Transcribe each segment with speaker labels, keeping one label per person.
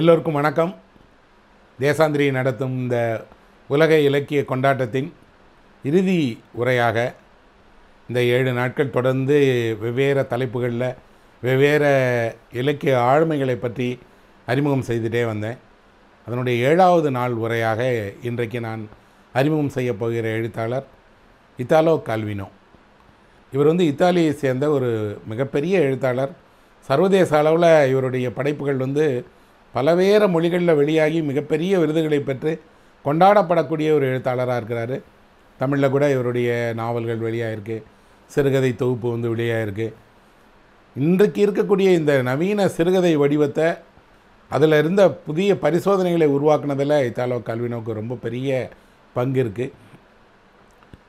Speaker 1: எல்லோருக்கும் வணக்கம் தேசாந்திரி நடத்தும் இந்த உலக இலக்கிய கொண்டாட்டத்தின் இறுதி உரையாக இந்த ஏழு நாட்கள் தொடர்ந்து வெவ்வேறு தலைப்புகளில் வெவ்வேறு இலக்கிய ஆளுமைகளை பற்றி அறிமுகம் செய்துட்டே வந்தேன் அதனுடைய ஏழாவது நாள் உரையாக இன்றைக்கு நான் அறிமுகம் செய்யப்போகிற எழுத்தாளர் இத்தாலோ கால்வினோ இவர் வந்து இத்தாலியை சேர்ந்த ஒரு மிகப்பெரிய எழுத்தாளர் சர்வதேச அளவில் இவருடைய படைப்புகள் வந்து பலவேறு மொழிகளில் வெளியாகி மிகப்பெரிய விருதுகளை பெற்று கொண்டாடப்படக்கூடிய ஒரு எழுத்தாளராக இருக்கிறார் தமிழில் கூட இவருடைய நாவல்கள் வெளியாகிருக்கு சிறுகதை தொகுப்பு வந்து வெளியாகிருக்கு இன்றைக்கு இருக்கக்கூடிய இந்த நவீன சிறுகதை வடிவத்தை அதில் இருந்த புதிய பரிசோதனைகளை உருவாக்குனதில் இத்தாலோ கால்வினோவுக்கு ரொம்ப பெரிய பங்கு இருக்குது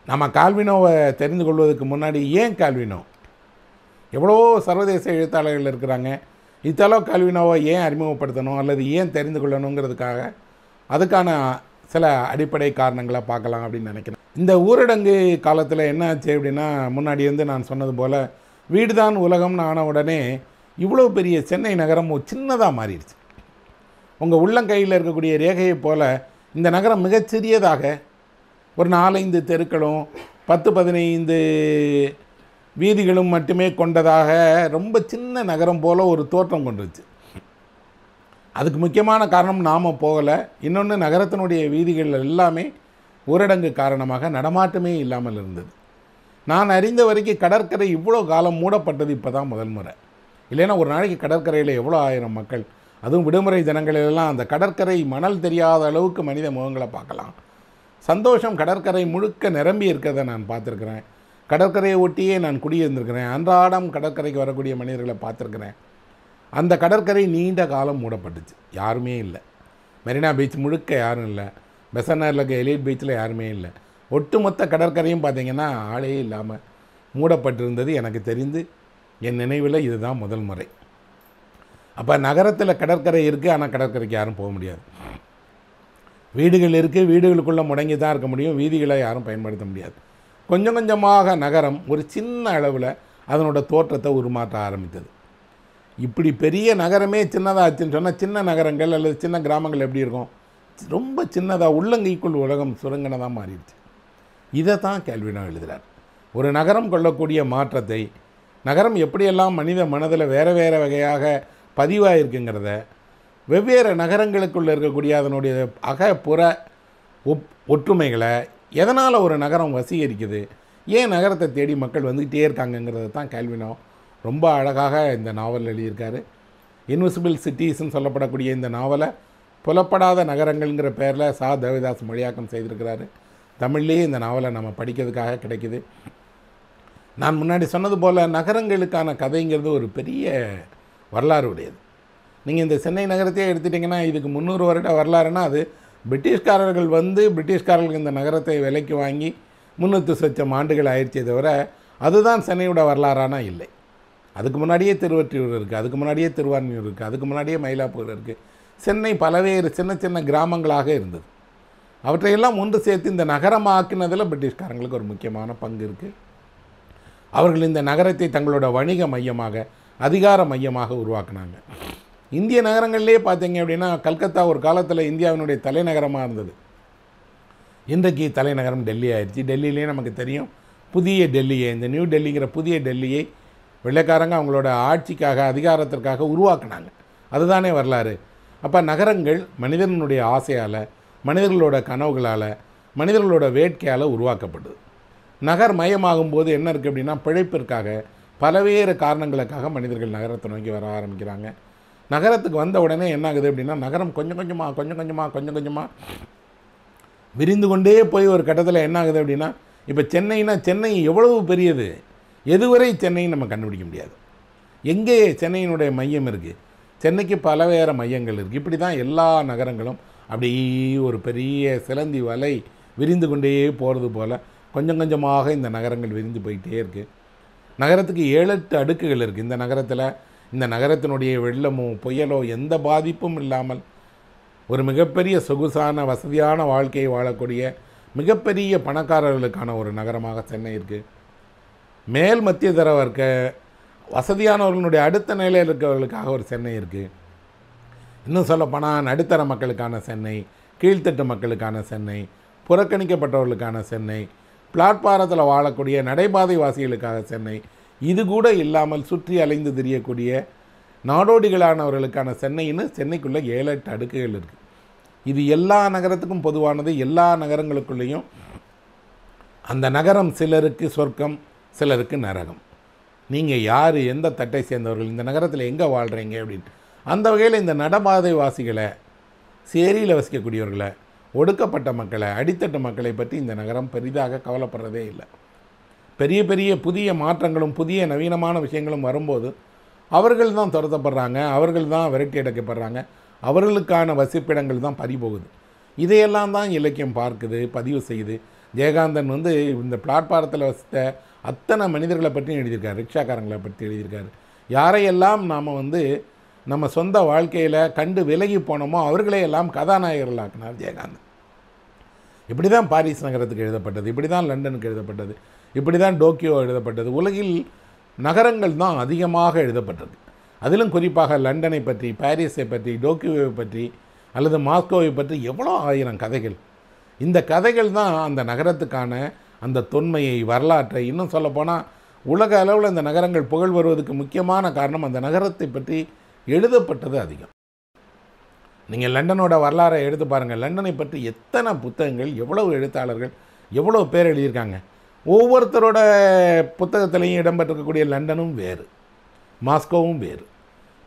Speaker 1: நம்ம கால்வினோவை தெரிந்து கொள்வதற்கு முன்னாடி ஏன் கால்வினோ எவ்வளோ சர்வதேச எழுத்தாளர்கள் இருக்கிறாங்க இத்தாலோ கால்வினோவை ஏன் அறிமுகப்படுத்தணும் அல்லது ஏன் தெரிந்து கொள்ளணுங்கிறதுக்காக அதுக்கான சில அடிப்படை காரணங்களை பார்க்கலாம் அப்படின்னு நினைக்கிறேன் இந்த ஊரடங்கு காலத்தில் என்ன ஆச்சு அப்படின்னா முன்னாடி வந்து நான் சொன்னது போல் வீடு தான் உலகம்னு ஆன உடனே இவ்வளோ பெரிய சென்னை நகரம் சின்னதாக மாறிடுச்சு உங்கள் உள்ளங்கையில் இருக்கக்கூடிய ரேகையை போல் இந்த நகரம் மிகச்சிறியதாக ஒரு நாலஞ்சு தெருக்களும் பத்து பதினைந்து வீதிகளும் மட்டுமே கொண்டதாக ரொம்ப சின்ன நகரம் போல் ஒரு தோற்றம் கொண்டுருச்சு அதுக்கு முக்கியமான காரணம் நாம் போகலை இன்னொன்று நகரத்தினுடைய வீதிகள் எல்லாமே ஊரடங்கு காரணமாக நடமாட்டமே இல்லாமல் இருந்தது நான் அறிந்த வரைக்கும் கடற்கரை இவ்வளோ காலம் மூடப்பட்டது இப்போ தான் முதல் முறை இல்லைன்னா ஒரு நாளைக்கு கடற்கரையில் எவ்வளோ ஆயிரம் மக்கள் அதுவும் விடுமுறை தினங்களிலெல்லாம் அந்த கடற்கரை மணல் தெரியாத அளவுக்கு மனித முகங்களை பார்க்கலாம் சந்தோஷம் கடற்கரை முழுக்க நிரம்பி இருக்கிறத நான் பார்த்துருக்குறேன் கடற்கரையை ஒட்டியே நான் குடியிருந்திருக்கிறேன் அன்றாடம் கடற்கரைக்கு வரக்கூடிய மனிதர்களை பார்த்துருக்குறேன் அந்த கடற்கரை நீண்ட காலம் மூடப்பட்டுச்சு யாருமே இல்லை மெரினா பீச் முழுக்க யாரும் இல்லை பெசனரில் இருக்க எலியட் பீச்சில் யாருமே இல்லை ஒட்டுமொத்த கடற்கரையும் பார்த்திங்கன்னா ஆளே இல்லாமல் மூடப்பட்டிருந்தது எனக்கு தெரிந்து என் நினைவில் இதுதான் முதல் முறை அப்போ நகரத்தில் கடற்கரை இருக்குது ஆனால் கடற்கரைக்கு யாரும் போக முடியாது வீடுகள் இருக்குது வீடுகளுக்குள்ளே முடங்கி தான் இருக்க முடியும் வீதிகளை யாரும் பயன்படுத்த முடியாது கொஞ்சம் கொஞ்சமாக நகரம் ஒரு சின்ன அளவில் அதனோட தோற்றத்தை உருமாற்ற ஆரம்பித்தது இப்படி பெரிய நகரமே சின்னதாகச்சுன்னு சொன்னால் சின்ன நகரங்கள் அல்லது சின்ன கிராமங்கள் எப்படி இருக்கும் ரொம்ப சின்னதாக உள்ளங்கைக்குள் உலகம் சுரங்கனதாக மாறிடுச்சு இதை தான் கேள்வினா எழுதுகிறார் ஒரு நகரம் கொள்ளக்கூடிய மாற்றத்தை நகரம் எப்படியெல்லாம் மனித மனதில் வேறு வேறு வகையாக பதிவாக இருக்குங்கிறத வெவ்வேறு நகரங்களுக்குள்ளே இருக்கக்கூடிய அதனுடைய அக புற ஒப் ஒற்றுமைகளை எதனால் ஒரு நகரம் வசீகரிக்குது ஏன் நகரத்தை தேடி மக்கள் வந்துக்கிட்டே இருக்காங்கங்கிறத தான் கேள்வினோ ரொம்ப அழகாக இந்த நாவல் எழுதியிருக்காரு இன்விசிபிள் சிட்டிஸ்ன்னு சொல்லப்படக்கூடிய இந்த நாவலை புலப்படாத நகரங்கள்ங்கிற பேரில் சா தேவதாஸ் மொழியாக்கம் செய்திருக்கிறாரு தமிழ்லேயே இந்த நாவலை நம்ம படிக்கிறதுக்காக கிடைக்கிது நான் முன்னாடி சொன்னது போல் நகரங்களுக்கான கதைங்கிறது ஒரு பெரிய வரலாறு உடையது நீங்கள் இந்த சென்னை நகரத்தையே எடுத்துட்டிங்கன்னா இதுக்கு முந்நூறு வருட வரலாறுனா அது பிரிட்டிஷ்காரர்கள் வந்து பிரிட்டிஷ்காரர்கள் இந்த நகரத்தை விலைக்கு வாங்கி முன்னூற்றி சச்சம் ஆண்டுகள் ஆயிடுச்சே தவிர அதுதான் சென்னையோட வரலாறானால் இல்லை அதுக்கு முன்னாடியே திருவற்றியூர் இருக்குது அதுக்கு முன்னாடியே திருவான்மையூர் இருக்குது அதுக்கு முன்னாடியே மயிலாப்பூர் இருக்குது சென்னை பலவேறு சின்ன சின்ன கிராமங்களாக இருந்தது அவற்றையெல்லாம் ஒன்று சேர்த்து இந்த நகரமாக்குனதில் பிரிட்டிஷ்காரங்களுக்கு ஒரு முக்கியமான பங்கு இருக்குது அவர்கள் இந்த நகரத்தை தங்களோட வணிக மையமாக அதிகார மையமாக உருவாக்குனாங்க இந்திய நகரங்கள்லேயே பார்த்தீங்க அப்படின்னா கல்கத்தா ஒரு காலத்தில் இந்தியாவினுடைய தலைநகரமாக இருந்தது இன்றைக்கு தலைநகரம் டெல்லி ஆயிடுச்சு டெல்லியிலே நமக்கு தெரியும் புதிய டெல்லியை இந்த நியூ டெல்லிங்கிற புதிய டெல்லியை வெள்ளைக்காரங்க அவங்களோட ஆட்சிக்காக அதிகாரத்திற்காக உருவாக்குனாங்க அதுதானே வரலாறு அப்போ நகரங்கள் மனிதனுடைய ஆசையால் மனிதர்களோட கனவுகளால் மனிதர்களோட வேட்கையால் உருவாக்கப்படுது நகர் மயமாகும் போது என்ன இருக்குது அப்படின்னா பிழைப்பிற்காக பலவேறு காரணங்களுக்காக மனிதர்கள் நகரத்தை நோக்கி வர ஆரம்பிக்கிறாங்க நகரத்துக்கு வந்த உடனே என்ன ஆகுது அப்படின்னா நகரம் கொஞ்சம் கொஞ்சமாக கொஞ்சம் கொஞ்சமாக கொஞ்சம் கொஞ்சமாக விரிந்து கொண்டே போய் ஒரு கட்டத்தில் என்ன ஆகுது அப்படின்னா இப்போ சென்னைனா சென்னை எவ்வளவு பெரியது எதுவரை சென்னையை நம்ம கண்டுபிடிக்க முடியாது எங்கே சென்னையினுடைய மையம் இருக்குது சென்னைக்கு பல வேறு மையங்கள் இருக்குது இப்படி தான் எல்லா நகரங்களும் அப்படி ஒரு பெரிய சிலந்தி வலை விரிந்து கொண்டே போகிறது போல் கொஞ்சம் கொஞ்சமாக இந்த நகரங்கள் விரிந்து போயிட்டே இருக்குது நகரத்துக்கு ஏழு எட்டு அடுக்குகள் இருக்குது இந்த நகரத்தில் இந்த நகரத்தினுடைய வெள்ளமோ புயலோ எந்த பாதிப்பும் இல்லாமல் ஒரு மிகப்பெரிய சொகுசான வசதியான வாழ்க்கையை வாழக்கூடிய மிகப்பெரிய பணக்காரர்களுக்கான ஒரு நகரமாக சென்னை இருக்குது மேல் மத்திய தர இருக்க வசதியானவர்களுடைய அடுத்த நிலையில் இருக்கிறவர்களுக்காக ஒரு சென்னை இருக்குது இன்னும் சொல்லப்போனால் நடுத்தர மக்களுக்கான சென்னை கீழ்த்தட்டு மக்களுக்கான சென்னை புறக்கணிக்கப்பட்டவர்களுக்கான சென்னை பிளாட்பாரத்தில் வாழக்கூடிய நடைபாதை வாசிகளுக்காக சென்னை இது கூட இல்லாமல் சுற்றி அலைந்து தெரியக்கூடிய நாடோடிகளானவர்களுக்கான சென்னைன்னு சென்னைக்குள்ளே ஏழு எட்டு அடுக்குகள் இருக்குது இது எல்லா நகரத்துக்கும் பொதுவானது எல்லா நகரங்களுக்குள்ளேயும் அந்த நகரம் சிலருக்கு சொர்க்கம் சிலருக்கு நரகம் நீங்கள் யார் எந்த தட்டை சேர்ந்தவர்கள் இந்த நகரத்தில் எங்கே வாழ்கிறீங்க அப்படின்ட்டு அந்த வகையில் இந்த நடபாதை வாசிகளை சேரியில் வசிக்கக்கூடியவர்களை ஒடுக்கப்பட்ட மக்களை அடித்தட்டு மக்களை பற்றி இந்த நகரம் பெரிதாக கவலைப்படுறதே இல்லை பெரிய பெரிய புதிய மாற்றங்களும் புதிய நவீனமான விஷயங்களும் வரும்போது அவர்கள் தான் துரத்தப்படுறாங்க அவர்கள் தான் விரட்டி அடைக்கப்படுறாங்க அவர்களுக்கான வசிப்பிடங்கள் தான் பறிபோகுது இதையெல்லாம் தான் இலக்கியம் பார்க்குது பதிவு செய்யுது ஜெயகாந்தன் வந்து இந்த பிளாட்பாரத்தில் வசித்த அத்தனை மனிதர்களை பற்றியும் எழுதியிருக்காரு ரிக்ஷாக்காரங்களை பற்றி எழுதியிருக்காரு யாரையெல்லாம் நாம் வந்து நம்ம சொந்த வாழ்க்கையில் கண்டு விலகி போனோமோ அவர்களையெல்லாம் ஆக்கினார் ஜெயகாந்தன் இப்படி தான் பாரிஸ் நகரத்துக்கு எழுதப்பட்டது இப்படி தான் லண்டனுக்கு எழுதப்பட்டது இப்படி தான் டோக்கியோ எழுதப்பட்டது உலகில் நகரங்கள் தான் அதிகமாக எழுதப்பட்டது அதிலும் குறிப்பாக லண்டனை பற்றி பாரிஸை பற்றி டோக்கியோவை பற்றி அல்லது மாஸ்கோவை பற்றி எவ்வளோ ஆயிரம் கதைகள் இந்த கதைகள் தான் அந்த நகரத்துக்கான அந்த தொன்மையை வரலாற்றை இன்னும் சொல்லப்போனால் உலக அளவில் இந்த நகரங்கள் புகழ் வருவதற்கு முக்கியமான காரணம் அந்த நகரத்தை பற்றி எழுதப்பட்டது அதிகம் நீங்கள் லண்டனோட வரலாறை எடுத்து பாருங்கள் லண்டனை பற்றி எத்தனை புத்தகங்கள் எவ்வளவு எழுத்தாளர்கள் எவ்வளோ பேர் எழுதியிருக்காங்க ஒவ்வொருத்தரோட புத்தகத்திலையும் இடம்பெற்றிருக்கக்கூடிய லண்டனும் வேறு மாஸ்கோவும் வேறு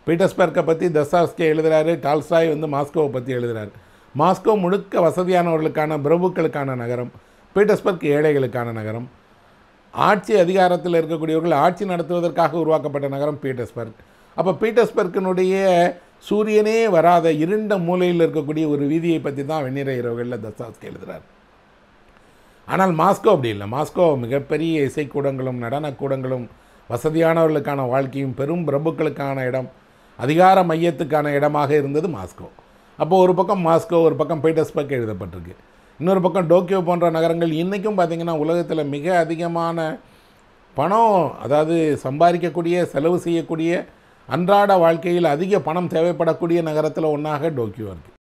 Speaker 1: பீட்டர்ஸ்பர்க்கை பற்றி தசாஸ்கே எழுதுகிறாரு டால்ஸ்டாய் வந்து மாஸ்கோவை பற்றி எழுதுகிறாரு மாஸ்கோ முழுக்க வசதியானவர்களுக்கான பிரபுக்களுக்கான நகரம் பீட்டர்ஸ்பர்க் ஏழைகளுக்கான நகரம் ஆட்சி அதிகாரத்தில் இருக்கக்கூடியவர்கள் ஆட்சி நடத்துவதற்காக உருவாக்கப்பட்ட நகரம் பீட்டர்ஸ்பர்க் அப்போ பீட்டர்ஸ்பர்க்கினுடைய சூரியனே வராத இருண்ட மூலையில் இருக்கக்கூடிய ஒரு வீதியை பற்றி தான் வெண்ணிற இரவுகளில் தசாஸ்கே எழுதுகிறார் ஆனால் மாஸ்கோ அப்படி இல்லை மாஸ்கோ மிகப்பெரிய இசைக்கூடங்களும் நடனக்கூடங்களும் வசதியானவர்களுக்கான வாழ்க்கையும் பெரும் பிரபுக்களுக்கான இடம் அதிகார மையத்துக்கான இடமாக இருந்தது மாஸ்கோ அப்போது ஒரு பக்கம் மாஸ்கோ ஒரு பக்கம் பீட்டர்ஸ்பர்க் எழுதப்பட்டிருக்கு இன்னொரு பக்கம் டோக்கியோ போன்ற நகரங்கள் இன்றைக்கும் பார்த்திங்கன்னா உலகத்தில் மிக அதிகமான பணம் அதாவது சம்பாதிக்கக்கூடிய செலவு செய்யக்கூடிய அன்றாட வாழ்க்கையில் அதிக பணம் தேவைப்படக்கூடிய நகரத்தில் ஒன்றாக டோக்கியோ இருக்குது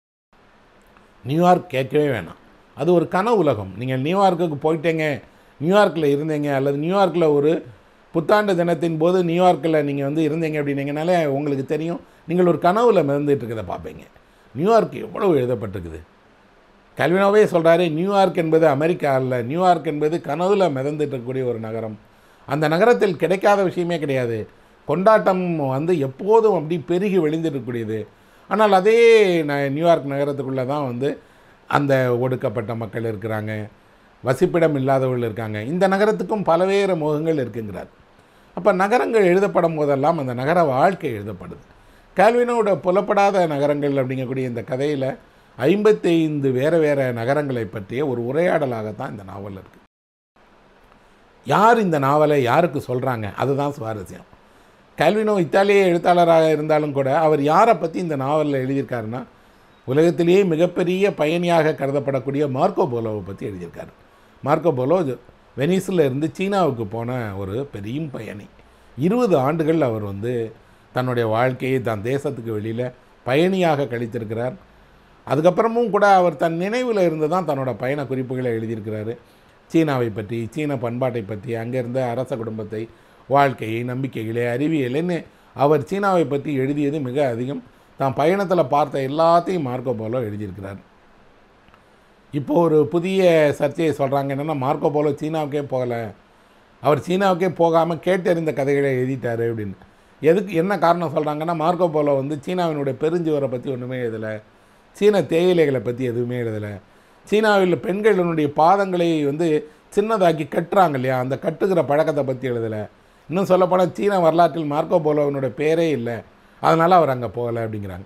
Speaker 1: நியூயார்க் கேட்கவே வேணாம் அது ஒரு கன உலகம் நீங்கள் நியூயார்க்குக்கு போயிட்டேங்க நியூயார்க்கில் இருந்தீங்க அல்லது நியூயார்க்கில் ஒரு புத்தாண்டு தினத்தின் போது நியூயார்க்கில் நீங்கள் வந்து இருந்தீங்க அப்படின்னீங்கனாலே உங்களுக்கு தெரியும் நீங்கள் ஒரு கனவில் மிதந்துட்டு இருக்கிறத பார்ப்பீங்க நியூயார்க் எவ்வளவு எழுதப்பட்டிருக்குது கல்வினாவே சொல்கிறாரு நியூயார்க் என்பது அமெரிக்கா அல்ல நியூயார்க் என்பது கனவுல மிதந்துட்டு இருக்கக்கூடிய ஒரு நகரம் அந்த நகரத்தில் கிடைக்காத விஷயமே கிடையாது கொண்டாட்டம் வந்து எப்போதும் அப்படி பெருகி வெளிந்துட்டு ஆனால் அதே நியூயார்க் நகரத்துக்குள்ளே தான் வந்து அந்த ஒடுக்கப்பட்ட மக்கள் இருக்கிறாங்க வசிப்பிடம் இல்லாதவர்கள் இருக்காங்க இந்த நகரத்துக்கும் பலவேறு முகங்கள் இருக்குங்கிறார் அப்போ நகரங்கள் எழுதப்படும் போதெல்லாம் அந்த நகர வாழ்க்கை எழுதப்படுது கேல்வினோட புலப்படாத நகரங்கள் அப்படிங்கக்கூடிய இந்த கதையில் ஐம்பத்தைந்து வேறு வேறு நகரங்களை பற்றிய ஒரு உரையாடலாகத்தான் இந்த நாவல் இருக்குது யார் இந்த நாவலை யாருக்கு சொல்கிறாங்க அதுதான் சுவாரஸ்யம் கல்வினோ இத்தாலிய எழுத்தாளராக இருந்தாலும் கூட அவர் யாரை பற்றி இந்த நாவலில் எழுதியிருக்காருன்னா உலகத்திலேயே மிகப்பெரிய பயணியாக கருதப்படக்கூடிய மார்க்கோ போலோவை பற்றி எழுதியிருக்கார் மார்க்கோ போலோ வெனிஸில் இருந்து சீனாவுக்கு போன ஒரு பெரிய பயணி இருபது ஆண்டுகள் அவர் வந்து தன்னுடைய வாழ்க்கையை தன் தேசத்துக்கு வெளியில் பயணியாக கழித்திருக்கிறார் அதுக்கப்புறமும் கூட அவர் தன் நினைவில் இருந்து தான் தன்னோட பயண குறிப்புகளை எழுதியிருக்கிறாரு சீனாவை பற்றி சீன பண்பாட்டை பற்றி அங்கே இருந்த அரச குடும்பத்தை வாழ்க்கையை நம்பிக்கைகளை அறிவியலைன்னு அவர் சீனாவை பற்றி எழுதியது மிக அதிகம் தான் பயணத்தில் பார்த்த எல்லாத்தையும் மார்க்கோ போலோ எழுதியிருக்கிறார் இப்போ ஒரு புதிய சர்ச்சையை சொல்கிறாங்க என்னென்னா மார்க்கோ போலோ சீனாவுக்கே போகலை அவர் சீனாவுக்கே போகாமல் கேட்டறிந்த கதைகளை எழுதிட்டார் அப்படின்னு எதுக்கு என்ன காரணம் சொல்கிறாங்கன்னா மார்க்கோ போலோ வந்து சீனாவினுடைய பெருஞ்சுவரை பற்றி ஒன்றுமே எழுதலை சீன தேயிலைகளை பற்றி எதுவுமே எழுதலை சீனாவில் பெண்களினுடைய பாதங்களை வந்து சின்னதாக்கி கட்டுறாங்க இல்லையா அந்த கட்டுகிற பழக்கத்தை பற்றி எழுதலை இன்னும் சொல்லப்போனால் சீன வரலாற்றில் மார்க்கோ போலோவினுடைய பேரே இல்லை அதனால் அவர் அங்கே போகலை அப்படிங்கிறாங்க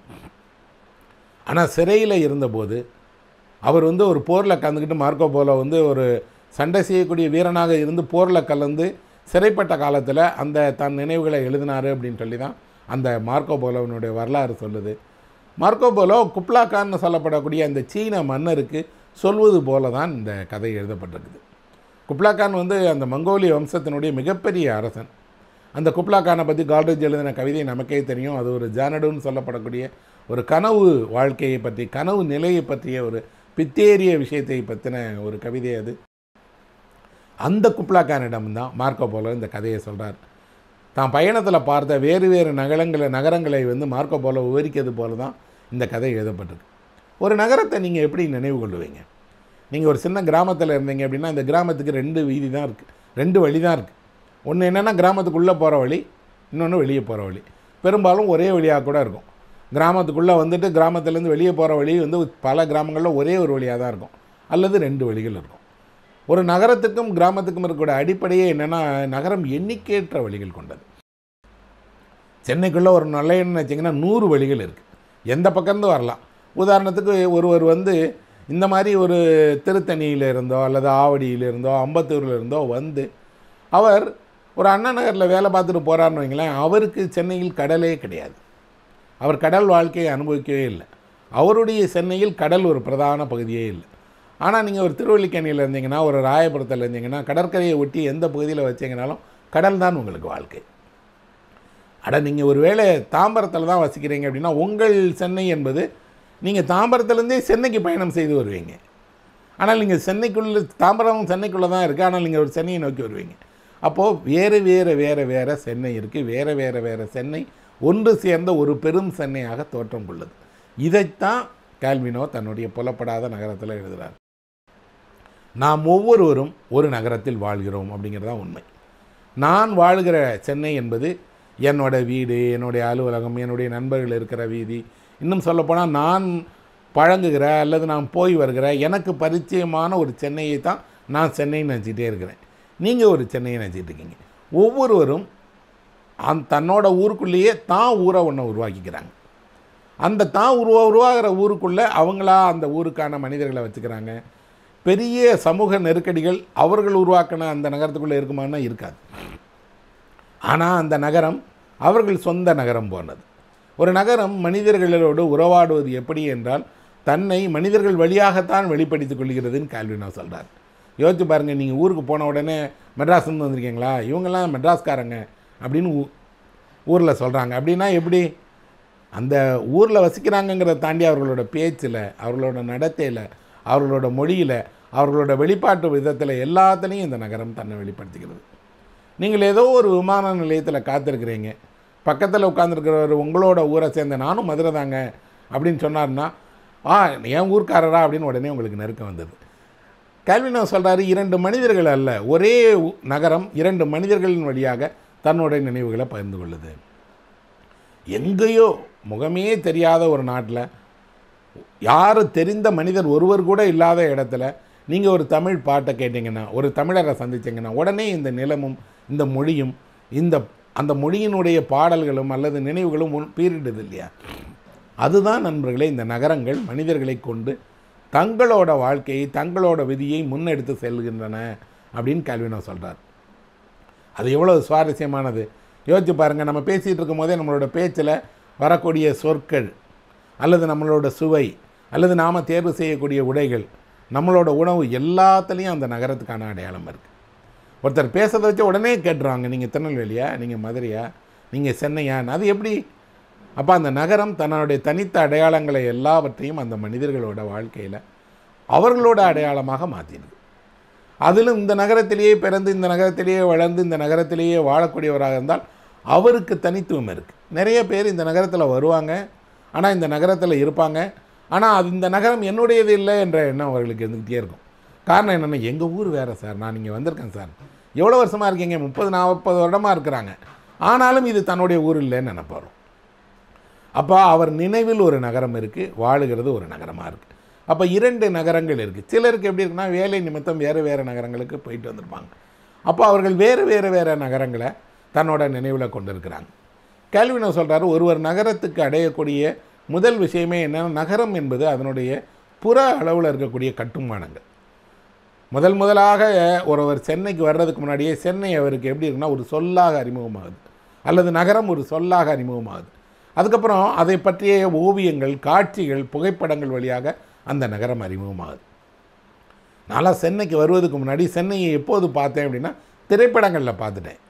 Speaker 1: ஆனால் சிறையில் இருந்தபோது அவர் வந்து ஒரு போரில் கலந்துக்கிட்டு மார்க்கோ போலோ வந்து ஒரு சண்டை செய்யக்கூடிய வீரனாக இருந்து போரில் கலந்து சிறைப்பட்ட காலத்தில் அந்த தன் நினைவுகளை எழுதினார் அப்படின்னு சொல்லி தான் அந்த மார்க்கோ போலோவனுடைய வரலாறு சொல்லுது மார்க்கோ போலோ குப்லாக்கான்னு சொல்லப்படக்கூடிய அந்த சீன மன்னருக்கு சொல்வது போல தான் இந்த கதை எழுதப்பட்டிருக்குது குப்லாக்கான் வந்து அந்த மங்கோலிய வம்சத்தினுடைய மிகப்பெரிய அரசன் அந்த குப்லா கானை பற்றி கால்ரேஜ் எழுதின கவிதை நமக்கே தெரியும் அது ஒரு ஜானடுன்னு சொல்லப்படக்கூடிய ஒரு கனவு வாழ்க்கையை பற்றி கனவு நிலையை பற்றிய ஒரு பித்தேரிய விஷயத்தை பற்றின ஒரு கவிதை அது அந்த குப்லா கானிடம்தான் மார்க்கோ போலோ இந்த கதையை சொல்கிறார் தான் பயணத்தில் பார்த்த வேறு வேறு நகரங்களை நகரங்களை வந்து மார்க்கோ போலோ விவரிக்கிறது போல தான் இந்த கதை எழுதப்பட்டிருக்கு ஒரு நகரத்தை நீங்கள் எப்படி நினைவு கொள்ளுவீங்க நீங்கள் ஒரு சின்ன கிராமத்தில் இருந்தீங்க அப்படின்னா இந்த கிராமத்துக்கு ரெண்டு வீதி தான் இருக்குது ரெண்டு வழி தான் இருக்குது ஒன்று என்னென்னா கிராமத்துக்குள்ளே போகிற வழி இன்னொன்று வெளியே போகிற வழி பெரும்பாலும் ஒரே வழியாக கூட இருக்கும் கிராமத்துக்குள்ளே வந்துட்டு கிராமத்துலேருந்து வெளியே போகிற வழி வந்து பல கிராமங்களில் ஒரே ஒரு வழியாக தான் இருக்கும் அல்லது ரெண்டு வழிகள் இருக்கும் ஒரு நகரத்துக்கும் கிராமத்துக்கும் இருக்கக்கூடிய அடிப்படையே என்னென்னா நகரம் எண்ணிக்கையற்ற வழிகள் கொண்டது சென்னைக்குள்ளே ஒரு நுழையன்னு வச்சிங்கன்னா நூறு வழிகள் இருக்குது எந்த பக்கம்தான் வரலாம் உதாரணத்துக்கு ஒருவர் வந்து இந்த மாதிரி ஒரு திருத்தணியிலிருந்தோ அல்லது ஆவடியிலிருந்தோ இருந்தோ வந்து அவர் ஒரு அண்ணா நகரில் வேலை பார்த்துட்டு போகிறான்னு வைங்களேன் அவருக்கு சென்னையில் கடலே கிடையாது அவர் கடல் வாழ்க்கையை அனுபவிக்கவே இல்லை அவருடைய சென்னையில் கடல் ஒரு பிரதான பகுதியே இல்லை ஆனால் நீங்கள் ஒரு திருவள்ளிக்கேணியில் இருந்தீங்கன்னா ஒரு ராயபுரத்தில் இருந்தீங்கன்னா கடற்கரையை ஒட்டி எந்த பகுதியில் வச்சிங்கனாலும் கடல் தான் உங்களுக்கு வாழ்க்கை அட நீங்கள் ஒரு வேளை தாம்பரத்தில் தான் வசிக்கிறீங்க அப்படின்னா உங்கள் சென்னை என்பது நீங்கள் தாம்பரத்துலேருந்தே சென்னைக்கு பயணம் செய்து வருவீங்க ஆனால் நீங்கள் சென்னைக்குள்ளே தாம்பரம் சென்னைக்குள்ளே தான் இருக்குது ஆனால் நீங்கள் ஒரு சென்னையை நோக்கி வருவீங்க அப்போது வேறு வேறு வேறு வேறு சென்னை இருக்குது வேறு வேறு வேறு சென்னை ஒன்று சேர்ந்த ஒரு பெரும் சென்னையாக தோற்றம் கொள்ளுது இதைத்தான் கால்வினோ தன்னுடைய புலப்படாத நகரத்தில் எழுதுகிறார் நாம் ஒவ்வொருவரும் ஒரு நகரத்தில் வாழ்கிறோம் அப்படிங்கிறது தான் உண்மை நான் வாழ்கிற சென்னை என்பது என்னோட வீடு என்னுடைய அலுவலகம் என்னுடைய நண்பர்கள் இருக்கிற வீதி இன்னும் சொல்லப்போனால் நான் பழங்குகிற அல்லது நான் போய் வருகிற எனக்கு பரிச்சயமான ஒரு சென்னையை தான் நான் சென்னைன்னு நினச்சிக்கிட்டே இருக்கிறேன் நீங்கள் ஒரு சென்னையை நினச்சிட்ருக்கீங்க இருக்கீங்க ஒவ்வொருவரும் அந் தன்னோட ஊருக்குள்ளேயே தான் ஊரை ஒன்று உருவாக்கிக்கிறாங்க அந்த தான் உருவா உருவாகிற ஊருக்குள்ளே அவங்களா அந்த ஊருக்கான மனிதர்களை வச்சுக்கிறாங்க பெரிய சமூக நெருக்கடிகள் அவர்கள் உருவாக்கின அந்த நகரத்துக்குள்ளே இருக்குமானா இருக்காது ஆனால் அந்த நகரம் அவர்கள் சொந்த நகரம் போனது ஒரு நகரம் மனிதர்களோடு உறவாடுவது எப்படி என்றால் தன்னை மனிதர்கள் வழியாகத்தான் வெளிப்படுத்திக் கொள்கிறதுன்னு கால்வினா சொல்கிறார் யோசிச்சு பாருங்கள் நீங்கள் ஊருக்கு போன உடனே மெட்ராஸ்லேருந்து வந்திருக்கீங்களா இவங்கெல்லாம் மெட்ராஸ்காரங்க அப்படின்னு ஊரில் சொல்கிறாங்க அப்படின்னா எப்படி அந்த ஊரில் வசிக்கிறாங்கங்கிறத தாண்டி அவர்களோட பேச்சில் அவர்களோட நடத்தையில் அவர்களோட மொழியில் அவர்களோட வெளிப்பாட்டு விதத்தில் எல்லாத்துலேயும் இந்த நகரம் தன்னை வெளிப்படுத்திக்கிறது நீங்கள் ஏதோ ஒரு விமான நிலையத்தில் காத்திருக்கிறீங்க பக்கத்தில் உட்காந்துருக்கிறவர் உங்களோட ஊரை சேர்ந்த நானும் மதுரை தாங்க அப்படின்னு சொன்னார்னா ஆ என் ஊர்க்காரரா அப்படின்னு உடனே உங்களுக்கு நெருக்கம் வந்தது கேல்வினோ சொல்கிறாரு இரண்டு மனிதர்கள் அல்ல ஒரே நகரம் இரண்டு மனிதர்களின் வழியாக தன்னுடைய நினைவுகளை பகிர்ந்து கொள்ளுது எங்கேயோ முகமே தெரியாத ஒரு நாட்டில் யார் தெரிந்த மனிதர் ஒருவர் கூட இல்லாத இடத்துல நீங்கள் ஒரு தமிழ் பாட்டை கேட்டிங்கன்னா ஒரு தமிழரை சந்தித்தீங்கன்னா உடனே இந்த நிலமும் இந்த மொழியும் இந்த அந்த மொழியினுடைய பாடல்களும் அல்லது நினைவுகளும் பீரிடுது இல்லையா அதுதான் நண்பர்களே இந்த நகரங்கள் மனிதர்களை கொண்டு தங்களோட வாழ்க்கையை தங்களோட விதியை முன்னெடுத்து செல்கின்றன அப்படின்னு கல்வினோ சொல்கிறார் அது எவ்வளோ சுவாரஸ்யமானது யோசிச்சு பாருங்கள் நம்ம பேசிகிட்டு இருக்கும் போதே நம்மளோட பேச்சில் வரக்கூடிய சொற்கள் அல்லது நம்மளோட சுவை அல்லது நாம் தேர்வு செய்யக்கூடிய உடைகள் நம்மளோட உணவு எல்லாத்துலேயும் அந்த நகரத்துக்கான அடையாளம் இருக்குது ஒருத்தர் பேசுறதை வச்சு உடனே கேட்டுருவாங்க நீங்கள் திருநெல்வேலியா நீங்கள் மதுரையா நீங்கள் சென்னையான்னு அது எப்படி அப்போ அந்த நகரம் தன்னுடைய தனித்த அடையாளங்களை எல்லாவற்றையும் அந்த மனிதர்களோட வாழ்க்கையில் அவர்களோட அடையாளமாக மாற்றினது அதிலும் இந்த நகரத்திலேயே பிறந்து இந்த நகரத்திலேயே வளர்ந்து இந்த நகரத்திலேயே வாழக்கூடியவராக இருந்தால் அவருக்கு தனித்துவம் இருக்குது நிறைய பேர் இந்த நகரத்தில் வருவாங்க ஆனால் இந்த நகரத்தில் இருப்பாங்க ஆனால் அது இந்த நகரம் என்னுடையது இல்லை என்ற எண்ணம் அவர்களுக்கு இருந்துக்கிட்டே இருக்கும் காரணம் என்னென்னா எங்கள் ஊர் வேறு சார் நான் இங்கே வந்திருக்கேன் சார் எவ்வளோ வருஷமாக இருக்கீங்க முப்பது நாற்பது வருடமாக இருக்கிறாங்க ஆனாலும் இது தன்னுடைய ஊர் இல்லைன்னு நினைப்பாரு அப்போ அவர் நினைவில் ஒரு நகரம் இருக்குது வாழுகிறது ஒரு நகரமாக இருக்குது அப்போ இரண்டு நகரங்கள் இருக்குது சிலருக்கு எப்படி இருக்குன்னா வேலை நிமித்தம் வேறு வேறு நகரங்களுக்கு போயிட்டு வந்திருப்பாங்க அப்போ அவர்கள் வேறு வேறு வேறு நகரங்களை தன்னோட நினைவில் கொண்டு இருக்கிறாங்க கேள்வினை சொல்கிறாரு ஒருவர் நகரத்துக்கு அடையக்கூடிய முதல் விஷயமே என்னென்னா நகரம் என்பது அதனுடைய புற அளவில் இருக்கக்கூடிய கட்டுமானங்கள் முதல் முதலாக ஒருவர் சென்னைக்கு வர்றதுக்கு முன்னாடியே சென்னை அவருக்கு எப்படி இருக்குன்னா ஒரு சொல்லாக அறிமுகமாகுது அல்லது நகரம் ஒரு சொல்லாக அறிமுகமாகுது அதுக்கப்புறம் அதை பற்றிய ஓவியங்கள் காட்சிகள் புகைப்படங்கள் வழியாக அந்த நகரம் அறிமுகமாகுது நான்லாம் சென்னைக்கு வருவதுக்கு முன்னாடி சென்னையை எப்போது பார்த்தேன் அப்படின்னா திரைப்படங்களில் பார்த்துட்டேன்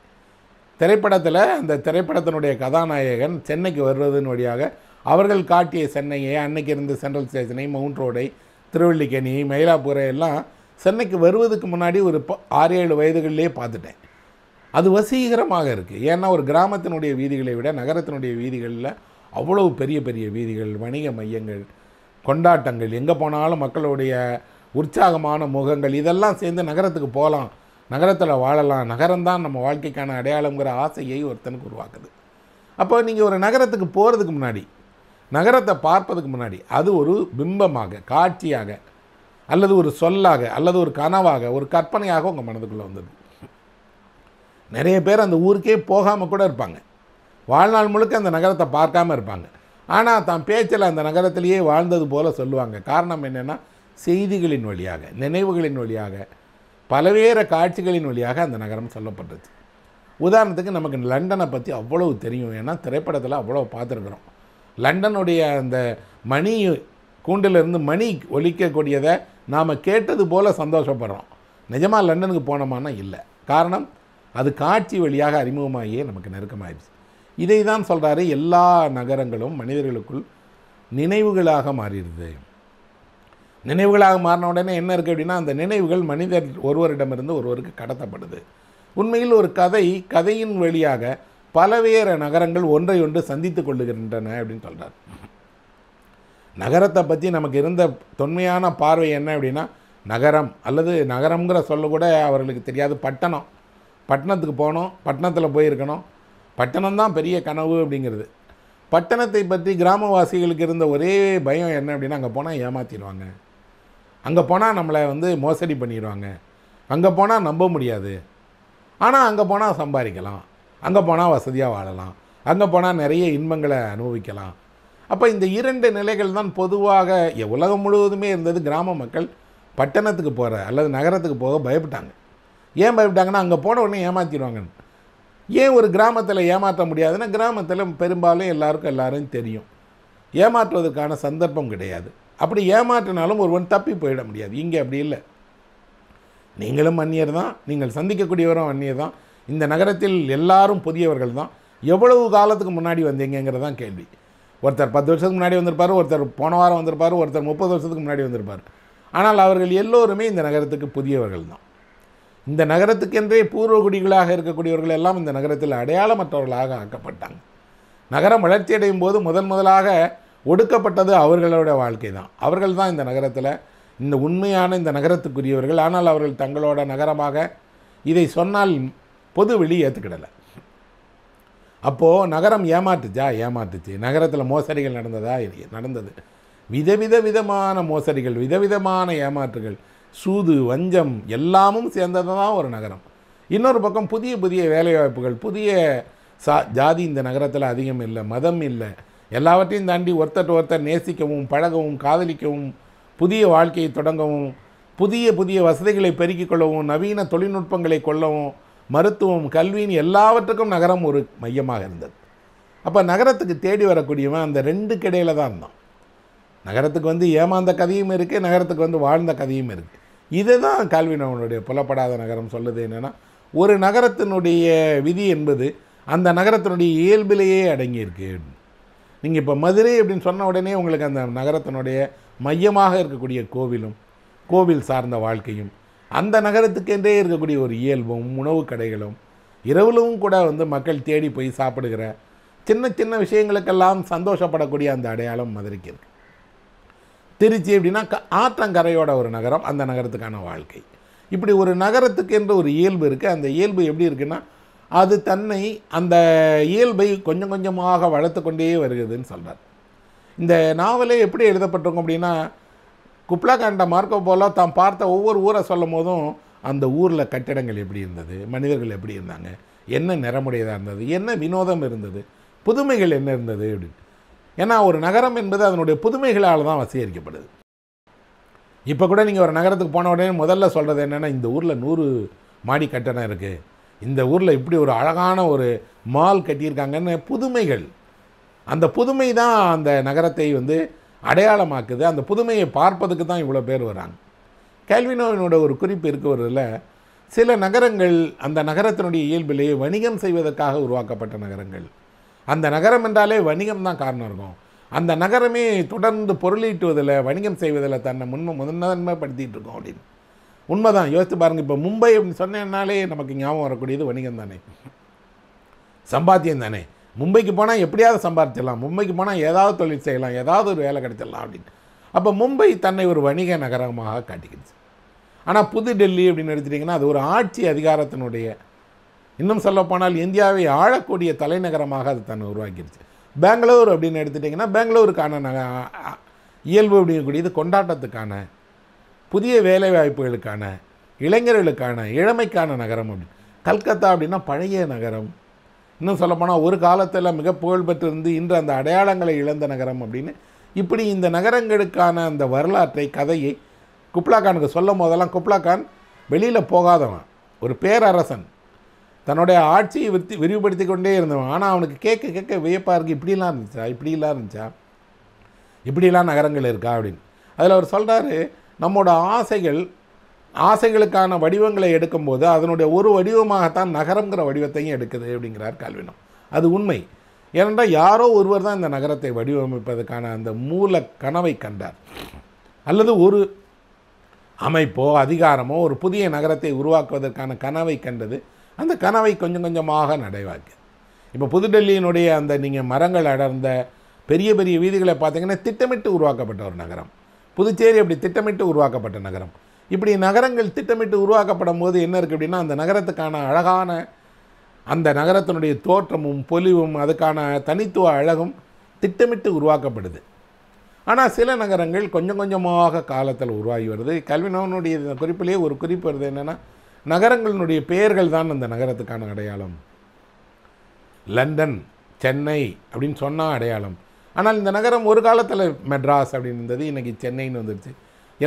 Speaker 1: திரைப்படத்தில் அந்த திரைப்படத்தினுடைய கதாநாயகன் சென்னைக்கு வருவதன் வழியாக அவர்கள் காட்டிய சென்னையை அன்னைக்கு இருந்து சென்ட்ரல் ஸ்டேஷனை மவுண்ட் ரோடை திருவள்ளிக்கேணி மயிலாப்பூரை எல்லாம் சென்னைக்கு வருவதுக்கு முன்னாடி ஒரு ஆறு ஏழு வயதுகளிலே பார்த்துட்டேன் அது வசீகரமாக இருக்குது ஏன்னா ஒரு கிராமத்தினுடைய வீதிகளை விட நகரத்தினுடைய வீதிகளில் அவ்வளவு பெரிய பெரிய வீதிகள் வணிக மையங்கள் கொண்டாட்டங்கள் எங்கே போனாலும் மக்களுடைய உற்சாகமான முகங்கள் இதெல்லாம் சேர்ந்து நகரத்துக்கு போகலாம் நகரத்தில் வாழலாம் நகரம்தான் நம்ம வாழ்க்கைக்கான அடையாளங்கிற ஆசையை ஒருத்தனுக்கு உருவாக்குது அப்போ நீங்கள் ஒரு நகரத்துக்கு போகிறதுக்கு முன்னாடி நகரத்தை பார்ப்பதுக்கு முன்னாடி அது ஒரு பிம்பமாக காட்சியாக அல்லது ஒரு சொல்லாக அல்லது ஒரு கனவாக ஒரு கற்பனையாக உங்கள் மனதுக்குள்ளே வந்தது நிறைய பேர் அந்த ஊருக்கே போகாமல் கூட இருப்பாங்க வாழ்நாள் முழுக்க அந்த நகரத்தை பார்க்காம இருப்பாங்க ஆனால் தான் பேச்சில் அந்த நகரத்திலேயே வாழ்ந்தது போல் சொல்லுவாங்க காரணம் என்னென்னா செய்திகளின் வழியாக நினைவுகளின் வழியாக பலவேறு காட்சிகளின் வழியாக அந்த நகரம் சொல்லப்பட்டது உதாரணத்துக்கு நமக்கு லண்டனை பற்றி அவ்வளவு தெரியும் ஏன்னா திரைப்படத்தில் அவ்வளோ பார்த்துருக்குறோம் லண்டனுடைய அந்த மணி கூண்டிலிருந்து மணி ஒழிக்கக்கூடியதை நாம் கேட்டது போல் சந்தோஷப்படுறோம் நிஜமாக லண்டனுக்கு போனோமானா இல்லை காரணம் அது காட்சி வழியாக அறிமுகமாகியே நமக்கு நெருக்கமாகிடுச்சு இதை தான் சொல்கிறாரு எல்லா நகரங்களும் மனிதர்களுக்குள் நினைவுகளாக மாறிடுது நினைவுகளாக மாறின உடனே என்ன இருக்குது அப்படின்னா அந்த நினைவுகள் மனிதர் ஒருவரிடமிருந்து ஒருவருக்கு கடத்தப்படுது உண்மையில் ஒரு கதை கதையின் வழியாக பலவேறு நகரங்கள் ஒன்றை ஒன்று சந்தித்து கொள்ளுகின்றன அப்படின்னு சொல்கிறார் நகரத்தை பற்றி நமக்கு இருந்த தொன்மையான பார்வை என்ன அப்படின்னா நகரம் அல்லது நகரம்ங்கிற சொல்ல கூட அவர்களுக்கு தெரியாது பட்டணம் பட்டணத்துக்கு போகணும் பட்டணத்தில் போயிருக்கணும் பட்டணம் தான் பெரிய கனவு அப்படிங்கிறது பட்டணத்தை பற்றி கிராமவாசிகளுக்கு இருந்த ஒரே பயம் என்ன அப்படின்னா அங்கே போனால் ஏமாற்றிடுவாங்க அங்கே போனால் நம்மளை வந்து மோசடி பண்ணிடுவாங்க அங்கே போனால் நம்ப முடியாது ஆனால் அங்கே போனால் சம்பாதிக்கலாம் அங்கே போனால் வசதியாக வாழலாம் அங்கே போனால் நிறைய இன்பங்களை அனுபவிக்கலாம் அப்போ இந்த இரண்டு நிலைகள் தான் பொதுவாக உலகம் முழுவதுமே இருந்தது கிராம மக்கள் பட்டணத்துக்கு போகிற அல்லது நகரத்துக்கு போக பயப்பட்டாங்க ஏன் பயப்பட்டாங்கன்னா அங்கே போன உடனே ஏமாற்றிடுவாங்கன்னு ஏன் ஒரு கிராமத்தில் ஏமாற்ற முடியாதுன்னா கிராமத்தில் பெரும்பாலும் எல்லாருக்கும் எல்லாரும் தெரியும் ஏமாற்றுவதற்கான சந்தர்ப்பம் கிடையாது அப்படி ஏமாற்றினாலும் ஒருவன் தப்பி போயிட முடியாது இங்கே அப்படி இல்லை நீங்களும் அந்நியர் தான் நீங்கள் சந்திக்கக்கூடியவரும் அந்நியர் தான் இந்த நகரத்தில் எல்லாரும் புதியவர்கள் தான் எவ்வளவு காலத்துக்கு முன்னாடி வந்தீங்கிறது தான் கேள்வி ஒருத்தர் பத்து வருஷத்துக்கு முன்னாடி வந்திருப்பார் ஒருத்தர் போன வாரம் வந்திருப்பார் ஒருத்தர் முப்பது வருஷத்துக்கு முன்னாடி வந்திருப்பார் ஆனால் அவர்கள் எல்லோருமே இந்த நகரத்துக்கு புதியவர்கள் தான் இந்த நகரத்துக்கென்றே பூர்வகுடிகளாக இருக்கக்கூடியவர்கள் எல்லாம் இந்த நகரத்தில் அடையாளமற்றவர்களாக ஆக்கப்பட்டாங்க நகரம் வளர்ச்சியடையும் போது முதன் முதலாக ஒடுக்கப்பட்டது அவர்களோட வாழ்க்கை தான் அவர்கள் தான் இந்த நகரத்தில் இந்த உண்மையான இந்த நகரத்துக்குரியவர்கள் ஆனால் அவர்கள் தங்களோட நகரமாக இதை சொன்னால் பொது வெளி ஏற்றுக்கிடலை அப்போது நகரம் ஏமாத்துச்சா ஏமாத்துச்சு நகரத்தில் மோசடிகள் நடந்ததா நடந்தது விதவித விதமான மோசடிகள் விதவிதமான ஏமாற்றுகள் சூது வஞ்சம் எல்லாமும் சேர்ந்தது தான் ஒரு நகரம் இன்னொரு பக்கம் புதிய புதிய வேலைவாய்ப்புகள் புதிய சா ஜாதி இந்த நகரத்தில் அதிகம் இல்லை மதம் இல்லை எல்லாவற்றையும் தாண்டி ஒருத்தர் ஒருத்தர் நேசிக்கவும் பழகவும் காதலிக்கவும் புதிய வாழ்க்கையை தொடங்கவும் புதிய புதிய வசதிகளை பெருக்கிக் கொள்ளவும் நவீன தொழில்நுட்பங்களை கொள்ளவும் மருத்துவம் கல்வின்னு எல்லாவற்றுக்கும் நகரம் ஒரு மையமாக இருந்தது அப்போ நகரத்துக்கு தேடி வரக்கூடியவன் அந்த ரெண்டு கிடையில தான் இருந்தான் நகரத்துக்கு வந்து ஏமாந்த கதையும் இருக்குது நகரத்துக்கு வந்து வாழ்ந்த கதையும் இருக்குது இதை தான் கால்வின் புலப்படாத நகரம் சொல்லுது என்னென்னா ஒரு நகரத்தினுடைய விதி என்பது அந்த நகரத்தினுடைய இயல்பிலேயே அடங்கியிருக்கு நீங்கள் இப்போ மதுரை அப்படின்னு சொன்ன உடனே உங்களுக்கு அந்த நகரத்தினுடைய மையமாக இருக்கக்கூடிய கோவிலும் கோவில் சார்ந்த வாழ்க்கையும் அந்த நகரத்துக்கென்றே இருக்கக்கூடிய ஒரு இயல்பும் உணவு கடைகளும் இரவுலவும் கூட வந்து மக்கள் தேடி போய் சாப்பிடுகிற சின்ன சின்ன விஷயங்களுக்கெல்லாம் சந்தோஷப்படக்கூடிய அந்த அடையாளம் மதுரைக்கு இருக்குது திருச்சி அப்படின்னா ஆற்றங்கரையோட ஒரு நகரம் அந்த நகரத்துக்கான வாழ்க்கை இப்படி ஒரு நகரத்துக்கு என்ற ஒரு இயல்பு இருக்குது அந்த இயல்பு எப்படி இருக்குன்னா அது தன்னை அந்த இயல்பை கொஞ்சம் கொஞ்சமாக வளர்த்து கொண்டே வருகிறதுன்னு சொல்கிறார் இந்த நாவலே எப்படி எழுதப்பட்டிருக்கும் அப்படின்னா குப்லாகாண்ட மார்க்கோ போல தான் பார்த்த ஒவ்வொரு ஊரை சொல்லும் போதும் அந்த ஊரில் கட்டிடங்கள் எப்படி இருந்தது மனிதர்கள் எப்படி இருந்தாங்க என்ன நிறமுடையதாக இருந்தது என்ன வினோதம் இருந்தது புதுமைகள் என்ன இருந்தது அப்படின்னு ஏன்னா ஒரு நகரம் என்பது அதனுடைய புதுமைகளால் தான் வசீகரிக்கப்படுது இப்போ கூட நீங்கள் ஒரு நகரத்துக்கு போன உடனே முதல்ல சொல்கிறது என்னென்னா இந்த ஊரில் நூறு மாடி கட்டணம் இருக்குது இந்த ஊரில் இப்படி ஒரு அழகான ஒரு மால் கட்டியிருக்காங்கன்னு புதுமைகள் அந்த புதுமை தான் அந்த நகரத்தை வந்து அடையாளமாக்குது அந்த புதுமையை பார்ப்பதுக்கு தான் இவ்வளோ பேர் வராங்க கேள்வினோவினோட ஒரு குறிப்பு இருக்கிறதுல சில நகரங்கள் அந்த நகரத்தினுடைய இயல்பிலேயே வணிகம் செய்வதற்காக உருவாக்கப்பட்ட நகரங்கள் அந்த நகரம் என்றாலே வணிகம் தான் காரணம் இருக்கும் அந்த நகரமே தொடர்ந்து பொருளீட்டுவதில் வணிகம் செய்வதில் தன்னை முன்ம முதன்மைப்படுத்திகிட்டு இருக்கோம் அப்படின்னு உண்மைதான் யோசித்து பாருங்கள் இப்போ மும்பை அப்படின்னு சொன்னேன்னாலே நமக்கு ஞாபகம் வரக்கூடியது வணிகம் தானே சம்பாத்தியம் தானே மும்பைக்கு போனால் எப்படியாவது சம்பாதிச்சிடலாம் மும்பைக்கு போனால் ஏதாவது தொழில் செய்யலாம் ஏதாவது ஒரு வேலை கிடைச்சிடலாம் அப்படின்னு அப்போ மும்பை தன்னை ஒரு வணிக நகரமாக காட்டிக்கிடுச்சு ஆனால் புது டெல்லி அப்படின்னு எடுத்துட்டிங்கன்னா அது ஒரு ஆட்சி அதிகாரத்தினுடைய இன்னும் சொல்லப்போனால் இந்தியாவை ஆழக்கூடிய தலைநகரமாக அது தன்னை உருவாக்கிடுச்சு பெங்களூர் அப்படின்னு எடுத்துட்டிங்கன்னா பெங்களூருக்கான நக இயல்பு அப்படிங்கக்கூடியது கொண்டாட்டத்துக்கான புதிய வேலைவாய்ப்புகளுக்கான இளைஞர்களுக்கான இளமைக்கான நகரம் அப்படின்னு கல்கத்தா அப்படின்னா பழைய நகரம் இன்னும் சொல்லப்போனால் ஒரு காலத்தில் மிக புகழ்பெற்றிருந்து இன்று அந்த அடையாளங்களை இழந்த நகரம் அப்படின்னு இப்படி இந்த நகரங்களுக்கான அந்த வரலாற்றை கதையை குப்லாகானுக்கு சொல்லும் போதெல்லாம் குப்லாகான் வெளியில் போகாதவன் ஒரு பேரரசன் தன்னுடைய ஆட்சியை வித்தி விரிவுபடுத்தி கொண்டே இருந்தவன் ஆனால் அவனுக்கு கேட்க கேட்க வியப்பாக இருக்குது இப்படிலாம் இருந்துச்சா இப்படிலாம் இருந்துச்சா இப்படிலாம் நகரங்கள் இருக்கா அப்படின்னு அதில் அவர் சொல்கிறாரு நம்மோட ஆசைகள் ஆசைகளுக்கான வடிவங்களை எடுக்கும்போது அதனுடைய ஒரு வடிவமாகத்தான் நகரங்கிற வடிவத்தையும் எடுக்குது அப்படிங்கிறார் கல்வினம் அது உண்மை ஏனென்றால் யாரோ ஒருவர் தான் இந்த நகரத்தை வடிவமைப்பதற்கான அந்த மூல கனவை கண்டார் அல்லது ஒரு அமைப்போ அதிகாரமோ ஒரு புதிய நகரத்தை உருவாக்குவதற்கான கனவை கண்டது அந்த கனவை கொஞ்சம் கொஞ்சமாக நடைவாக்கு இப்போ புதுடெல்லியினுடைய அந்த நீங்கள் மரங்கள் அடர்ந்த பெரிய பெரிய வீதிகளை பார்த்தீங்கன்னா திட்டமிட்டு உருவாக்கப்பட்ட ஒரு நகரம் புதுச்சேரி அப்படி திட்டமிட்டு உருவாக்கப்பட்ட நகரம் இப்படி நகரங்கள் திட்டமிட்டு உருவாக்கப்படும் போது என்ன இருக்குது அப்படின்னா அந்த நகரத்துக்கான அழகான அந்த நகரத்தினுடைய தோற்றமும் பொலிவும் அதுக்கான தனித்துவ அழகும் திட்டமிட்டு உருவாக்கப்படுது ஆனால் சில நகரங்கள் கொஞ்சம் கொஞ்சமாக காலத்தில் உருவாகி வருது கல்வினவனுடைய குறிப்பிலேயே ஒரு குறிப்பு வருது என்னென்னா நகரங்களினுடைய பெயர்கள் தான் அந்த நகரத்துக்கான அடையாளம் லண்டன் சென்னை அப்படின்னு சொன்னால் அடையாளம் ஆனால் இந்த நகரம் ஒரு காலத்தில் மெட்ராஸ் அப்படின்னு இருந்தது இன்றைக்கி சென்னைன்னு வந்துடுச்சு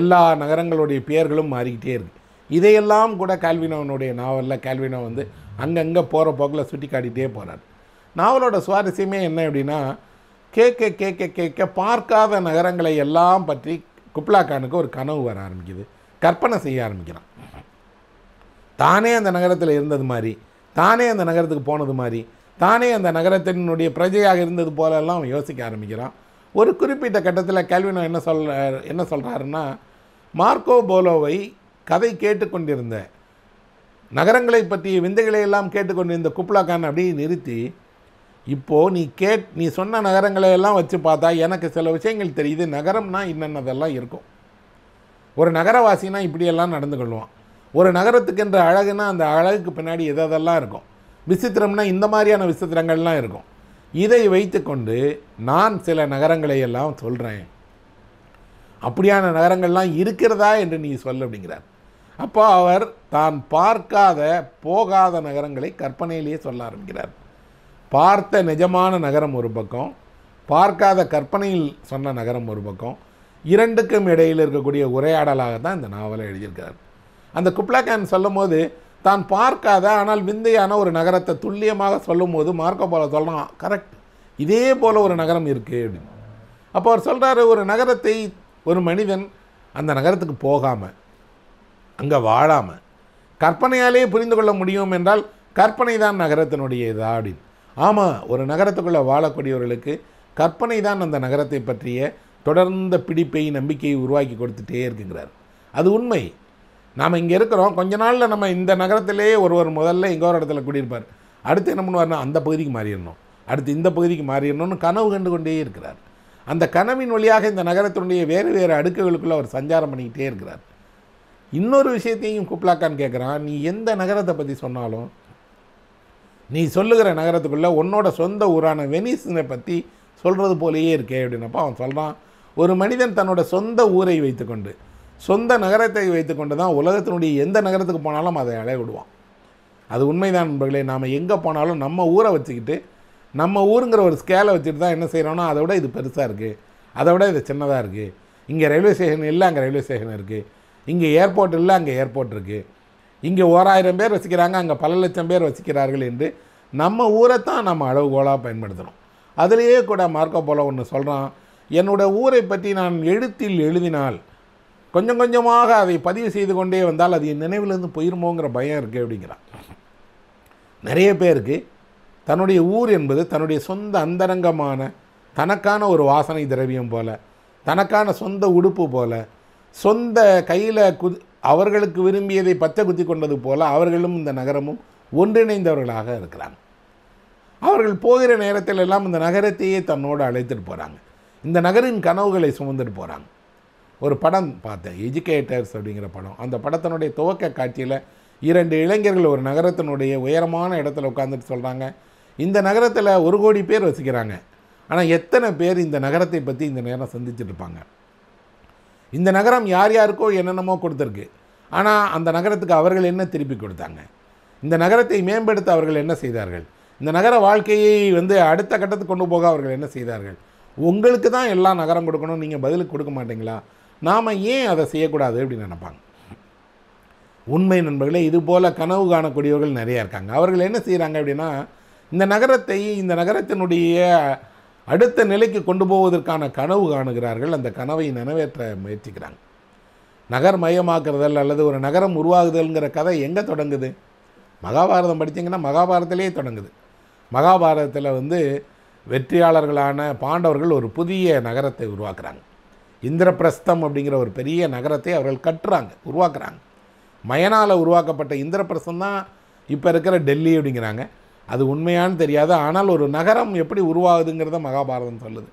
Speaker 1: எல்லா நகரங்களுடைய பெயர்களும் மாறிக்கிட்டே இருக்குது இதையெல்லாம் கூட கால்வினோவனுடைய நாவலில் கால்வினோ வந்து அங்கங்கே போகிற போக்கில் சுட்டி காட்டிகிட்டே போகிறார் நாவலோட சுவாரஸ்யமே என்ன அப்படின்னா கேட்க கேட்க கேட்க பார்க்காத நகரங்களை எல்லாம் பற்றி குப்லா கானுக்கு ஒரு கனவு வர ஆரம்பிக்குது கற்பனை செய்ய ஆரம்பிக்கிறான் தானே அந்த நகரத்தில் இருந்தது மாதிரி தானே அந்த நகரத்துக்கு போனது மாதிரி தானே அந்த நகரத்தினுடைய பிரஜையாக இருந்தது போலெல்லாம் யோசிக்க ஆரம்பிக்கிறான் ஒரு குறிப்பிட்ட கட்டத்தில் கேள்வினோ என்ன சொல்ல என்ன சொல்கிறாருன்னா மார்க்கோ போலோவை கதை கேட்டுக்கொண்டிருந்த நகரங்களை பற்றிய விந்தைகளை எல்லாம் கேட்டுக்கொண்டிருந்த குப்லாக்கான் அப்படியே நிறுத்தி இப்போது நீ கேட் நீ சொன்ன நகரங்களை எல்லாம் வச்சு பார்த்தா எனக்கு சில விஷயங்கள் தெரியுது நகரம்னா என்னென்னதெல்லாம் இருக்கும் ஒரு நகரவாசினா இப்படியெல்லாம் நடந்து கொள்வான் ஒரு நகரத்துக்கு என்ற அழகுனா அந்த அழகுக்கு பின்னாடி எதெல்லாம் இருக்கும் விசித்திரம்னா இந்த மாதிரியான விசித்திரங்கள்லாம் இருக்கும் இதை வைத்துக்கொண்டு நான் சில நகரங்களை எல்லாம் சொல்கிறேன் அப்படியான நகரங்கள்லாம் இருக்கிறதா என்று நீ சொல்ல அப்படிங்கிறார் அப்போ அவர் தான் பார்க்காத போகாத நகரங்களை கற்பனையிலேயே சொல்ல ஆரம்பிக்கிறார் பார்த்த நிஜமான நகரம் ஒரு பக்கம் பார்க்காத கற்பனையில் சொன்ன நகரம் ஒரு பக்கம் இரண்டுக்கும் இடையில் இருக்கக்கூடிய உரையாடலாக தான் இந்த நாவலை எழுதியிருக்கிறார் அந்த குப்ளாகான் சொல்லும் போது தான் பார்க்காத ஆனால் விந்தையான ஒரு நகரத்தை துல்லியமாக சொல்லும் போது மார்க்கோ போல சொல்லலாம் கரெக்ட் இதே போல் ஒரு நகரம் இருக்குது அப்படின்னு அப்போ அவர் சொல்கிறாரு ஒரு நகரத்தை ஒரு மனிதன் அந்த நகரத்துக்கு போகாமல் அங்கே வாழாமல் கற்பனையாலே புரிந்து கொள்ள முடியும் என்றால் கற்பனை தான் நகரத்தினுடைய இதா அப்படின்னு ஆமாம் ஒரு நகரத்துக்குள்ளே வாழக்கூடியவர்களுக்கு கற்பனை தான் அந்த நகரத்தை பற்றிய தொடர்ந்த பிடிப்பை நம்பிக்கையை உருவாக்கி கொடுத்துட்டே இருக்குங்கிறார் அது உண்மை நாம் இங்கே இருக்கிறோம் கொஞ்ச நாளில் நம்ம இந்த நகரத்திலேயே ஒருவர் முதல்ல எங்கே ஒரு இடத்துல குடியிருப்பார் அடுத்து என்ன பண்ணுவார்னா அந்த பகுதிக்கு மாறிடணும் அடுத்து இந்த பகுதிக்கு மாறிடணும்னு கனவு கண்டு கொண்டே இருக்கிறார் அந்த கனவின் வழியாக இந்த நகரத்தினுடைய வேறு வேறு அடுக்குகளுக்குள்ளே அவர் சஞ்சாரம் பண்ணிக்கிட்டே இருக்கிறார் இன்னொரு விஷயத்தையும் குப்லாக்கான்னு கேட்குறான் நீ எந்த நகரத்தை பற்றி சொன்னாலும் நீ சொல்லுகிற நகரத்துக்குள்ளே உன்னோட சொந்த ஊரான வெனிஸினை பற்றி சொல்கிறது போலேயே இருக்கே அப்படின்னப்போ அவன் சொல்கிறான் ஒரு மனிதன் தன்னோட சொந்த ஊரை வைத்துக்கொண்டு சொந்த நகரத்தை வைத்துக்கொண்டு தான் உலகத்தினுடைய எந்த நகரத்துக்கு போனாலும் அதை விடுவான் அது உண்மைதான் நண்பர்களே நாம் எங்கே போனாலும் நம்ம ஊரை வச்சுக்கிட்டு நம்ம ஊருங்கிற ஒரு ஸ்கேலை வச்சுட்டு தான் என்ன செய்கிறோன்னா அதை விட இது பெருசாக இருக்குது அதை விட இது சின்னதாக இருக்குது இங்கே ரயில்வே ஸ்டேஷன் இல்லை அங்கே ரயில்வே ஸ்டேஷன் இருக்குது இங்கே ஏர்போர்ட் இல்லை அங்கே ஏர்போர்ட் இருக்குது இங்கே ஓராயிரம் பேர் வசிக்கிறாங்க அங்கே பல லட்சம் பேர் வசிக்கிறார்கள் என்று நம்ம ஊரைத்தான் நம்ம அளவுகோலாக பயன்படுத்தணும் அதுலேயே கூட மார்க்கோ போல ஒன்று சொல்கிறான் என்னோடய ஊரை பற்றி நான் எழுத்தில் எழுதினால் கொஞ்சம் கொஞ்சமாக அதை பதிவு செய்து கொண்டே வந்தால் அது என் நினைவிலேருந்து போயிருமோங்கிற பயம் இருக்குது அப்படிங்கிறான் நிறைய பேருக்கு தன்னுடைய ஊர் என்பது தன்னுடைய சொந்த அந்தரங்கமான தனக்கான ஒரு வாசனை திரவியம் போல தனக்கான சொந்த உடுப்பு போல சொந்த கையில் குதி அவர்களுக்கு விரும்பியதை பச்சை குத்தி கொண்டது போல அவர்களும் இந்த நகரமும் ஒன்றிணைந்தவர்களாக இருக்கிறாங்க அவர்கள் போகிற நேரத்தில் எல்லாம் இந்த நகரத்தையே தன்னோடு அழைத்துட்டு போகிறாங்க இந்த நகரின் கனவுகளை சுமந்துட்டு போகிறாங்க ஒரு படம் பார்த்தேன் எஜுகேட்டர்ஸ் அப்படிங்கிற படம் அந்த படத்தினுடைய துவக்க காட்சியில் இரண்டு இளைஞர்கள் ஒரு நகரத்தினுடைய உயரமான இடத்துல உட்காந்துட்டு சொல்கிறாங்க இந்த நகரத்தில் ஒரு கோடி பேர் வசிக்கிறாங்க ஆனால் எத்தனை பேர் இந்த நகரத்தை பற்றி இந்த நேரம் சந்திச்சுட்ருப்பாங்க இந்த நகரம் யார் யாருக்கோ என்னென்னமோ கொடுத்துருக்கு ஆனால் அந்த நகரத்துக்கு அவர்கள் என்ன திருப்பி கொடுத்தாங்க இந்த நகரத்தை மேம்படுத்த அவர்கள் என்ன செய்தார்கள் இந்த நகர வாழ்க்கையை வந்து அடுத்த கட்டத்துக்கு கொண்டு போக அவர்கள் என்ன செய்தார்கள் உங்களுக்கு தான் எல்லா நகரம் கொடுக்கணும் நீங்கள் பதிலுக்கு கொடுக்க மாட்டீங்களா நாம் ஏன் அதை செய்யக்கூடாது அப்படின்னு நினைப்பாங்க உண்மை நண்பர்களே இது போல் கனவு காணக்கூடியவர்கள் நிறையா இருக்காங்க அவர்கள் என்ன செய்கிறாங்க அப்படின்னா இந்த நகரத்தை இந்த நகரத்தினுடைய அடுத்த நிலைக்கு கொண்டு போவதற்கான கனவு காணுகிறார்கள் அந்த கனவை நினைவேற்ற முயற்சிக்கிறாங்க நகர்மயமாக்குறதல் அல்லது ஒரு நகரம் உருவாகுதல்ங்கிற கதை எங்கே தொடங்குது மகாபாரதம் படித்தீங்கன்னா மகாபாரதத்திலேயே தொடங்குது மகாபாரதத்தில் வந்து வெற்றியாளர்களான பாண்டவர்கள் ஒரு புதிய நகரத்தை உருவாக்குறாங்க இந்திரபிரஸ்தம் அப்படிங்கிற ஒரு பெரிய நகரத்தை அவர்கள் கட்டுறாங்க உருவாக்குறாங்க மயனால் உருவாக்கப்பட்ட இந்திரபிரஸ்தம் தான் இப்போ இருக்கிற டெல்லி அப்படிங்கிறாங்க அது உண்மையானு தெரியாது ஆனால் ஒரு நகரம் எப்படி உருவாகுதுங்கிறத மகாபாரதம் சொல்லுது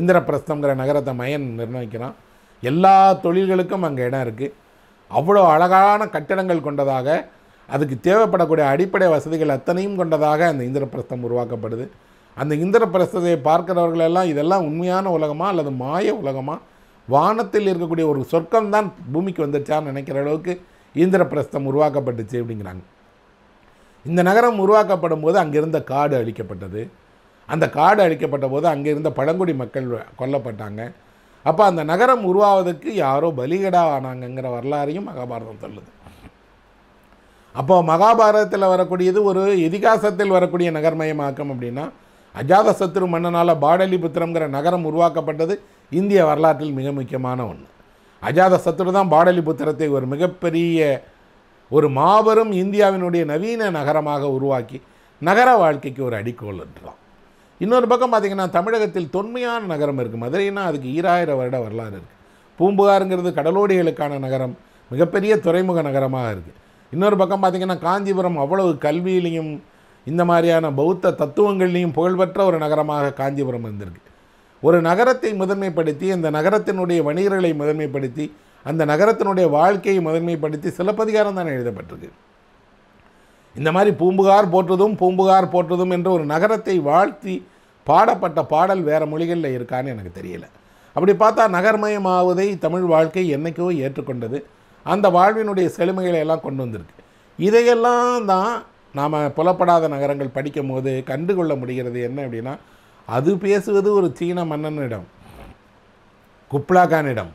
Speaker 1: இந்திரபிரஸ்தங்கிற நகரத்தை மயன் நிர்ணயிக்கிறான் எல்லா தொழில்களுக்கும் அங்கே இடம் இருக்குது அவ்வளோ அழகான கட்டிடங்கள் கொண்டதாக அதுக்கு தேவைப்படக்கூடிய அடிப்படை வசதிகள் அத்தனையும் கொண்டதாக அந்த இந்திரபிரஸ்தம் உருவாக்கப்படுது அந்த இந்திரபிரஸ்தத்தை பார்க்குறவர்களெல்லாம் இதெல்லாம் உண்மையான உலகமாக அல்லது மாய உலகமாக வானத்தில் இருக்கக்கூடிய ஒரு சொர்க்கம் தான் பூமிக்கு வந்துச்சான்னு நினைக்கிற அளவுக்கு இந்திரபிரஸ்தம் உருவாக்கப்பட்டுச்சு அப்படிங்கிறாங்க இந்த நகரம் உருவாக்கப்படும் போது அங்கிருந்த காடு அழிக்கப்பட்டது அந்த காடு அழிக்கப்பட்ட போது அங்கே இருந்த பழங்குடி மக்கள் கொல்லப்பட்டாங்க அப்போ அந்த நகரம் உருவாவதற்கு யாரோ பலிகடா ஆனாங்கங்கிற வரலாறையும் மகாபாரதம் சொல்லுது அப்போது மகாபாரதத்தில் வரக்கூடியது ஒரு இதிகாசத்தில் வரக்கூடிய நகர்மயமாக்கம் அப்படின்னா அஜாதசத்ரு மன்னனால் பாடலிபுத்திரங்கிற நகரம் உருவாக்கப்பட்டது இந்திய வரலாற்றில் மிக முக்கியமான ஒன்று அஜாத சத்துரு தான் பாடலிபுத்திரத்தை ஒரு மிகப்பெரிய ஒரு மாபெரும் இந்தியாவினுடைய நவீன நகரமாக உருவாக்கி நகர வாழ்க்கைக்கு ஒரு அடிக்கோள் என்றான் இன்னொரு பக்கம் பார்த்திங்கன்னா தமிழகத்தில் தொன்மையான நகரம் இருக்குது மதுரைனா அதுக்கு ஈராயிரம் வருட வரலாறு இருக்குது பூம்புகாருங்கிறது கடலோடிகளுக்கான நகரம் மிகப்பெரிய துறைமுக நகரமாக இருக்குது இன்னொரு பக்கம் பார்த்திங்கன்னா காஞ்சிபுரம் அவ்வளவு கல்வியிலையும் இந்த மாதிரியான பௌத்த தத்துவங்கள்லேயும் புகழ்பெற்ற ஒரு நகரமாக காஞ்சிபுரம் இருந்திருக்கு ஒரு நகரத்தை முதன்மைப்படுத்தி அந்த நகரத்தினுடைய வணிகர்களை முதன்மைப்படுத்தி அந்த நகரத்தினுடைய வாழ்க்கையை முதன்மைப்படுத்தி சிலப்பதிகாரம் தான் எழுதப்பட்டிருக்கு இந்த மாதிரி பூம்புகார் போற்றுதும் பூம்புகார் போற்றுதும் என்று ஒரு நகரத்தை வாழ்த்தி பாடப்பட்ட பாடல் வேறு மொழிகளில் இருக்கான்னு எனக்கு தெரியல அப்படி பார்த்தா நகர்மயமாவதை தமிழ் வாழ்க்கை என்றைக்கோ ஏற்றுக்கொண்டது அந்த வாழ்வினுடைய செழுமைகளை எல்லாம் கொண்டு வந்திருக்கு இதையெல்லாம் தான் நாம் புலப்படாத நகரங்கள் படிக்கும் போது கண்டுகொள்ள முடிகிறது என்ன அப்படின்னா அது பேசுவது ஒரு சீன மன்னனிடம் குப்லாகானிடம்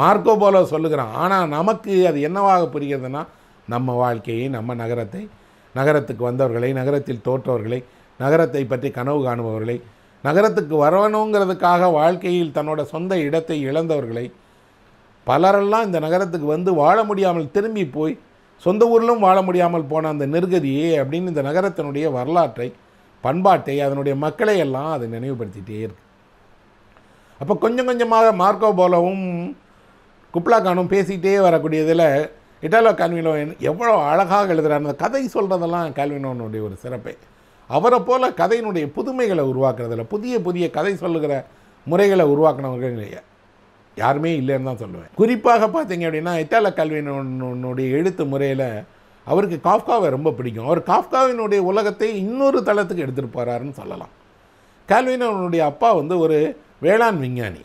Speaker 1: மார்க்கோ போலோ சொல்லுகிறான் ஆனால் நமக்கு அது என்னவாக புரிகிறதுனா நம்ம வாழ்க்கையை நம்ம நகரத்தை நகரத்துக்கு வந்தவர்களை நகரத்தில் தோற்றவர்களை நகரத்தை பற்றி கனவு காணுபவர்களை நகரத்துக்கு வரணுங்கிறதுக்காக வாழ்க்கையில் தன்னோட சொந்த இடத்தை இழந்தவர்களை பலரெல்லாம் இந்த நகரத்துக்கு வந்து வாழ முடியாமல் திரும்பி போய் சொந்த ஊரிலும் வாழ முடியாமல் போன அந்த நிர்கதியே அப்படின்னு இந்த நகரத்தினுடைய வரலாற்றை பண்பாட்டை அதனுடைய மக்களை எல்லாம் அதை நினைவுபடுத்திகிட்டே இருக்கு அப்போ கொஞ்சம் கொஞ்சமாக மார்க்கோ போலவும் குப்லா கானும் பேசிகிட்டே வரக்கூடியதில் இட்டாலோ கல்வினோ எவ்வளோ அழகாக எழுதுகிறார் அந்த கதை சொல்கிறதெல்லாம் கல்வினோனுடைய ஒரு சிறப்பை அவரை போல் கதையினுடைய புதுமைகளை உருவாக்குறதில் புதிய புதிய கதை சொல்லுகிற முறைகளை உருவாக்கினவர்கள் இல்லையா யாருமே இல்லைன்னு தான் சொல்லுவேன் குறிப்பாக பார்த்தீங்க அப்படின்னா இத்தால கல்வியினுடைய எழுத்து முறையில் அவருக்கு காஃப்காவை ரொம்ப பிடிக்கும் அவர் காஃப்காவினுடைய உலகத்தை இன்னொரு தளத்துக்கு எடுத்துகிட்டு போகிறாருன்னு சொல்லலாம் கால்வின் அவனுடைய அப்பா வந்து ஒரு வேளாண் விஞ்ஞானி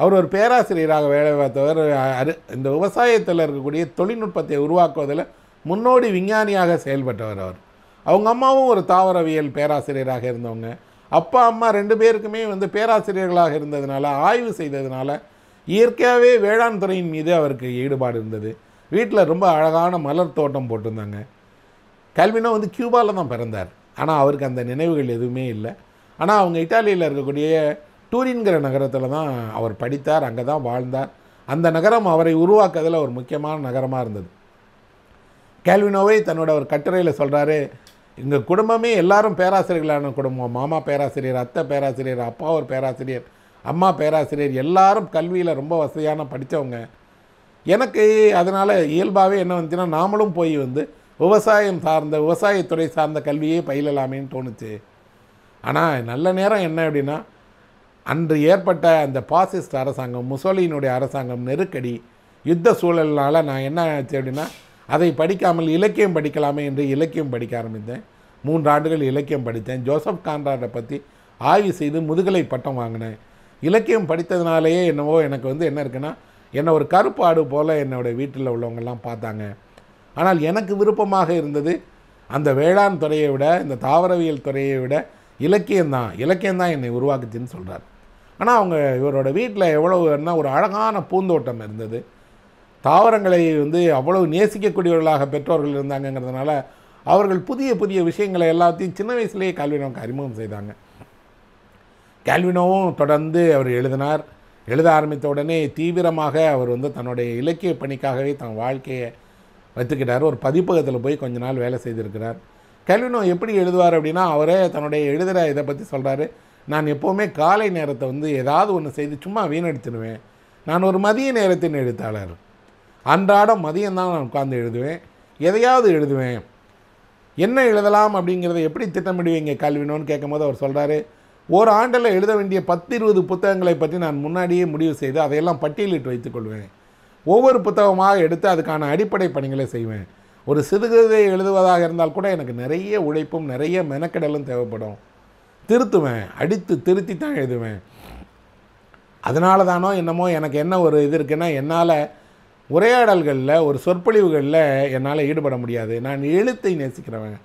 Speaker 1: அவர் ஒரு பேராசிரியராக வேலை பார்த்தவர் அரு இந்த விவசாயத்தில் இருக்கக்கூடிய தொழில்நுட்பத்தை உருவாக்குவதில் முன்னோடி விஞ்ஞானியாக செயல்பட்டவர் அவர் அவங்க அம்மாவும் ஒரு தாவரவியல் பேராசிரியராக இருந்தவங்க அப்பா அம்மா ரெண்டு பேருக்குமே வந்து பேராசிரியர்களாக இருந்ததுனால ஆய்வு செய்ததுனால இயற்கையாகவே வேளாண் துறையின் மீது அவருக்கு ஈடுபாடு இருந்தது வீட்டில் ரொம்ப அழகான மலர் தோட்டம் போட்டிருந்தாங்க கல்வினோ வந்து கியூபாவில் தான் பிறந்தார் ஆனால் அவருக்கு அந்த நினைவுகள் எதுவுமே இல்லை ஆனால் அவங்க இத்தாலியில் இருக்கக்கூடிய டூரின்கிற நகரத்தில் தான் அவர் படித்தார் அங்கே தான் வாழ்ந்தார் அந்த நகரம் அவரை உருவாக்குறதில் ஒரு முக்கியமான நகரமாக இருந்தது கேல்வினோவை தன்னோட ஒரு கட்டுரையில் சொல்கிறாரு எங்கள் குடும்பமே எல்லாரும் பேராசிரியர்களான குடும்பம் மாமா பேராசிரியர் அத்தை பேராசிரியர் அப்பா ஒரு பேராசிரியர் அம்மா பேராசிரியர் எல்லாரும் கல்வியில் ரொம்ப வசதியான படித்தவங்க எனக்கு அதனால் இயல்பாகவே என்ன வந்துச்சுன்னா நாமளும் போய் வந்து விவசாயம் சார்ந்த விவசாயத்துறை சார்ந்த கல்வியே பயிலலாமேன்னு தோணுச்சு ஆனால் நல்ல நேரம் என்ன அப்படின்னா அன்று ஏற்பட்ட அந்த பாசிஸ்ட் அரசாங்கம் முசோலியினுடைய அரசாங்கம் நெருக்கடி யுத்த சூழலினால் நான் என்ன ஆச்சு அப்படின்னா அதை படிக்காமல் இலக்கியம் படிக்கலாமே என்று இலக்கியம் படிக்க ஆரம்பித்தேன் மூன்று ஆண்டுகள் இலக்கியம் படித்தேன் ஜோசப் கான்ராடை பற்றி ஆய்வு செய்து முதுகலை பட்டம் வாங்கினேன் இலக்கியம் படித்ததுனாலேயே என்னவோ எனக்கு வந்து என்ன இருக்குன்னா என்னை ஒரு கருப்பாடு போல் என்னோடய வீட்டில் உள்ளவங்கள்லாம் பார்த்தாங்க ஆனால் எனக்கு விருப்பமாக இருந்தது அந்த வேளாண் துறையை விட இந்த தாவரவியல் துறையை விட இலக்கியம்தான் இலக்கியம்தான் என்னை உருவாக்குச்சுன்னு சொல்கிறார் ஆனால் அவங்க இவரோட வீட்டில் என்ன ஒரு அழகான பூந்தோட்டம் இருந்தது தாவரங்களை வந்து அவ்வளவு நேசிக்கக்கூடியவர்களாக பெற்றோர்கள் இருந்தாங்கங்கிறதுனால அவர்கள் புதிய புதிய விஷயங்களை எல்லாத்தையும் சின்ன வயசுலேயே கால்வினோவுக்கு அறிமுகம் செய்தாங்க கால்வினோவும் தொடர்ந்து அவர் எழுதினார் எழுத ஆரம்பித்த உடனே தீவிரமாக அவர் வந்து தன்னுடைய இலக்கிய பணிக்காகவே தன் வாழ்க்கையை வைத்துக்கிட்டார் ஒரு பதிப்பகத்தில் போய் கொஞ்ச நாள் வேலை செய்திருக்கிறார் கல்வினோ எப்படி எழுதுவார் அப்படின்னா அவரே தன்னுடைய எழுதுகிற இதை பற்றி சொல்கிறாரு நான் எப்போவுமே காலை நேரத்தை வந்து ஏதாவது ஒன்று செய்து சும்மா வீணடிச்சிடுவேன் நான் ஒரு மதிய நேரத்தின் எழுத்தாளர் அன்றாடம் மதியம்தான் நான் உட்காந்து எழுதுவேன் எதையாவது எழுதுவேன் என்ன எழுதலாம் அப்படிங்கிறத எப்படி திட்டமிடுவீங்க கல்வினோன்னு கேட்கும்போது அவர் சொல்கிறாரு ஒரு ஆண்டில் எழுத வேண்டிய பத்து இருபது புத்தகங்களை பற்றி நான் முன்னாடியே முடிவு செய்து அதையெல்லாம் பட்டியலிட்டு வைத்துக்கொள்வேன் ஒவ்வொரு புத்தகமாக எடுத்து அதுக்கான அடிப்படை பணிகளை செய்வேன் ஒரு சிறுகதையை எழுதுவதாக இருந்தால் கூட எனக்கு நிறைய உழைப்பும் நிறைய மெனக்கடலும் தேவைப்படும் திருத்துவேன் அடித்து திருத்தி தான் எழுதுவேன் அதனால தானோ என்னமோ எனக்கு என்ன ஒரு இது இருக்குன்னா என்னால் உரையாடல்களில் ஒரு சொற்பொழிவுகளில் என்னால் ஈடுபட முடியாது நான் எழுத்தை நேசிக்கிறவன்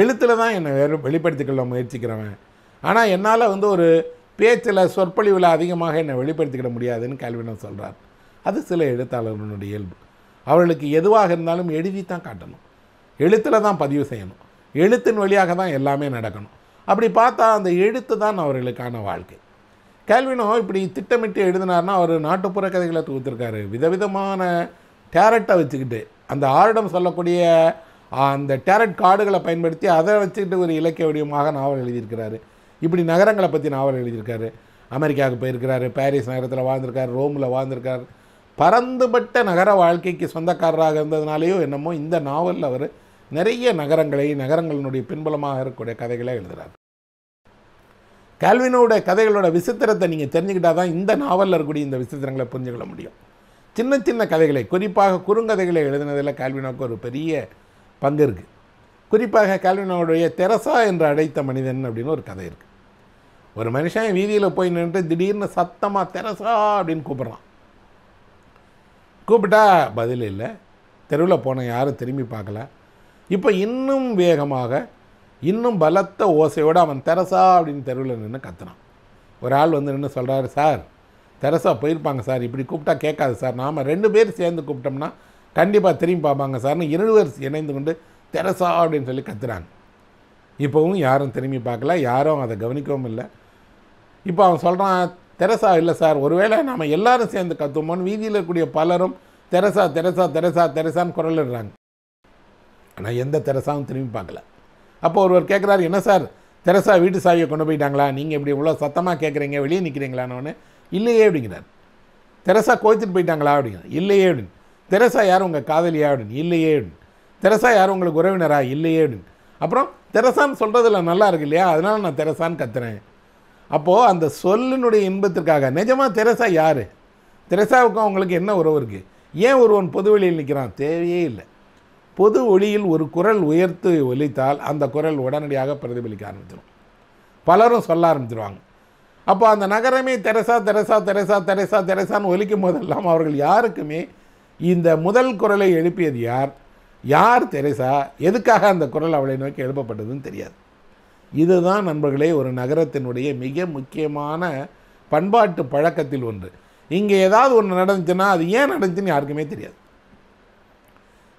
Speaker 1: எழுத்தில் தான் என்னை வெளிப்படுத்திக்கொள்ள முயற்சிக்கிறவன் ஆனால் என்னால் வந்து ஒரு பேச்சில் சொற்பொழிவில் அதிகமாக என்னை வெளிப்படுத்திக்கிட முடியாதுன்னு கேள்வினம் சொல்கிறார் அது சில எழுத்தாளர்களுடைய இயல்பு அவர்களுக்கு எதுவாக இருந்தாலும் எழுதி தான் காட்டணும் எழுத்தில் தான் பதிவு செய்யணும் எழுத்தின் வழியாக தான் எல்லாமே நடக்கணும் அப்படி பார்த்தா அந்த எழுத்து தான் அவர்களுக்கான வாழ்க்கை கேள்வினோ இப்படி திட்டமிட்டு எழுதினார்னா அவர் நாட்டுப்புற கதைகளை தூத்துருக்காரு விதவிதமான டேரட்டை வச்சுக்கிட்டு அந்த ஆரிடம் சொல்லக்கூடிய அந்த டேரட் கார்டுகளை பயன்படுத்தி அதை வச்சுக்கிட்டு ஒரு இலக்கிய வடிவமாக நாவல் எழுதியிருக்கிறாரு இப்படி நகரங்களை பற்றி நாவல் எழுதியிருக்காரு அமெரிக்காவுக்கு போயிருக்கிறாரு பாரிஸ் நகரத்தில் வாழ்ந்திருக்கார் ரோமில் வாழ்ந்திருக்கார் பரந்துபட்ட நகர வாழ்க்கைக்கு சொந்தக்காரராக இருந்ததுனாலேயோ என்னமோ இந்த நாவலில் அவர் நிறைய நகரங்களை நகரங்களினுடைய பின்புலமாக இருக்கக்கூடிய கதைகளை எழுதுகிறார் கேல்வினோட கதைகளோட விசித்திரத்தை நீங்கள் தெரிஞ்சுக்கிட்டால் தான் இந்த நாவலில் இருக்கக்கூடிய இந்த விசித்திரங்களை புரிஞ்சுக்கொள்ள முடியும் சின்ன சின்ன கதைகளை குறிப்பாக குறுங்கதைகளை எழுதினதில் கால்வினோக்கு ஒரு பெரிய பங்கு இருக்குது குறிப்பாக கால்வினோடைய தெரசா என்று அழைத்த மனிதன் அப்படின்னு ஒரு கதை இருக்குது ஒரு மனுஷன் வீதியில் போய் நின்று திடீர்னு சத்தமாக தெரசா அப்படின்னு கூப்பிட்றான் கூப்பிட்டா பதில் இல்லை தெருவில் போன யாரும் திரும்பி பார்க்கல இப்போ இன்னும் வேகமாக இன்னும் பலத்த ஓசையோடு அவன் தெரசா அப்படின்னு தெருவில் நின்று கத்துனான் ஒரு ஆள் வந்து நின்று சொல்கிறாரு சார் தெரசா போயிருப்பாங்க சார் இப்படி கூப்பிட்டா கேட்காது சார் நாம் ரெண்டு பேர் சேர்ந்து கூப்பிட்டோம்னா கண்டிப்பாக திரும்பி பார்ப்பாங்க சார்னு இருவர் இணைந்து கொண்டு தெரசா அப்படின்னு சொல்லி கத்துறாங்க இப்போவும் யாரும் திரும்பி பார்க்கல யாரும் அதை கவனிக்கவும் இல்லை இப்போ அவன் சொல்கிறான் தெரசா இல்லை சார் ஒருவேளை நம்ம எல்லாரும் சேர்ந்து கற்றுமோன்னு வீதியில் இருக்கக்கூடிய பலரும் தெரசா தெரசா தெரசா தெரசான்னு குரலிடுறாங்க ஆனால் எந்த தெரசாவும் திரும்பி பார்க்கல அப்போ ஒருவர் கேட்குறாரு என்ன சார் தெரசா வீட்டு சாவியை கொண்டு போயிட்டாங்களா நீங்கள் இப்படி இவ்வளோ சத்தமாக கேட்குறீங்க வெளியே நிற்கிறீங்களான்னு இல்லையே அப்படிங்கிறார் தெரசா கோச்சிட்டு போயிட்டாங்களா அப்படிங்கிறார் இல்லையே அப்படின்னு தெரசா யார் உங்கள் காதலியா அப்படின்னு இல்லையே அப்படின்னு தெரசா யார் உங்களுக்கு உறவினரா இல்லையே அப்படின்னு அப்புறம் தெரசான்னு சொல்கிறதுல நல்லா இருக்கு இல்லையா அதனால் நான் தெரசான்னு கத்துறேன் அப்போது அந்த சொல்லினுடைய இன்பத்திற்காக நிஜமாக தெரசா யார் தெரசாவுக்கும் அவங்களுக்கு என்ன உறவு இருக்குது ஏன் ஒருவன் பொது வெளியில் நிற்கிறான் தேவையே இல்லை பொது ஒளியில் ஒரு குரல் உயர்த்து ஒலித்தால் அந்த குரல் உடனடியாக பிரதிபலிக்க ஆரம்பிச்சிடும் பலரும் சொல்ல ஆரம்பிச்சிருவாங்க அப்போ அந்த நகரமே தெரசா தெரசா தெரசா தெரசா தெரசான்னு ஒலிக்கும் போதெல்லாம் அவர்கள் யாருக்குமே இந்த முதல் குரலை எழுப்பியது யார் யார் தெரசா எதுக்காக அந்த குரல் அவளை நோக்கி எழுப்பப்பட்டதுன்னு தெரியாது இதுதான் நண்பர்களே ஒரு நகரத்தினுடைய மிக முக்கியமான பண்பாட்டு பழக்கத்தில் ஒன்று இங்கே ஏதாவது ஒன்று நடந்துச்சுன்னா அது ஏன் நடந்துச்சுன்னு யாருக்குமே தெரியாது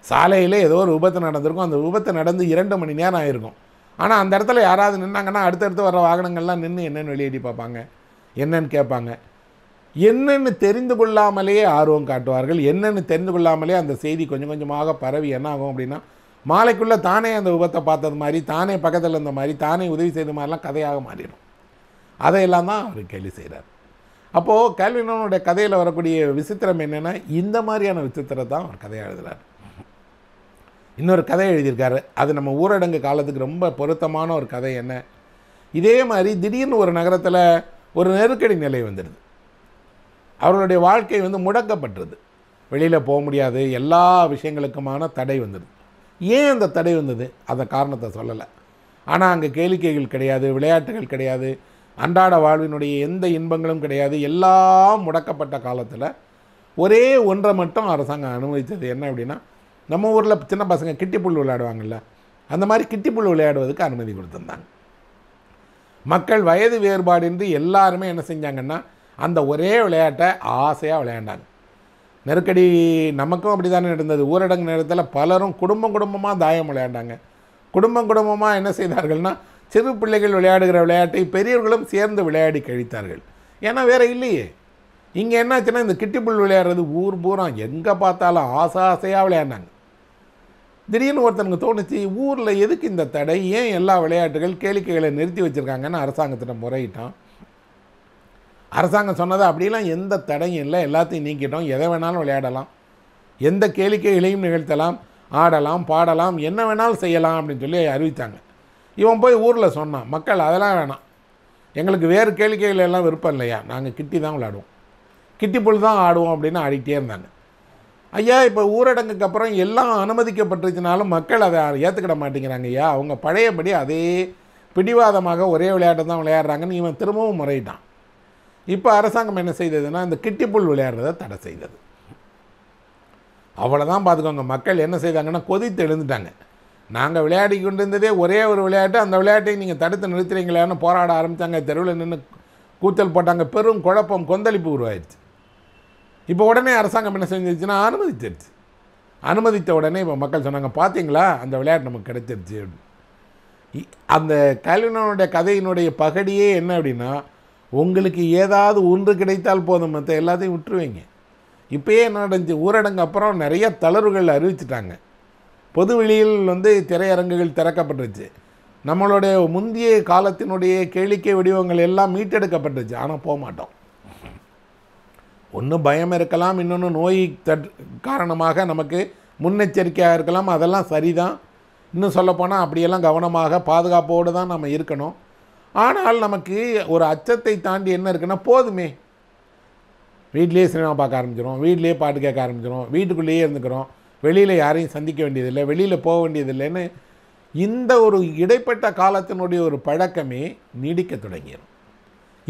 Speaker 1: சாலையில் ஏதோ ஒரு விபத்து நடந்திருக்கும் அந்த விபத்து நடந்து இரண்டு மணி நேரம் ஆகிருக்கும் ஆனால் அந்த இடத்துல யாராவது நின்னாங்கன்னா அடுத்தடுத்து வர வாகனங்கள்லாம் நின்று என்னென்னு வெளியேடி பார்ப்பாங்க என்னென்னு கேட்பாங்க என்னென்னு தெரிந்து கொள்ளாமலேயே ஆர்வம் காட்டுவார்கள் என்னென்னு தெரிந்து கொள்ளாமலே அந்த செய்தி கொஞ்சம் கொஞ்சமாக பரவி என்ன ஆகும் அப்படின்னா மாலைக்குள்ளே தானே அந்த விபத்தை பார்த்தது மாதிரி தானே பக்கத்தில் இருந்த மாதிரி தானே உதவி செய்த மாதிரிலாம் கதையாக மாறிடும் அதையெல்லாம் தான் அவர் கேள்வி செய்கிறார் அப்போது கேல்வினோனுடைய கதையில் வரக்கூடிய விசித்திரம் என்னென்னா இந்த மாதிரியான விசித்திரத்தை தான் அவர் கதையாக எழுதுகிறார் இன்னொரு கதை எழுதியிருக்காரு அது நம்ம ஊரடங்கு காலத்துக்கு ரொம்ப பொருத்தமான ஒரு கதை என்ன இதே மாதிரி திடீர்னு ஒரு நகரத்தில் ஒரு நெருக்கடி நிலை வந்துடுது அவர்களுடைய வாழ்க்கை வந்து முடக்கப்பட்டுருது வெளியில் போக முடியாது எல்லா விஷயங்களுக்குமான தடை வந்துடுது ஏன் அந்த தடை வந்தது அந்த காரணத்தை சொல்லலை ஆனால் அங்கே கேளிக்கைகள் கிடையாது விளையாட்டுகள் கிடையாது அன்றாட வாழ்வினுடைய எந்த இன்பங்களும் கிடையாது எல்லாம் முடக்கப்பட்ட காலத்தில் ஒரே ஒன்றை மட்டும் அரசாங்கம் அனுமதித்தது என்ன அப்படின்னா நம்ம ஊரில் சின்ன பசங்க புல் விளையாடுவாங்கள்ல அந்த மாதிரி புல் விளையாடுவதுக்கு அனுமதி கொடுத்துருந்தாங்க மக்கள் வயது வேறுபாடின்றி எல்லாருமே என்ன செஞ்சாங்கன்னா அந்த ஒரே விளையாட்டை ஆசையாக விளையாண்டாங்க நெருக்கடி நமக்கும் அப்படி தானே நடந்தது ஊரடங்கு நேரத்தில் பலரும் குடும்பம் குடும்பமாக தாயம் விளையாண்டாங்க குடும்பம் குடும்பமாக என்ன செய்தார்கள்னா சிறு பிள்ளைகள் விளையாடுகிற விளையாட்டை பெரியவர்களும் சேர்ந்து விளையாடி கழித்தார்கள் ஏன்னா வேறு இல்லையே இங்கே என்னாச்சுன்னா இந்த கிட்டிப்புள் விளையாடுறது ஊர் பூரா எங்கே பார்த்தாலும் ஆசை ஆசையாக விளையாடினாங்க திடீர்னு ஒருத்தனுக்கு தோணுச்சு ஊரில் எதுக்கு இந்த தடை ஏன் எல்லா விளையாட்டுகள் கேளிக்கைகளை நிறுத்தி வச்சுருக்காங்கன்னு அரசாங்கத்திட்ட முறையிட்டான் அரசாங்கம் சொன்னது அப்படிலாம் எந்த தடையும் இல்லை எல்லாத்தையும் நீக்கிட்டோம் எதை வேணாலும் விளையாடலாம் எந்த கேளிக்கைகளையும் நிகழ்த்தலாம் ஆடலாம் பாடலாம் என்ன வேணாலும் செய்யலாம் அப்படின்னு சொல்லி அறிவித்தாங்க இவன் போய் ஊரில் சொன்னான் மக்கள் அதெல்லாம் வேணாம் எங்களுக்கு வேறு கேளிக்கைகள் எல்லாம் விருப்பம் இல்லையா நாங்கள் கிட்டி தான் விளையாடுவோம் கிட்டி புல் தான் ஆடுவோம் அப்படின்னு ஆடிக்கிட்டே இருந்தாங்க ஐயா இப்போ ஊரடங்குக்கு அப்புறம் எல்லாம் அனுமதிக்கப்பட்டிருச்சினாலும் மக்கள் அதை ஏற்றுக்கிட மாட்டேங்கிறாங்க ஐயா அவங்க பழையபடி அதே பிடிவாதமாக ஒரே விளையாட்டு தான் விளையாடுறாங்கன்னு இவன் திரும்பவும் முறையிட்டான் இப்போ அரசாங்கம் என்ன செய்ததுன்னா இந்த கிட்டிப்புல் விளையாடுறத தடை செய்தது அவ்வளோதான் பார்த்துக்கோங்க மக்கள் என்ன செய்தாங்கன்னா கொதித்து எழுந்துட்டாங்க நாங்கள் விளையாடி கொண்டு இருந்ததே ஒரே ஒரு விளையாட்டு அந்த விளையாட்டை நீங்கள் தடுத்து நிறுத்துறீங்களேன்னு போராட ஆரம்பித்தாங்க தெருவில் நின்று கூச்சல் போட்டாங்க பெரும் குழப்பம் கொந்தளிப்பு உருவாயிடுச்சு இப்போ உடனே அரசாங்கம் என்ன செஞ்சிருச்சுன்னா அனுமதிச்சிருச்சு அனுமதித்த உடனே இப்போ மக்கள் சொன்னாங்க பார்த்தீங்களா அந்த விளையாட்டு நமக்கு கிடைச்சிருச்சு அப்படின்னு அந்த கலைஞனுடைய கதையினுடைய பகடியே என்ன அப்படின்னா உங்களுக்கு ஏதாவது ஒன்று கிடைத்தால் போதும் மற்ற எல்லாத்தையும் விட்டுருவீங்க இப்போயே என்ன நடந்துச்சு ஊரடங்கு அப்புறம் நிறைய தளர்வுகள் அறிவிச்சிட்டாங்க பொது வெளியில் வந்து திரையரங்குகள் திறக்கப்பட்டுருச்சு நம்மளுடைய முந்தைய காலத்தினுடைய கேளிக்கை வடிவங்கள் எல்லாம் மீட்டெடுக்கப்பட்டுச்சு ஆனால் போக மாட்டோம் ஒன்று பயம் இருக்கலாம் இன்னொன்று நோய் தட் காரணமாக நமக்கு முன்னெச்சரிக்கையாக இருக்கலாம் அதெல்லாம் சரிதான் இன்னும் சொல்லப்போனால் அப்படியெல்லாம் கவனமாக பாதுகாப்போடு தான் நம்ம இருக்கணும் ஆனால் நமக்கு ஒரு அச்சத்தை தாண்டி என்ன இருக்குன்னா போதுமே வீட்லேயே சினிமா பார்க்க ஆரம்பிச்சிடும் வீட்லேயே பாட்டு கேட்க ஆரம்பிச்சிடும் வீட்டுக்குள்ளேயே இருந்துக்கிறோம் வெளியில் யாரையும் சந்திக்க வேண்டியதில்லை வெளியில் போக வேண்டியதில்லைன்னு இந்த ஒரு இடைப்பட்ட காலத்தினுடைய ஒரு பழக்கமே நீடிக்க தொடங்கிடும்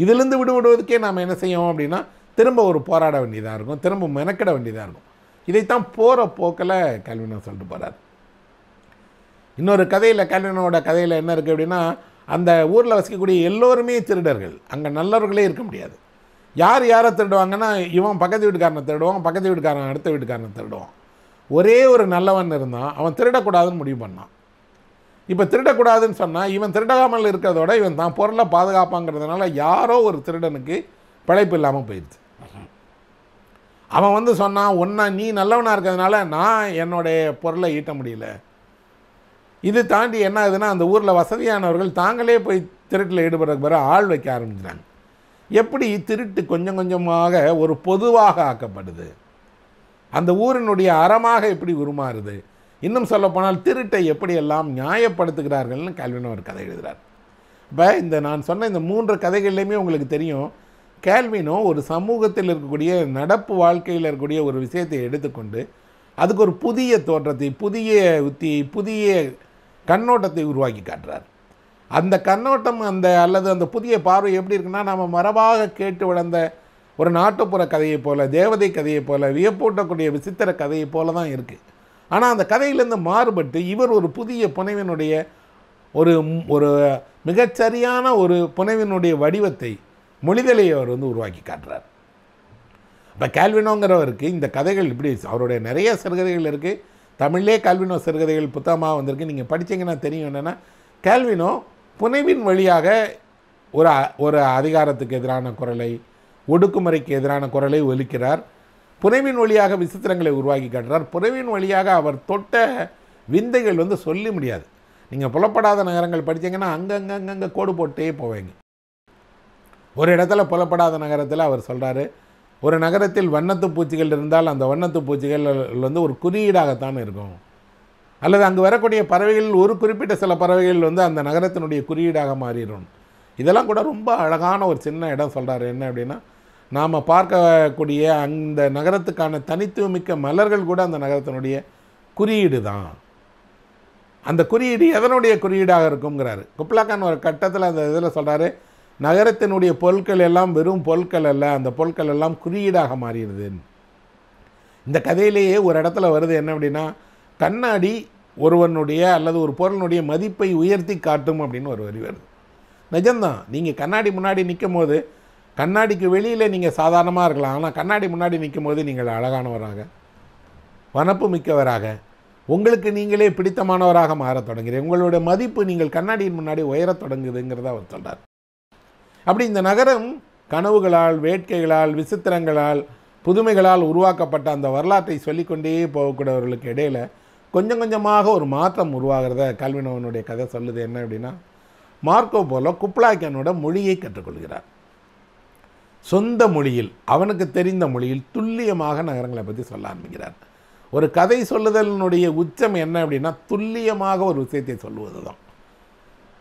Speaker 1: இதிலிருந்து விடுவிடுவதற்கே நாம் என்ன செய்வோம் அப்படின்னா திரும்ப ஒரு போராட வேண்டியதாக இருக்கும் திரும்ப மெனக்கிட வேண்டியதாக இருக்கும் இதைத்தான் போகிற போக்கில் கல்வினா சொல்லிட்டு போகிறார் இன்னொரு கதையில் கல்வினோட கதையில் என்ன இருக்குது அப்படின்னா அந்த ஊரில் வசிக்கக்கூடிய எல்லோருமே திருடர்கள் அங்கே நல்லவர்களே இருக்க முடியாது யார் யாரை திருடுவாங்கன்னா இவன் பக்கத்து வீட்டுக்காரனை திருடுவான் பக்கத்து வீட்டுக்காரன் அடுத்த வீட்டுக்காரனை திருடுவான் ஒரே ஒரு நல்லவன் இருந்தான் அவன் திருடக்கூடாதுன்னு முடிவு பண்ணான் இப்போ திருடக்கூடாதுன்னு சொன்னால் இவன் திருடாமல் இருக்கிறதோட இவன் தான் பொருளை பாதுகாப்பாங்கிறதுனால யாரோ ஒரு திருடனுக்கு பிழைப்பு இல்லாமல் போயிடுது அவன் வந்து சொன்னான் ஒன்றா நீ நல்லவனாக இருக்கிறதுனால நான் என்னுடைய பொருளை ஈட்ட முடியல இது தாண்டி என்ன ஆகுதுன்னா அந்த ஊரில் வசதியானவர்கள் தாங்களே போய் திருட்டில் ஈடுபடுறதுக்கு பிறகு ஆள் வைக்க ஆரம்பிக்கிறாங்க எப்படி திருட்டு கொஞ்சம் கொஞ்சமாக ஒரு பொதுவாக ஆக்கப்படுது அந்த ஊரினுடைய அறமாக எப்படி உருமாறுது இன்னும் சொல்லப்போனால் திருட்டை எப்படியெல்லாம் நியாயப்படுத்துகிறார்கள்னு கேள்வின் ஒரு கதை எழுதுகிறார் இப்போ இந்த நான் சொன்ன இந்த மூன்று கதைகள்லையுமே உங்களுக்கு தெரியும் கேள்வினோ ஒரு சமூகத்தில் இருக்கக்கூடிய நடப்பு வாழ்க்கையில் இருக்கக்கூடிய ஒரு விஷயத்தை எடுத்துக்கொண்டு அதுக்கு ஒரு புதிய தோற்றத்தை புதிய உத்தியை புதிய கண்ணோட்டத்தை உருவாக்கி காட்டுறார் அந்த கண்ணோட்டம் அந்த அல்லது அந்த புதிய பார்வை எப்படி இருக்குன்னா நம்ம மரபாக கேட்டு வளர்ந்த ஒரு நாட்டுப்புற கதையை போல் தேவதை கதையைப் போல் வியப்பூட்டக்கூடிய விசித்திர கதையைப் போல தான் இருக்குது ஆனால் அந்த கதையிலேருந்து மாறுபட்டு இவர் ஒரு புதிய புனைவினுடைய ஒரு ஒரு மிகச்சரியான ஒரு புனைவினுடைய வடிவத்தை மொழிதலை அவர் வந்து உருவாக்கி காட்டுறார் இப்போ கேல்வினோங்கிறவருக்கு இந்த கதைகள் இப்படி அவருடைய நிறைய சிறுகதைகள் இருக்குது தமிழிலே கல்வினோ சிறுகதைகள் புத்தகமாக வந்திருக்கு நீங்கள் படித்தீங்கன்னா தெரியும் என்னென்னா கேல்வினோ புனைவின் வழியாக ஒரு ஒரு அதிகாரத்துக்கு எதிரான குரலை ஒடுக்குமுறைக்கு எதிரான குரலை ஒலிக்கிறார் புனைவின் வழியாக விசித்திரங்களை உருவாக்கி காட்டுறார் புனைவின் வழியாக அவர் தொட்ட விந்தைகள் வந்து சொல்லி முடியாது நீங்கள் புலப்படாத நகரங்கள் படித்தீங்கன்னா அங்கங்கே அங்கங்கே கோடு போட்டே போவேங்க ஒரு இடத்துல புலப்படாத நகரத்தில் அவர் சொல்கிறாரு ஒரு நகரத்தில் வண்ணத்து பூச்சிகள் இருந்தால் அந்த வண்ணத்து பூச்சிகள் வந்து ஒரு குறியீடாகத்தான் இருக்கும் அல்லது அங்கு வரக்கூடிய பறவைகளில் ஒரு குறிப்பிட்ட சில பறவைகள் வந்து அந்த நகரத்தினுடைய குறியீடாக மாறிடும் இதெல்லாம் கூட ரொம்ப அழகான ஒரு சின்ன இடம் சொல்கிறாரு என்ன அப்படின்னா நாம் பார்க்கக்கூடிய அந்த நகரத்துக்கான தனித்துவமிக்க மலர்கள் கூட அந்த நகரத்தினுடைய குறியீடு தான் அந்த குறியீடு எதனுடைய குறியீடாக இருக்குங்கிறாரு குப்லாக்கான் ஒரு கட்டத்தில் அந்த இதில் சொல்கிறாரு நகரத்தினுடைய பொருட்கள் எல்லாம் வெறும் பொருட்கள் அல்ல அந்த பொருட்கள் எல்லாம் குறியீடாக மாறிடுது இந்த கதையிலேயே ஒரு இடத்துல வருது என்ன அப்படின்னா கண்ணாடி ஒருவனுடைய அல்லது ஒரு பொருளினுடைய மதிப்பை உயர்த்தி காட்டும் அப்படின்னு ஒரு வரி வருது நிஜம்தான் நீங்கள் கண்ணாடி முன்னாடி நிற்கும் போது கண்ணாடிக்கு வெளியில் நீங்கள் சாதாரணமாக இருக்கலாம் ஆனால் கண்ணாடி முன்னாடி நிற்கும் போது நீங்கள் அழகானவராக வனப்பு மிக்கவராக உங்களுக்கு நீங்களே பிடித்தமானவராக மாறத் தொடங்குறீங்க உங்களுடைய மதிப்பு நீங்கள் கண்ணாடியின் முன்னாடி உயரத் தொடங்குதுங்கிறத அவர் சொல்கிறார் அப்படி இந்த நகரம் கனவுகளால் வேட்கைகளால் விசித்திரங்களால் புதுமைகளால் உருவாக்கப்பட்ட அந்த வரலாற்றை சொல்லிக்கொண்டே போகக்கூடியவர்களுக்கு இடையில் கொஞ்சம் கொஞ்சமாக ஒரு மாற்றம் உருவாகிறத கல்வினவனுடைய கதை சொல்லுது என்ன அப்படின்னா மார்க்கோ போலோ குப்ளாக்கியனோட மொழியை கற்றுக்கொள்கிறார் சொந்த மொழியில் அவனுக்கு தெரிந்த மொழியில் துல்லியமாக நகரங்களை பற்றி சொல்ல ஆரம்பிக்கிறார் ஒரு கதை சொல்லுதலினுடைய உச்சம் என்ன அப்படின்னா துல்லியமாக ஒரு விஷயத்தை சொல்லுவது தான்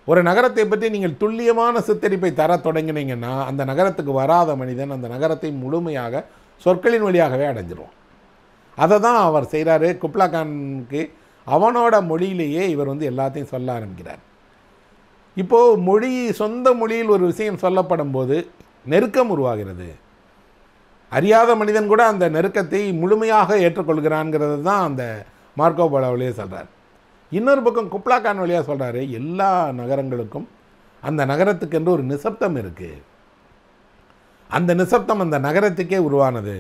Speaker 1: ஒரு நகரத்தை பற்றி நீங்கள் துல்லியமான சித்தரிப்பை தர தொடங்கினீங்கன்னா அந்த நகரத்துக்கு வராத மனிதன் அந்த நகரத்தை முழுமையாக சொற்களின் வழியாகவே அடைஞ்சிருவான் அதை தான் அவர் செய்கிறாரு குப்லாகான்க்கு அவனோட மொழியிலேயே இவர் வந்து எல்லாத்தையும் சொல்ல ஆரம்பிக்கிறார் இப்போது மொழி சொந்த மொழியில் ஒரு விஷயம் சொல்லப்படும் போது நெருக்கம் உருவாகிறது அறியாத மனிதன் கூட அந்த நெருக்கத்தை முழுமையாக ஏற்றுக்கொள்கிறான்கிறது தான் அந்த மார்க்கோபாலாவிலேயே சொல்கிறார் இன்னொரு பக்கம் குப்ளாக்கான் வழியாக சொல்கிறாரு எல்லா நகரங்களுக்கும் அந்த நகரத்துக்கு என்று ஒரு நிசப்தம் இருக்குது அந்த நிசப்தம் அந்த நகரத்துக்கே உருவானது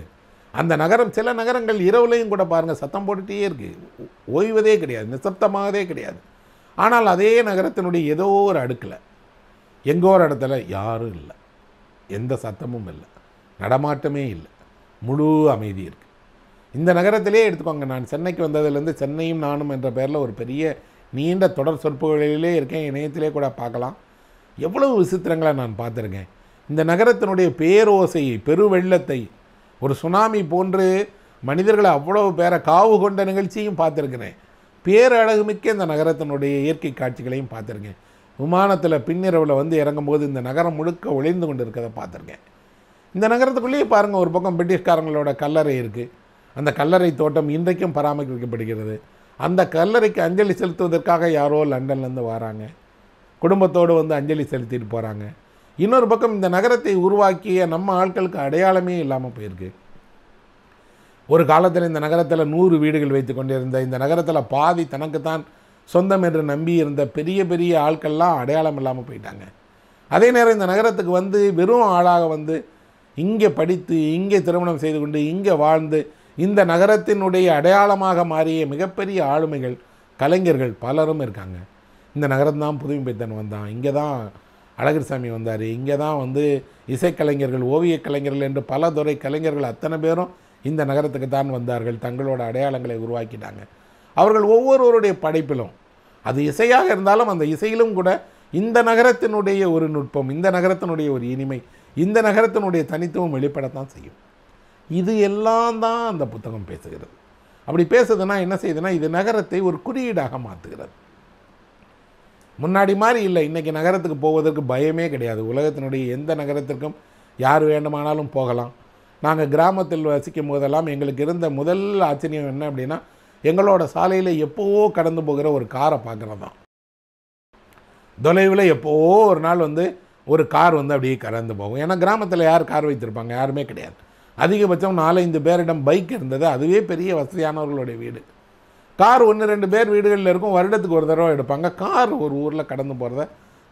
Speaker 1: அந்த நகரம் சில நகரங்கள் இரவுலையும் கூட பாருங்கள் சத்தம் போட்டுகிட்டே இருக்குது ஓய்வதே கிடையாது நிசப்தமாகவே கிடையாது ஆனால் அதே நகரத்தினுடைய ஏதோ ஒரு அடுக்கில் எங்கோ ஒரு இடத்துல யாரும் இல்லை எந்த சத்தமும் இல்லை நடமாட்டமே இல்லை முழு அமைதி இருக்குது இந்த நகரத்திலே எடுத்துக்கோங்க நான் சென்னைக்கு வந்ததுலேருந்து சென்னையும் நானும் என்ற பெயரில் ஒரு பெரிய நீண்ட தொடர் சொற்பொழிலே இருக்கேன் இணையத்திலே கூட பார்க்கலாம் எவ்வளவு விசித்திரங்களை நான் பார்த்துருக்கேன் இந்த நகரத்தினுடைய பேரோசையை பெருவெள்ளத்தை ஒரு சுனாமி போன்று மனிதர்களை அவ்வளவு பேரை காவு கொண்ட நிகழ்ச்சியும் பார்த்துருக்கிறேன் பேரழகு மிக்க இந்த நகரத்தினுடைய இயற்கை காட்சிகளையும் பார்த்துருக்கேன் விமானத்தில் பின்னிரவில் வந்து இறங்கும்போது இந்த நகரம் முழுக்க ஒளிந்து கொண்டு இருக்கிறத பார்த்துருக்கேன் இந்த நகரத்துக்குள்ளேயே பாருங்கள் ஒரு பக்கம் பிரிட்டிஷ்காரங்களோட கல்லறை இருக்குது அந்த கல்லறை தோட்டம் இன்றைக்கும் பராமரிக்கப்படுகிறது அந்த கல்லறைக்கு அஞ்சலி செலுத்துவதற்காக யாரோ லண்டன்லேருந்து வராங்க குடும்பத்தோடு வந்து அஞ்சலி செலுத்திட்டு போகிறாங்க இன்னொரு பக்கம் இந்த நகரத்தை உருவாக்கிய நம்ம ஆட்களுக்கு அடையாளமே இல்லாமல் போயிருக்கு ஒரு காலத்தில் இந்த நகரத்தில் நூறு வீடுகள் வைத்து கொண்டிருந்த இந்த நகரத்தில் பாதி தனக்குத்தான் சொந்தம் என்று நம்பி இருந்த பெரிய பெரிய ஆட்கள்லாம் அடையாளம் இல்லாமல் போயிட்டாங்க அதே நேரம் இந்த நகரத்துக்கு வந்து வெறும் ஆளாக வந்து இங்கே படித்து இங்கே திருமணம் செய்து கொண்டு இங்கே வாழ்ந்து இந்த நகரத்தினுடைய அடையாளமாக மாறிய மிகப்பெரிய ஆளுமைகள் கலைஞர்கள் பலரும் இருக்காங்க இந்த நகரம் தான் புதுமைப்பித்தன் வந்தான் இங்கே தான் அழகர் சாமி வந்தார் இங்கே தான் வந்து இசைக்கலைஞர்கள் ஓவியக் கலைஞர்கள் என்று பல துறை கலைஞர்கள் அத்தனை பேரும் இந்த நகரத்துக்கு தான் வந்தார்கள் தங்களோட அடையாளங்களை உருவாக்கிட்டாங்க அவர்கள் ஒவ்வொருவருடைய படைப்பிலும் அது இசையாக இருந்தாலும் அந்த இசையிலும் கூட இந்த நகரத்தினுடைய ஒரு நுட்பம் இந்த நகரத்தினுடைய ஒரு இனிமை இந்த நகரத்தினுடைய தனித்துவம் வெளிப்படத்தான் செய்யும் இது எல்லாம் தான் அந்த புத்தகம் பேசுகிறது அப்படி பேசுதுன்னா என்ன செய்யுதுன்னா இது நகரத்தை ஒரு குறியீடாக மாற்றுகிறது முன்னாடி மாதிரி இல்லை இன்றைக்கி நகரத்துக்கு போவதற்கு பயமே கிடையாது உலகத்தினுடைய எந்த நகரத்திற்கும் யார் வேண்டுமானாலும் போகலாம் நாங்கள் கிராமத்தில் வசிக்கும் போதெல்லாம் எங்களுக்கு இருந்த முதல் ஆச்சரியம் என்ன அப்படின்னா எங்களோட சாலையில் எப்போவோ கடந்து போகிற ஒரு காரை பார்க்குறது தான் தொலைவில் எப்போவோ ஒரு நாள் வந்து ஒரு கார் வந்து அப்படியே கடந்து போகும் ஏன்னா கிராமத்தில் யார் கார் வைத்திருப்பாங்க யாருமே கிடையாது அதிகபட்சம் நாலஞ்சு பேரிடம் பைக் இருந்தது அதுவே பெரிய வசதியானவர்களுடைய வீடு கார் ஒன்று ரெண்டு பேர் வீடுகளில் இருக்கும் வருடத்துக்கு ஒரு தடவை எடுப்பாங்க கார் ஒரு ஊரில் கடந்து போகிறத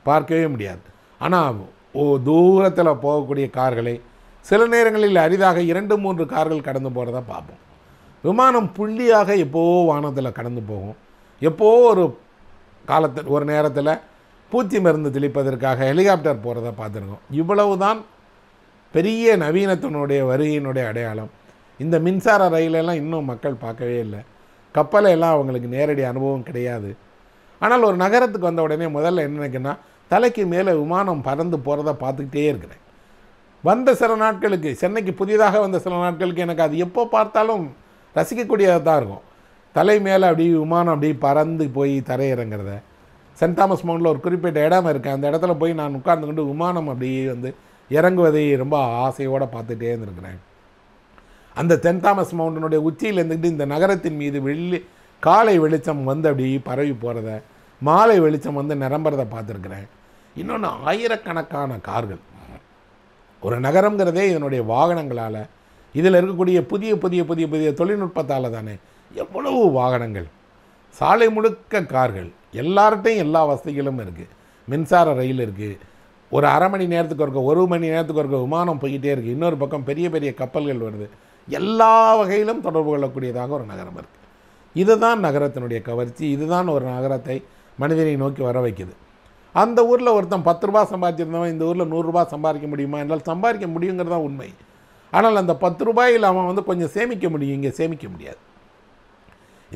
Speaker 1: பார்க்கவே முடியாது ஆனால் ஓ தூரத்தில் போகக்கூடிய கார்களை சில நேரங்களில் அரிதாக இரண்டு மூன்று கார்கள் கடந்து போகிறத பார்ப்போம் விமானம் புள்ளியாக எப்போவோ வானத்தில் கடந்து போகும் எப்போவோ ஒரு காலத்தில் ஒரு நேரத்தில் பூச்சி மருந்து தெளிப்பதற்காக ஹெலிகாப்டர் போகிறத பார்த்துருக்கோம் இவ்வளவு தான் பெரிய நவீனத்தினுடைய வருகையினுடைய அடையாளம் இந்த மின்சார ரயிலெல்லாம் இன்னும் மக்கள் பார்க்கவே இல்லை கப்பலையெல்லாம் அவங்களுக்கு நேரடி அனுபவம் கிடையாது ஆனால் ஒரு நகரத்துக்கு வந்த உடனே முதல்ல என்ன நினைக்கணும்னா தலைக்கு மேலே விமானம் பறந்து போகிறத பார்த்துக்கிட்டே இருக்கிறேன் வந்த சில நாட்களுக்கு சென்னைக்கு புதிதாக வந்த சில நாட்களுக்கு எனக்கு அது எப்போ பார்த்தாலும் ரசிக்கக்கூடியதாக தான் இருக்கும் தலை மேலே அப்படியே விமானம் அப்படியே பறந்து போய் தரையிறங்கிறத சென்ட் தாமஸ் மவுண்டில் ஒரு குறிப்பிட்ட இடம் இருக்குது அந்த இடத்துல போய் நான் உட்கார்ந்து கொண்டு விமானம் அப்படியே வந்து இறங்குவதை ரொம்ப ஆசையோடு பார்த்துட்டே இருந்திருக்கிறேன் அந்த தென் தாமஸ் மவுண்டனுடைய உச்சியில் இருந்துக்கிட்டு இந்த நகரத்தின் மீது வெள்ளி காலை வெளிச்சம் வந்து அப்படி பரவி போகிறத மாலை வெளிச்சம் வந்து நிரம்புறத பார்த்துருக்குறேன் இன்னொன்று ஆயிரக்கணக்கான கார்கள் ஒரு நகரங்கிறதே இதனுடைய வாகனங்களால் இதில் இருக்கக்கூடிய புதிய புதிய புதிய புதிய தொழில்நுட்பத்தால் தானே எவ்வளவு வாகனங்கள் சாலை முழுக்க கார்கள் எல்லார்ட்டையும் எல்லா வசதிகளும் இருக்குது மின்சார ரயில் இருக்குது ஒரு அரை மணி நேரத்துக்கு ஒருக்க ஒரு மணி நேரத்துக்கு ஒருக்க விமானம் போய்கிட்டே இருக்குது இன்னொரு பக்கம் பெரிய பெரிய கப்பல்கள் வருது எல்லா வகையிலும் தொடர்பு கொள்ளக்கூடியதாக ஒரு நகரம் இருக்குது இதுதான் நகரத்தினுடைய கவர்ச்சி இதுதான் ஒரு நகரத்தை மனிதனை நோக்கி வர வைக்குது அந்த ஊரில் ஒருத்தன் பத்து ரூபா சம்பாதிச்சிருந்தவன் இந்த ஊரில் நூறுரூபா சம்பாதிக்க முடியுமா என்றால் சம்பாதிக்க முடியுங்கிறது தான் உண்மை ஆனால் அந்த பத்து ரூபாயில் அவன் வந்து கொஞ்சம் சேமிக்க முடியும் இங்கே சேமிக்க முடியாது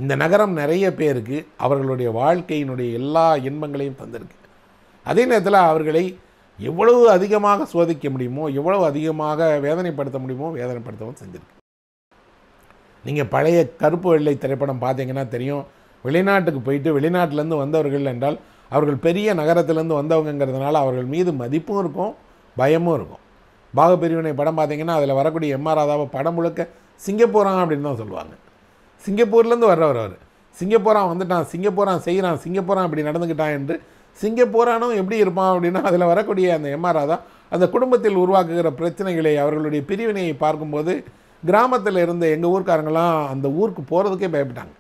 Speaker 1: இந்த நகரம் நிறைய பேருக்கு அவர்களுடைய வாழ்க்கையினுடைய எல்லா இன்பங்களையும் தந்திருக்கு அதே நேரத்தில் அவர்களை எவ்வளவு அதிகமாக சோதிக்க முடியுமோ எவ்வளவு அதிகமாக வேதனைப்படுத்த முடியுமோ வேதனைப்படுத்தவும் செஞ்சிருக்கு நீங்கள் பழைய கருப்பு வெள்ளை திரைப்படம் பார்த்தீங்கன்னா தெரியும் வெளிநாட்டுக்கு போயிட்டு வெளிநாட்டிலேருந்து வந்தவர்கள் என்றால் அவர்கள் பெரிய நகரத்திலேருந்து வந்தவங்கிறதுனால அவர்கள் மீது மதிப்பும் இருக்கும் பயமும் இருக்கும் பாகப்பிரிவினை படம் பார்த்திங்கன்னா அதில் வரக்கூடிய எம்ஆர் ராதாவை படம் முழுக்க சிங்கப்பூரான் அப்படின்னு தான் சொல்லுவாங்க சிங்கப்பூர்லேருந்து வர்றவர் அவர் சிங்கப்பூரான் வந்துட்டான் சிங்கப்பூரான் செய்கிறான் சிங்கப்பூரான் இப்படி நடந்துக்கிட்டான் என்று சிங்கப்பூரானவன் எப்படி இருப்பான் அப்படின்னா அதில் வரக்கூடிய அந்த எம்ஆர்ஆ தான் அந்த குடும்பத்தில் உருவாக்குகிற பிரச்சனைகளை அவர்களுடைய பிரிவினையை பார்க்கும்போது கிராமத்தில் இருந்த எங்கள் ஊர்க்காரங்களாம் அந்த ஊருக்கு போகிறதுக்கே பயப்பட்டாங்க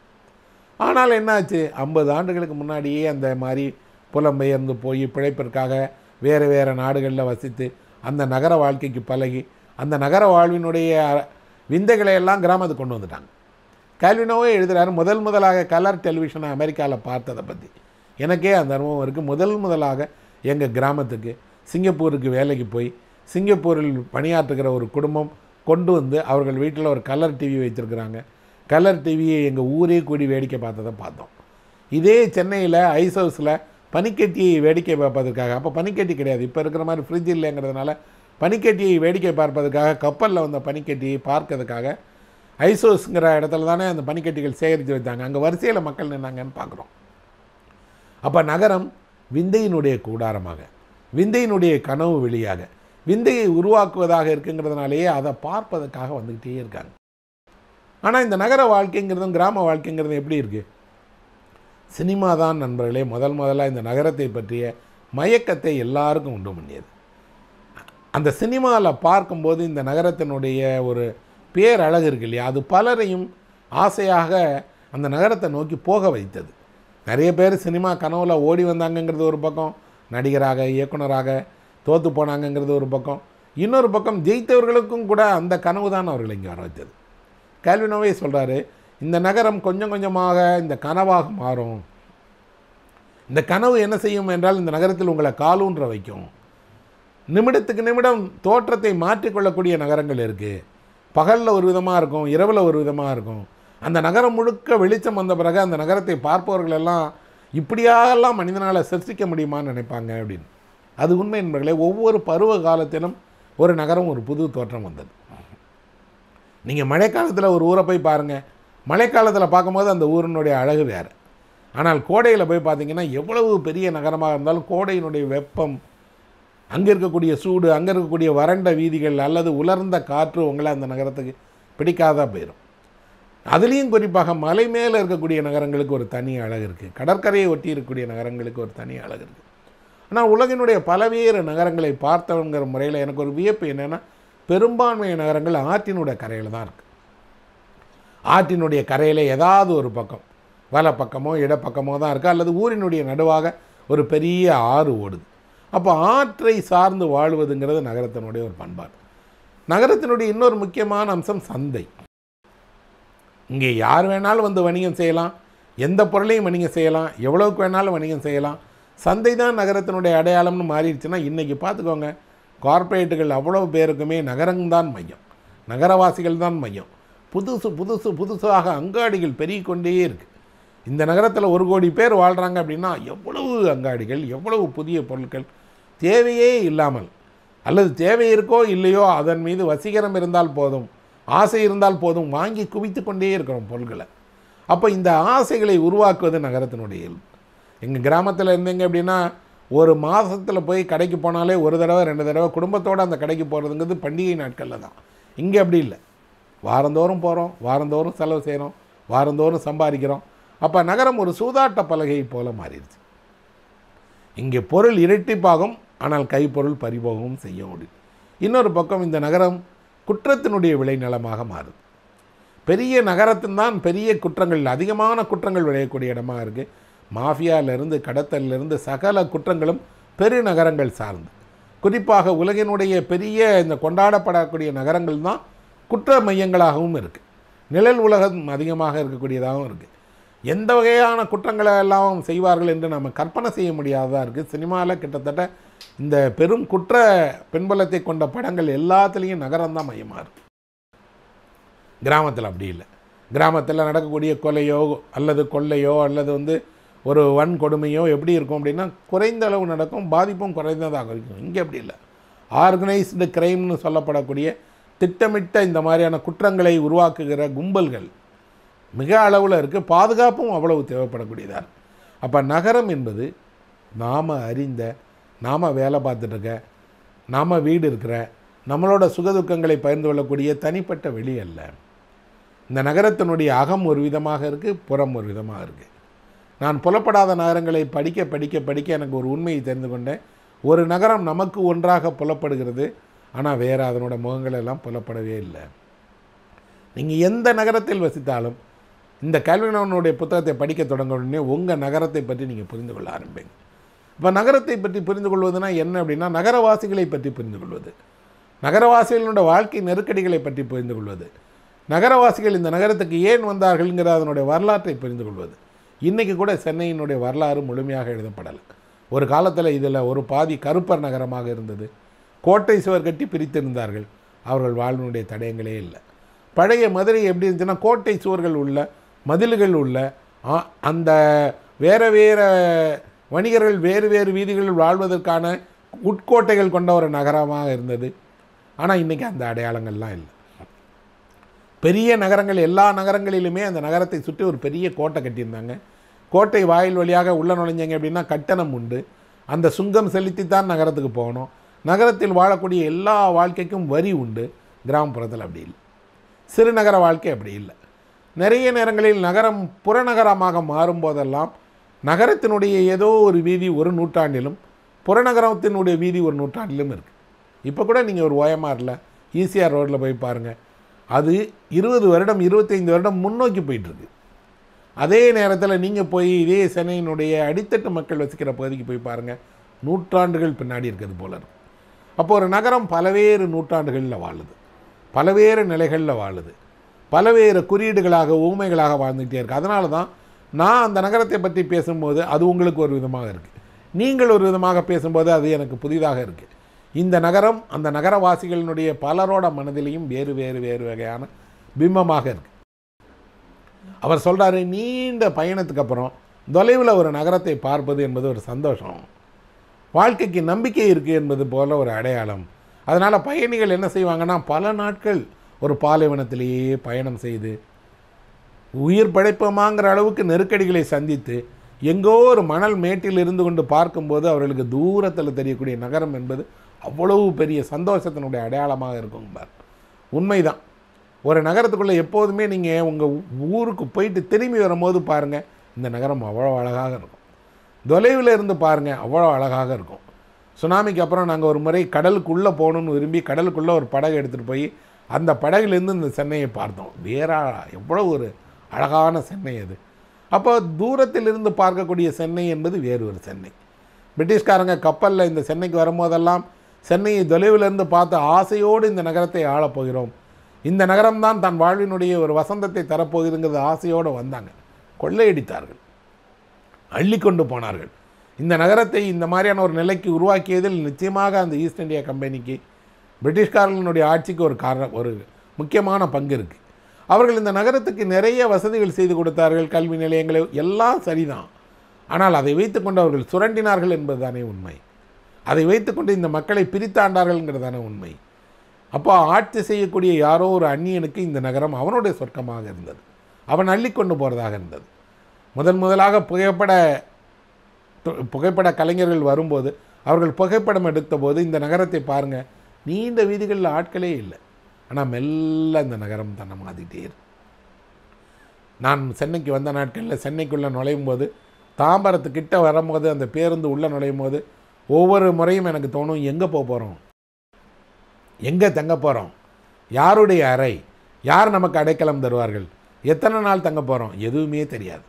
Speaker 1: ஆனால் என்னாச்சு ஐம்பது ஆண்டுகளுக்கு முன்னாடியே அந்த மாதிரி புலம்பெயர்ந்து போய் பிழைப்பிற்காக வேறு வேறு நாடுகளில் வசித்து அந்த நகர வாழ்க்கைக்கு பழகி அந்த நகர வாழ்வினுடைய விந்தைகளை எல்லாம் கிராமத்துக்கு கொண்டு வந்துட்டாங்க கல்வினோவே எழுதுகிறார் முதல் முதலாக கலர் டெலிவிஷனை அமெரிக்காவில் பார்த்ததை பற்றி எனக்கே அந்த அனுபவம் இருக்குது முதல் முதலாக எங்கள் கிராமத்துக்கு சிங்கப்பூருக்கு வேலைக்கு போய் சிங்கப்பூரில் பணியாற்றுகிற ஒரு குடும்பம் கொண்டு வந்து அவர்கள் வீட்டில் ஒரு கலர் டிவி வைத்திருக்கிறாங்க கலர் டிவியை எங்கள் ஊரே கூடி வேடிக்கை பார்த்ததை பார்த்தோம் இதே சென்னையில் ஐஸ் ஹவுஸில் பனிக்கட்டியை வேடிக்கை பார்ப்பதற்காக அப்போ பனிக்கட்டி கிடையாது இப்போ இருக்கிற மாதிரி ஃப்ரிட்ஜ் இல்லைங்கிறதுனால பனிக்கட்டியை வேடிக்கை பார்ப்பதற்காக கப்பலில் வந்த பனிக்கட்டியை பார்க்கறதுக்காக ஐஸ் ஹவுஸுங்கிற இடத்துல தானே அந்த பனிக்கட்டிகள் சேகரித்து வைத்தாங்க அங்கே வரிசையில் மக்கள் நின்னாங்கன்னு பார்க்குறோம் அப்போ நகரம் விந்தையினுடைய கூடாரமாக விந்தையினுடைய கனவு வெளியாக விந்தையை உருவாக்குவதாக இருக்குங்கிறதுனாலேயே அதை பார்ப்பதற்காக வந்துக்கிட்டே இருக்காங்க ஆனால் இந்த நகர வாழ்க்கைங்கிறதும் கிராம வாழ்க்கைங்கிறதும் எப்படி இருக்குது சினிமா தான் நண்பர்களே முதல் முதலாக இந்த நகரத்தை பற்றிய மயக்கத்தை எல்லாருக்கும் உண்டு பண்ணியது அந்த சினிமாவில் பார்க்கும்போது இந்த நகரத்தினுடைய ஒரு பேரழகு இருக்கு இல்லையா அது பலரையும் ஆசையாக அந்த நகரத்தை நோக்கி போக வைத்தது நிறைய பேர் சினிமா கனவில் ஓடி வந்தாங்கங்கிறது ஒரு பக்கம் நடிகராக இயக்குனராக தோற்று போனாங்கங்கிறது ஒரு பக்கம் இன்னொரு பக்கம் ஜெயித்தவர்களுக்கும் கூட அந்த கனவு தான் அவர்களை இங்கே வர வச்சது கேள்வினோவே சொல்கிறாரு இந்த நகரம் கொஞ்சம் கொஞ்சமாக இந்த கனவாக மாறும் இந்த கனவு என்ன செய்யும் என்றால் இந்த நகரத்தில் உங்களை காலூன்ற வைக்கும் நிமிடத்துக்கு நிமிடம் தோற்றத்தை மாற்றிக்கொள்ளக்கூடிய நகரங்கள் இருக்குது பகலில் ஒரு விதமாக இருக்கும் இரவில் ஒரு விதமாக இருக்கும் அந்த நகரம் முழுக்க வெளிச்சம் வந்த பிறகு அந்த நகரத்தை பார்ப்பவர்கள் எல்லாம் இப்படியாகலாம் மனிதனால் சர்ச்சிக்க முடியுமான்னு நினைப்பாங்க அப்படின்னு அது உண்மை என்பர்களே ஒவ்வொரு பருவ காலத்திலும் ஒரு நகரம் ஒரு புது தோற்றம் வந்தது நீங்கள் மழைக்காலத்தில் ஒரு ஊரை போய் பாருங்கள் மழைக்காலத்தில் பார்க்கும்போது அந்த ஊரினுடைய அழகு வேறு ஆனால் கோடையில் போய் பார்த்திங்கன்னா எவ்வளவு பெரிய நகரமாக இருந்தாலும் கோடையினுடைய வெப்பம் அங்கே இருக்கக்கூடிய சூடு அங்கே இருக்கக்கூடிய வறண்ட வீதிகள் அல்லது உலர்ந்த காற்று உங்களை அந்த நகரத்துக்கு பிடிக்காத போயிடும் அதுலேயும் குறிப்பாக மலை மேலே இருக்கக்கூடிய நகரங்களுக்கு ஒரு தனி அழகு இருக்குது கடற்கரையை ஒட்டி இருக்கக்கூடிய நகரங்களுக்கு ஒரு தனி அழகு இருக்குது ஆனால் உலகினுடைய பலவேறு நகரங்களை பார்த்தவங்கிற முறையில் எனக்கு ஒரு வியப்பு என்னென்னா பெரும்பான்மை நகரங்கள் ஆற்றினுடைய கரையில் தான் இருக்குது ஆற்றினுடைய கரையில் ஏதாவது ஒரு பக்கம் வலை பக்கமோ இடப்பக்கமோ தான் இருக்குது அல்லது ஊரினுடைய நடுவாக ஒரு பெரிய ஆறு ஓடுது அப்போ ஆற்றை சார்ந்து வாழ்வதுங்கிறது நகரத்தினுடைய ஒரு பண்பாடு நகரத்தினுடைய இன்னொரு முக்கியமான அம்சம் சந்தை இங்கே யார் வேணாலும் வந்து வணிகம் செய்யலாம் எந்த பொருளையும் வணிகம் செய்யலாம் எவ்வளோக்கு வேணாலும் வணிகம் செய்யலாம் சந்தை தான் நகரத்தினுடைய அடையாளம்னு மாறிடுச்சுன்னா இன்றைக்கி பார்த்துக்கோங்க கார்ப்பரேட்டுகள் அவ்வளோ பேருக்குமே நகரம்தான் மையம் நகரவாசிகள் தான் மையம் புதுசு புதுசு புதுசாக அங்காடிகள் பெருகிக்கொண்டே இருக்குது இந்த நகரத்தில் ஒரு கோடி பேர் வாழ்கிறாங்க அப்படின்னா எவ்வளவு அங்காடிகள் எவ்வளவு புதிய பொருட்கள் தேவையே இல்லாமல் அல்லது தேவை இருக்கோ இல்லையோ அதன் மீது வசீகரம் இருந்தால் போதும் ஆசை இருந்தால் போதும் வாங்கி குவித்து கொண்டே இருக்கிறோம் பொருள்களை அப்போ இந்த ஆசைகளை உருவாக்குவது நகரத்தினுடைய இயல்பு எங்கள் கிராமத்தில் இருந்தீங்க அப்படின்னா ஒரு மாதத்தில் போய் கடைக்கு போனாலே ஒரு தடவை ரெண்டு தடவை குடும்பத்தோடு அந்த கடைக்கு போகிறதுங்கிறது பண்டிகை நாட்களில் தான் இங்கே அப்படி இல்லை வாரந்தோறும் போகிறோம் வாரந்தோறும் செலவு செய்கிறோம் வாரந்தோறும் சம்பாதிக்கிறோம் அப்போ நகரம் ஒரு சூதாட்ட பலகை போல் மாறிடுச்சு இங்கே பொருள் இரட்டிப்பாகும் ஆனால் கைப்பொருள் பறிபோகவும் செய்ய முடியும் இன்னொரு பக்கம் இந்த நகரம் குற்றத்தினுடைய விளைநிலமாக மாறுது பெரிய நகரத்தின்தான் பெரிய குற்றங்கள் அதிகமான குற்றங்கள் விளையக்கூடிய இடமா இருக்குது மாஃபியாவிலிருந்து கடத்தலிருந்து சகல குற்றங்களும் பெருநகரங்கள் சார்ந்து குறிப்பாக உலகினுடைய பெரிய இந்த கொண்டாடப்படக்கூடிய நகரங்கள் தான் குற்ற மையங்களாகவும் இருக்குது நிழல் உலகம் அதிகமாக இருக்கக்கூடியதாகவும் இருக்குது எந்த வகையான குற்றங்களை எல்லாம் செய்வார்கள் என்று நம்ம கற்பனை செய்ய முடியாததாக இருக்குது சினிமாவில் கிட்டத்தட்ட இந்த பெரும் குற்ற பின்பலத்தை கொண்ட படங்கள் எல்லாத்துலேயும் நகரம்தான் மையமாக இருக்கும் கிராமத்தில் அப்படி இல்லை கிராமத்தில் நடக்கக்கூடிய கொலையோ அல்லது கொள்ளையோ அல்லது வந்து ஒரு வன்கொடுமையோ எப்படி இருக்கும் அப்படின்னா குறைந்த அளவு நடக்கும் பாதிப்பும் குறைந்ததாக இருக்கும் இங்கே அப்படி இல்லை ஆர்கனைஸ்டு கிரைம்னு சொல்லப்படக்கூடிய திட்டமிட்ட இந்த மாதிரியான குற்றங்களை உருவாக்குகிற கும்பல்கள் மிக அளவில் இருக்குது பாதுகாப்பும் அவ்வளவு தேவைப்படக்கூடியதாக இருக்குது அப்போ நகரம் என்பது நாம் அறிந்த நாம் வேலை பார்த்துட்ருக்க நாம் வீடு இருக்கிற நம்மளோட சுகதுக்கங்களை பகிர்ந்து கொள்ளக்கூடிய தனிப்பட்ட வெளி அல்ல இந்த நகரத்தினுடைய அகம் ஒரு விதமாக இருக்குது புறம் ஒரு விதமாக இருக்குது நான் புலப்படாத நகரங்களை படிக்க படிக்க படிக்க எனக்கு ஒரு உண்மையை தெரிந்து கொண்டேன் ஒரு நகரம் நமக்கு ஒன்றாக புலப்படுகிறது ஆனால் வேறு அதனோட முகங்கள் எல்லாம் புலப்படவே இல்லை நீங்கள் எந்த நகரத்தில் வசித்தாலும் இந்த கல்வினவனுடைய புத்தகத்தை படிக்க தொடங்க உடனே உங்கள் நகரத்தை பற்றி நீங்கள் புரிந்து கொள்ள ஆரம்பிங்க இப்போ நகரத்தை பற்றி புரிந்து கொள்வதுனா என்ன அப்படின்னா நகரவாசிகளை பற்றி புரிந்து கொள்வது நகரவாசிகளுடைய வாழ்க்கை நெருக்கடிகளை பற்றி புரிந்து கொள்வது நகரவாசிகள் இந்த நகரத்துக்கு ஏன் வந்தார்கள்ங்கிற அதனுடைய வரலாற்றை புரிந்து கொள்வது இன்றைக்கி கூட சென்னையினுடைய வரலாறு முழுமையாக எழுதப்படலை ஒரு காலத்தில் இதில் ஒரு பாதி கருப்பர் நகரமாக இருந்தது கோட்டை சுவர் கட்டி பிரித்திருந்தார்கள் அவர்கள் வாழ்வினுடைய தடயங்களே இல்லை பழைய மதுரை எப்படி இருந்துச்சுன்னா கோட்டை சுவர்கள் உள்ள மதில்கள் உள்ள அந்த வேறு வேறு வணிகர்கள் வேறு வேறு வீதிகளில் வாழ்வதற்கான உட்கோட்டைகள் கொண்ட ஒரு நகரமாக இருந்தது ஆனால் இன்றைக்கி அந்த அடையாளங்கள்லாம் இல்லை பெரிய நகரங்கள் எல்லா நகரங்களிலுமே அந்த நகரத்தை சுற்றி ஒரு பெரிய கோட்டை கட்டியிருந்தாங்க கோட்டை வாயில் வழியாக உள்ளே நுழைஞ்சாங்க அப்படின்னா கட்டணம் உண்டு அந்த சுங்கம் செலுத்தி தான் நகரத்துக்கு போகணும் நகரத்தில் வாழக்கூடிய எல்லா வாழ்க்கைக்கும் வரி உண்டு கிராமப்புறத்தில் அப்படி இல்லை சிறுநகர வாழ்க்கை அப்படி இல்லை நிறைய நேரங்களில் நகரம் புறநகரமாக மாறும்போதெல்லாம் நகரத்தினுடைய ஏதோ ஒரு வீதி ஒரு நூற்றாண்டிலும் புறநகரத்தினுடைய வீதி ஒரு நூற்றாண்டிலும் இருக்குது இப்போ கூட நீங்கள் ஒரு ஓயமாரில் ஈசிஆர் ரோட்டில் போய் பாருங்கள் அது இருபது வருடம் இருபத்தைந்து வருடம் முன்னோக்கி போயிட்டுருக்கு அதே நேரத்தில் நீங்கள் போய் இதே சென்னையினுடைய அடித்தட்டு மக்கள் வசிக்கிற பகுதிக்கு போய் பாருங்கள் நூற்றாண்டுகள் பின்னாடி இருக்கிறது போல இருக்கும் அப்போ ஒரு நகரம் பலவேறு நூற்றாண்டுகளில் வாழுது பலவேறு நிலைகளில் வாழுது பலவேறு குறியீடுகளாக ஊமைகளாக வாழ்ந்துகிட்டே இருக்குது அதனால தான் நான் அந்த நகரத்தை பற்றி பேசும்போது அது உங்களுக்கு ஒரு விதமாக இருக்குது நீங்கள் ஒரு விதமாக பேசும்போது அது எனக்கு புதிதாக இருக்குது இந்த நகரம் அந்த நகரவாசிகளினுடைய பலரோட மனதிலையும் வேறு வேறு வேறு வகையான பிம்பமாக இருக்குது அவர் சொல்கிறாரு நீண்ட பயணத்துக்கு அப்புறம் தொலைவில் ஒரு நகரத்தை பார்ப்பது என்பது ஒரு சந்தோஷம் வாழ்க்கைக்கு நம்பிக்கை இருக்குது என்பது போல ஒரு அடையாளம் அதனால் பயணிகள் என்ன செய்வாங்கன்னா பல நாட்கள் ஒரு பாலைவனத்திலேயே பயணம் செய்து உயிர் படைப்பமாங்கிற அளவுக்கு நெருக்கடிகளை சந்தித்து எங்கோ ஒரு மணல் மேட்டில் இருந்து கொண்டு பார்க்கும்போது அவர்களுக்கு தூரத்தில் தெரியக்கூடிய நகரம் என்பது அவ்வளவு பெரிய சந்தோஷத்தினுடைய அடையாளமாக இருக்கும் பார் உண்மைதான் ஒரு நகரத்துக்குள்ளே எப்போதுமே நீங்கள் உங்கள் ஊருக்கு போயிட்டு திரும்பி வரும்போது பாருங்கள் இந்த நகரம் அவ்வளோ அழகாக இருக்கும் தொலைவில் இருந்து பாருங்கள் அவ்வளோ அழகாக இருக்கும் சுனாமிக்கு அப்புறம் நாங்கள் ஒரு முறை கடலுக்குள்ளே போகணும்னு விரும்பி கடலுக்குள்ளே ஒரு படகு எடுத்துகிட்டு போய் அந்த படகுலேருந்து இந்த சென்னையை பார்த்தோம் வேற எவ்வளோ ஒரு அழகான சென்னை அது அப்போ தூரத்தில் இருந்து பார்க்கக்கூடிய சென்னை என்பது வேறு ஒரு சென்னை பிரிட்டிஷ்காரங்க கப்பலில் இந்த சென்னைக்கு வரும்போதெல்லாம் சென்னையை தொலைவிலிருந்து பார்த்து ஆசையோடு இந்த நகரத்தை ஆளப்போகிறோம் இந்த நகரம்தான் தன் வாழ்வினுடைய ஒரு வசந்தத்தை தரப்போகுதுங்கிறது ஆசையோடு வந்தாங்க கொள்ளையடித்தார்கள் அள்ளி கொண்டு போனார்கள் இந்த நகரத்தை இந்த மாதிரியான ஒரு நிலைக்கு உருவாக்கியதில் நிச்சயமாக அந்த ஈஸ்ட் இந்தியா கம்பெனிக்கு பிரிட்டிஷ்காரர்களுடைய ஆட்சிக்கு ஒரு காரணம் ஒரு முக்கியமான பங்கு இருக்குது அவர்கள் இந்த நகரத்துக்கு நிறைய வசதிகள் செய்து கொடுத்தார்கள் கல்வி நிலையங்களை எல்லாம் சரிதான் ஆனால் அதை வைத்துக்கொண்டு அவர்கள் சுரண்டினார்கள் என்பதுதானே உண்மை அதை வைத்துக்கொண்டு இந்த மக்களை பிரித்தாண்டார்கள்ங்கிறதானே உண்மை அப்போ ஆட்சி செய்யக்கூடிய யாரோ ஒரு அந்நியனுக்கு இந்த நகரம் அவனுடைய சொர்க்கமாக இருந்தது அவன் அள்ளிக்கொண்டு போகிறதாக இருந்தது முதன் முதலாக புகைப்பட புகைப்பட கலைஞர்கள் வரும்போது அவர்கள் புகைப்படம் எடுத்தபோது இந்த நகரத்தை பாருங்கள் நீண்ட வீதிகளில் ஆட்களே இல்லை ஆனால் மெல்ல இந்த நகரம் தன்னை மாற்றிட்டே இருக்கு நான் சென்னைக்கு வந்த நாட்களில் சென்னைக்குள்ளே நுழையும் போது தாம்பரத்துக்கிட்ட வரும்போது அந்த பேருந்து உள்ளே நுழையும் போது ஒவ்வொரு முறையும் எனக்கு தோணும் எங்கே போக போகிறோம் எங்கே தங்க போகிறோம் யாருடைய அறை யார் நமக்கு அடைக்கலம் தருவார்கள் எத்தனை நாள் தங்க போகிறோம் எதுவுமே தெரியாது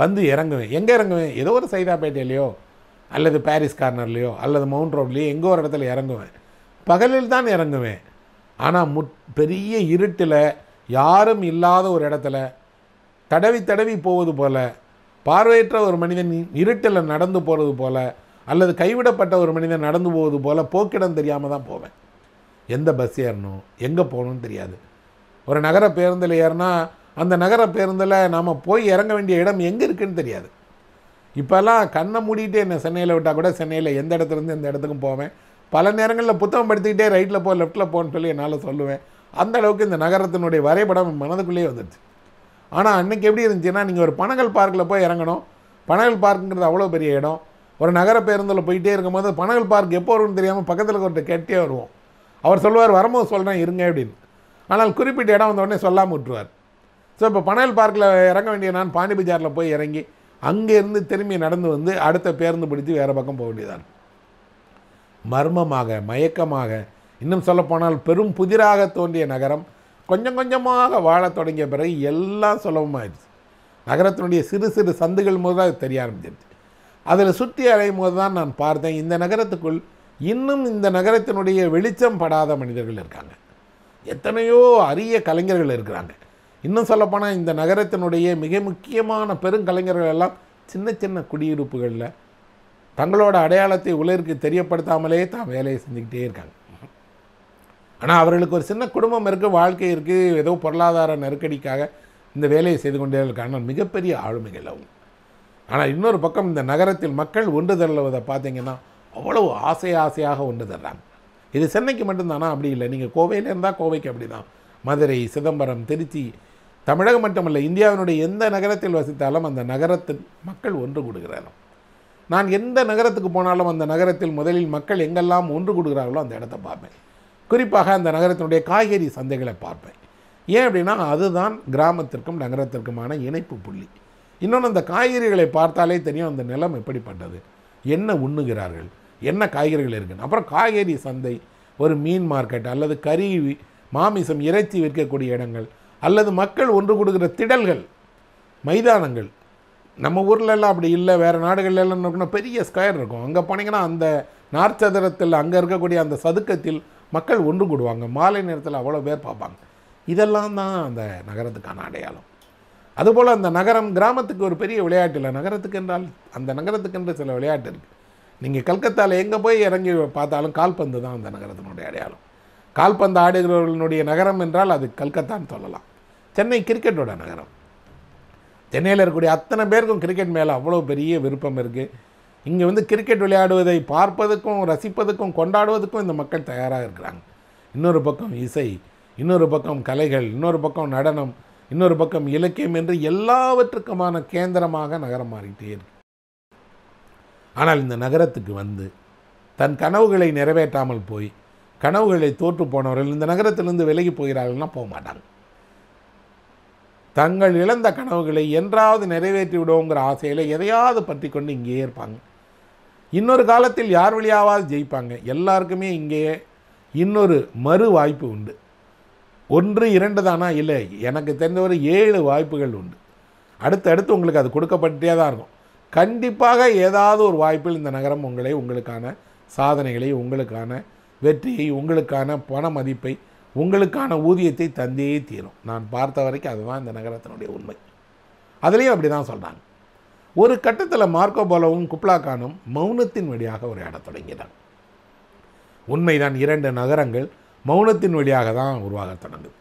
Speaker 1: வந்து இறங்குவேன் எங்கே இறங்குவேன் ஏதோ ஒரு சைதாப்பேட்டையிலையோ அல்லது பாரிஸ் கார்னர்லேயோ அல்லது மவுண்ட் ரோட்லேயோ எங்கோ ஒரு இடத்துல இறங்குவேன் பகலில் தான் இறங்குவேன் ஆனால் மு பெரிய இருட்டில் யாரும் இல்லாத ஒரு இடத்துல தடவி தடவி போவது போல பார்வையற்ற ஒரு மனிதன் இருட்டில் நடந்து போகிறது போல அல்லது கைவிடப்பட்ட ஒரு மனிதன் நடந்து போவது போல் போக்கிடம் தெரியாமல் தான் போவேன் எந்த பஸ் ஏறணும் எங்கே போகணும்னு தெரியாது ஒரு நகர பேருந்தில் ஏறினா அந்த நகர பேருந்தில் நாம் போய் இறங்க வேண்டிய இடம் எங்கே இருக்குதுன்னு தெரியாது இப்போல்லாம் கண்ணை மூடிட்டு என்னை சென்னையில் விட்டால் கூட சென்னையில் எந்த இடத்துலேருந்து எந்த இடத்துக்கும் போவேன் பல நேரங்களில் புத்தகம் படித்துக்கிட்டே ரைட்டில் போ லெஃப்ட்டில் போன்னு சொல்லி என்னால் சொல்லுவேன் அந்த அளவுக்கு இந்த நகரத்தினுடைய வரைபடம் மனதுக்குள்ளேயே வந்துடுச்சு ஆனால் அன்றைக்கி எப்படி இருந்துச்சுன்னா நீங்கள் ஒரு பனகல் பார்க்கில் போய் இறங்கணும் பனகல் பார்க்குங்கிறது அவ்வளோ பெரிய இடம் ஒரு நகர பேருந்தில் போயிட்டே இருக்கும்போது பனகல் பார்க் எப்போ வரும்னு தெரியாமல் பக்கத்தில் ஒருத்தர் கேட்டே வருவோம் அவர் சொல்லுவார் வரும்போது சொல்கிறேன் இருங்க அப்படின்னு ஆனால் குறிப்பிட்ட இடம் உடனே சொல்லாமல் விட்டுருவார் ஸோ இப்போ பனகல் பார்க்கில் இறங்க வேண்டிய நான் பாண்டி பஜாரில் போய் இறங்கி அங்கேருந்து திரும்பி நடந்து வந்து அடுத்த பேருந்து பிடித்து வேறு பக்கம் போக வேண்டியதாக இருக்கும் மர்மமாக மயக்கமாக இன்னும் சொல்லப்போனால் பெரும் புதிராக தோன்றிய நகரம் கொஞ்சம் கொஞ்சமாக வாழத் தொடங்கிய பிறகு எல்லாம் ஆயிடுச்சு நகரத்தினுடைய சிறு சிறு சந்துகள் போது தான் தெரிய ஆரம்பிச்சிருச்சு அதில் சுற்றி அலையும் போது தான் நான் பார்த்தேன் இந்த நகரத்துக்குள் இன்னும் இந்த நகரத்தினுடைய வெளிச்சம் படாத மனிதர்கள் இருக்காங்க எத்தனையோ அரிய கலைஞர்கள் இருக்கிறாங்க இன்னும் சொல்லப்போனால் இந்த நகரத்தினுடைய மிக முக்கியமான பெருங்கலைஞர்கள் எல்லாம் சின்ன சின்ன குடியிருப்புகளில் தங்களோட அடையாளத்தை உலகிற்கு தெரியப்படுத்தாமலே தான் வேலையை செஞ்சுக்கிட்டே இருக்காங்க ஆனால் அவர்களுக்கு ஒரு சின்ன குடும்பம் இருக்குது வாழ்க்கை இருக்குது ஏதோ பொருளாதார நெருக்கடிக்காக இந்த வேலையை செய்து கொண்டே இருக்காங்க மிகப்பெரிய ஆளுமைகள் அவங்க ஆனால் இன்னொரு பக்கம் இந்த நகரத்தில் மக்கள் ஒன்று தள்ளுவதை பார்த்தீங்கன்னா அவ்வளவு ஆசை ஆசையாக ஒன்று தர்றாங்க இது சென்னைக்கு மட்டும்தானா அப்படி இல்லை நீங்கள் கோவையில் இருந்தால் கோவைக்கு அப்படி தான் மதுரை சிதம்பரம் திருச்சி தமிழகம் மட்டுமல்ல இந்தியாவினுடைய எந்த நகரத்தில் வசித்தாலும் அந்த நகரத்தின் மக்கள் ஒன்று கொடுக்கிறார்கள் நான் எந்த நகரத்துக்கு போனாலும் அந்த நகரத்தில் முதலில் மக்கள் எங்கெல்லாம் ஒன்று கொடுக்குறார்களோ அந்த இடத்த பார்ப்பேன் குறிப்பாக அந்த நகரத்தினுடைய காய்கறி சந்தைகளை பார்ப்பேன் ஏன் அப்படின்னா அதுதான் கிராமத்திற்கும் நகரத்திற்குமான இணைப்பு புள்ளி இன்னொன்று அந்த காய்கறிகளை பார்த்தாலே தெரியும் அந்த நிலம் எப்படிப்பட்டது என்ன உண்ணுகிறார்கள் என்ன காய்கறிகள் இருக்குன்னு அப்புறம் காய்கறி சந்தை ஒரு மீன் மார்க்கெட் அல்லது கறி மாமிசம் இறைச்சி விற்கக்கூடிய இடங்கள் அல்லது மக்கள் ஒன்று கொடுக்குற திடல்கள் மைதானங்கள் நம்ம ஊர்லெல்லாம் அப்படி இல்லை வேறு நாடுகள்லாம் இருக்கணும் பெரிய ஸ்கொயர் இருக்கும் அங்கே போனீங்கன்னா அந்த நார்ச்சதுரத்தில் அங்கே இருக்கக்கூடிய அந்த சதுக்கத்தில் மக்கள் ஒன்று கூடுவாங்க மாலை நேரத்தில் அவ்வளோ பேர் பார்ப்பாங்க இதெல்லாம் தான் அந்த நகரத்துக்கான அடையாளம் அதுபோல் அந்த நகரம் கிராமத்துக்கு ஒரு பெரிய விளையாட்டு இல்லை நகரத்துக்கு என்றால் அந்த நகரத்துக்கென்று சில விளையாட்டு இருக்குது நீங்கள் கல்கத்தாவில் எங்கே போய் இறங்கி பார்த்தாலும் கால்பந்து தான் அந்த நகரத்தினுடைய அடையாளம் கால்பந்து ஆடுகிறவர்களுடைய நகரம் என்றால் அது கல்கத்தான்னு சொல்லலாம் சென்னை கிரிக்கெட்டோட நகரம் சென்னையில் இருக்கக்கூடிய அத்தனை பேருக்கும் கிரிக்கெட் மேலே அவ்வளோ பெரிய விருப்பம் இருக்குது இங்கே வந்து கிரிக்கெட் விளையாடுவதை பார்ப்பதற்கும் ரசிப்பதற்கும் கொண்டாடுவதற்கும் இந்த மக்கள் தயாராக இருக்கிறாங்க இன்னொரு பக்கம் இசை இன்னொரு பக்கம் கலைகள் இன்னொரு பக்கம் நடனம் இன்னொரு பக்கம் இலக்கியம் என்று எல்லாவற்றுக்குமான கேந்திரமாக நகரம் மாறிக்கிட்டே இருக்கு ஆனால் இந்த நகரத்துக்கு வந்து தன் கனவுகளை நிறைவேற்றாமல் போய் கனவுகளை தோற்று போனவர்கள் இந்த நகரத்திலிருந்து விலகி போகிறார்கள்னா போக மாட்டாங்க தங்கள் இழந்த கனவுகளை என்றாவது நிறைவேற்றி விடுவோங்கிற ஆசையில் எதையாவது பற்றி கொண்டு இங்கேயே இருப்பாங்க இன்னொரு காலத்தில் யார் வழியாவது ஜெயிப்பாங்க எல்லாருக்குமே இங்கேயே இன்னொரு மறு வாய்ப்பு உண்டு ஒன்று இரண்டு தானா இல்லை எனக்கு தெரிந்த ஒரு ஏழு வாய்ப்புகள் உண்டு அடுத்து அடுத்து உங்களுக்கு அது கொடுக்கப்பட்டே தான் இருக்கும் கண்டிப்பாக ஏதாவது ஒரு வாய்ப்பில் இந்த நகரம் உங்களை உங்களுக்கான சாதனைகளை உங்களுக்கான வெற்றியை உங்களுக்கான பண மதிப்பை உங்களுக்கான ஊதியத்தை தந்தே தீரும் நான் பார்த்த வரைக்கும் அதுதான் இந்த நகரத்தினுடைய உண்மை அதுலேயும் அப்படி தான் சொல்கிறாங்க ஒரு கட்டத்தில் மார்க்கோ போலவும் குப்லாக்கானும் மௌனத்தின் வழியாக உரையாடத் தொடங்கினான் உண்மைதான் இரண்டு நகரங்கள் மௌனத்தின் வழியாக தான் உருவாக தொடங்குது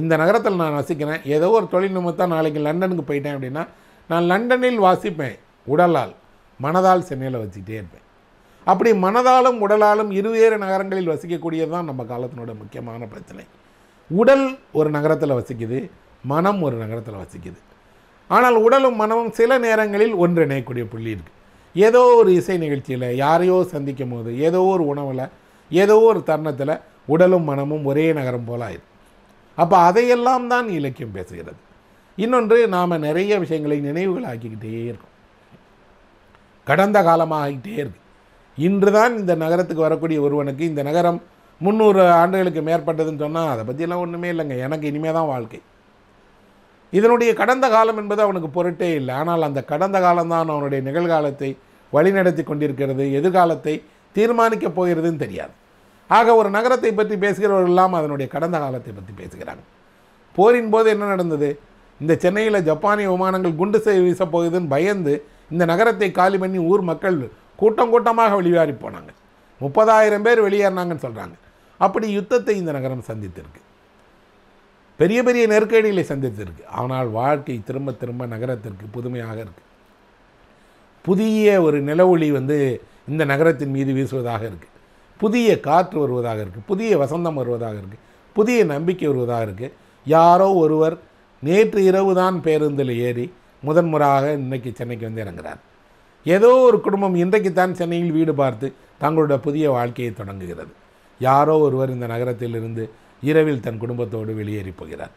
Speaker 1: இந்த நகரத்தில் நான் வசிக்கிறேன் ஏதோ ஒரு தொழில்நுட்பத்தான் நாளைக்கு லண்டனுக்கு போயிட்டேன் அப்படின்னா நான் லண்டனில் வாசிப்பேன் உடலால் மனதால் சென்னையில் வச்சுக்கிட்டே இருப்பேன் அப்படி மனதாலும் உடலாலும் இருவேறு நகரங்களில் வசிக்கக்கூடியது தான் நம்ம காலத்தினோட முக்கியமான பிரச்சனை உடல் ஒரு நகரத்தில் வசிக்குது மனம் ஒரு நகரத்தில் வசிக்குது ஆனால் உடலும் மனமும் சில நேரங்களில் ஒன்றிணையக்கூடிய புள்ளி இருக்குது ஏதோ ஒரு இசை நிகழ்ச்சியில் யாரையோ சந்திக்கும் போது ஏதோ ஒரு உணவில் ஏதோ ஒரு தருணத்தில் உடலும் மனமும் ஒரே நகரம் போல் ஆயிரு அப்போ அதையெல்லாம் தான் இலக்கியம் பேசுகிறது இன்னொன்று நாம் நிறைய விஷயங்களை நினைவுகள் ஆக்கிக்கிட்டே இருக்கோம் கடந்த காலமாக ஆகிக்கிட்டே இருக்கு இன்றுதான் இந்த நகரத்துக்கு வரக்கூடிய ஒருவனுக்கு இந்த நகரம் முந்நூறு ஆண்டுகளுக்கு மேற்பட்டதுன்னு சொன்னால் அதை பற்றியெல்லாம் ஒன்றுமே இல்லைங்க எனக்கு இனிமேல் தான் வாழ்க்கை இதனுடைய கடந்த காலம் என்பது அவனுக்கு பொருட்டே இல்லை ஆனால் அந்த கடந்த காலம்தான் அவனுடைய நிகழ்காலத்தை வழிநடத்தி கொண்டிருக்கிறது எதிர்காலத்தை தீர்மானிக்கப் போகிறதுன்னு தெரியாது ஆக ஒரு நகரத்தை பற்றி பேசுகிறவர்கள்லாம் அதனுடைய கடந்த காலத்தை பற்றி பேசுகிறாங்க போரின் போது என்ன நடந்தது இந்த சென்னையில் ஜப்பானிய விமானங்கள் குண்டு வீசப்போகுதுன்னு பயந்து இந்த நகரத்தை காலி பண்ணி ஊர் மக்கள் கூட்டம் கூட்டமாக வெளியேறி போனாங்க முப்பதாயிரம் பேர் வெளியேறினாங்கன்னு சொல்கிறாங்க அப்படி யுத்தத்தை இந்த நகரம் சந்தித்திருக்கு பெரிய பெரிய நெருக்கடிகளை சந்தித்திருக்கு ஆனால் வாழ்க்கை திரும்ப திரும்ப நகரத்திற்கு புதுமையாக இருக்குது புதிய ஒரு நில ஒளி வந்து இந்த நகரத்தின் மீது வீசுவதாக இருக்குது புதிய காற்று வருவதாக இருக்குது புதிய வசந்தம் வருவதாக இருக்குது புதிய நம்பிக்கை வருவதாக இருக்குது யாரோ ஒருவர் நேற்று இரவு தான் பேருந்தில் ஏறி முதன்முறையாக இன்றைக்கி சென்னைக்கு வந்து இறங்குறார் ஏதோ ஒரு குடும்பம் இன்றைக்குத்தான் சென்னையில் வீடு பார்த்து தங்களோட புதிய வாழ்க்கையை தொடங்குகிறது யாரோ ஒருவர் இந்த நகரத்திலிருந்து இரவில் தன் குடும்பத்தோடு வெளியேறி போகிறார்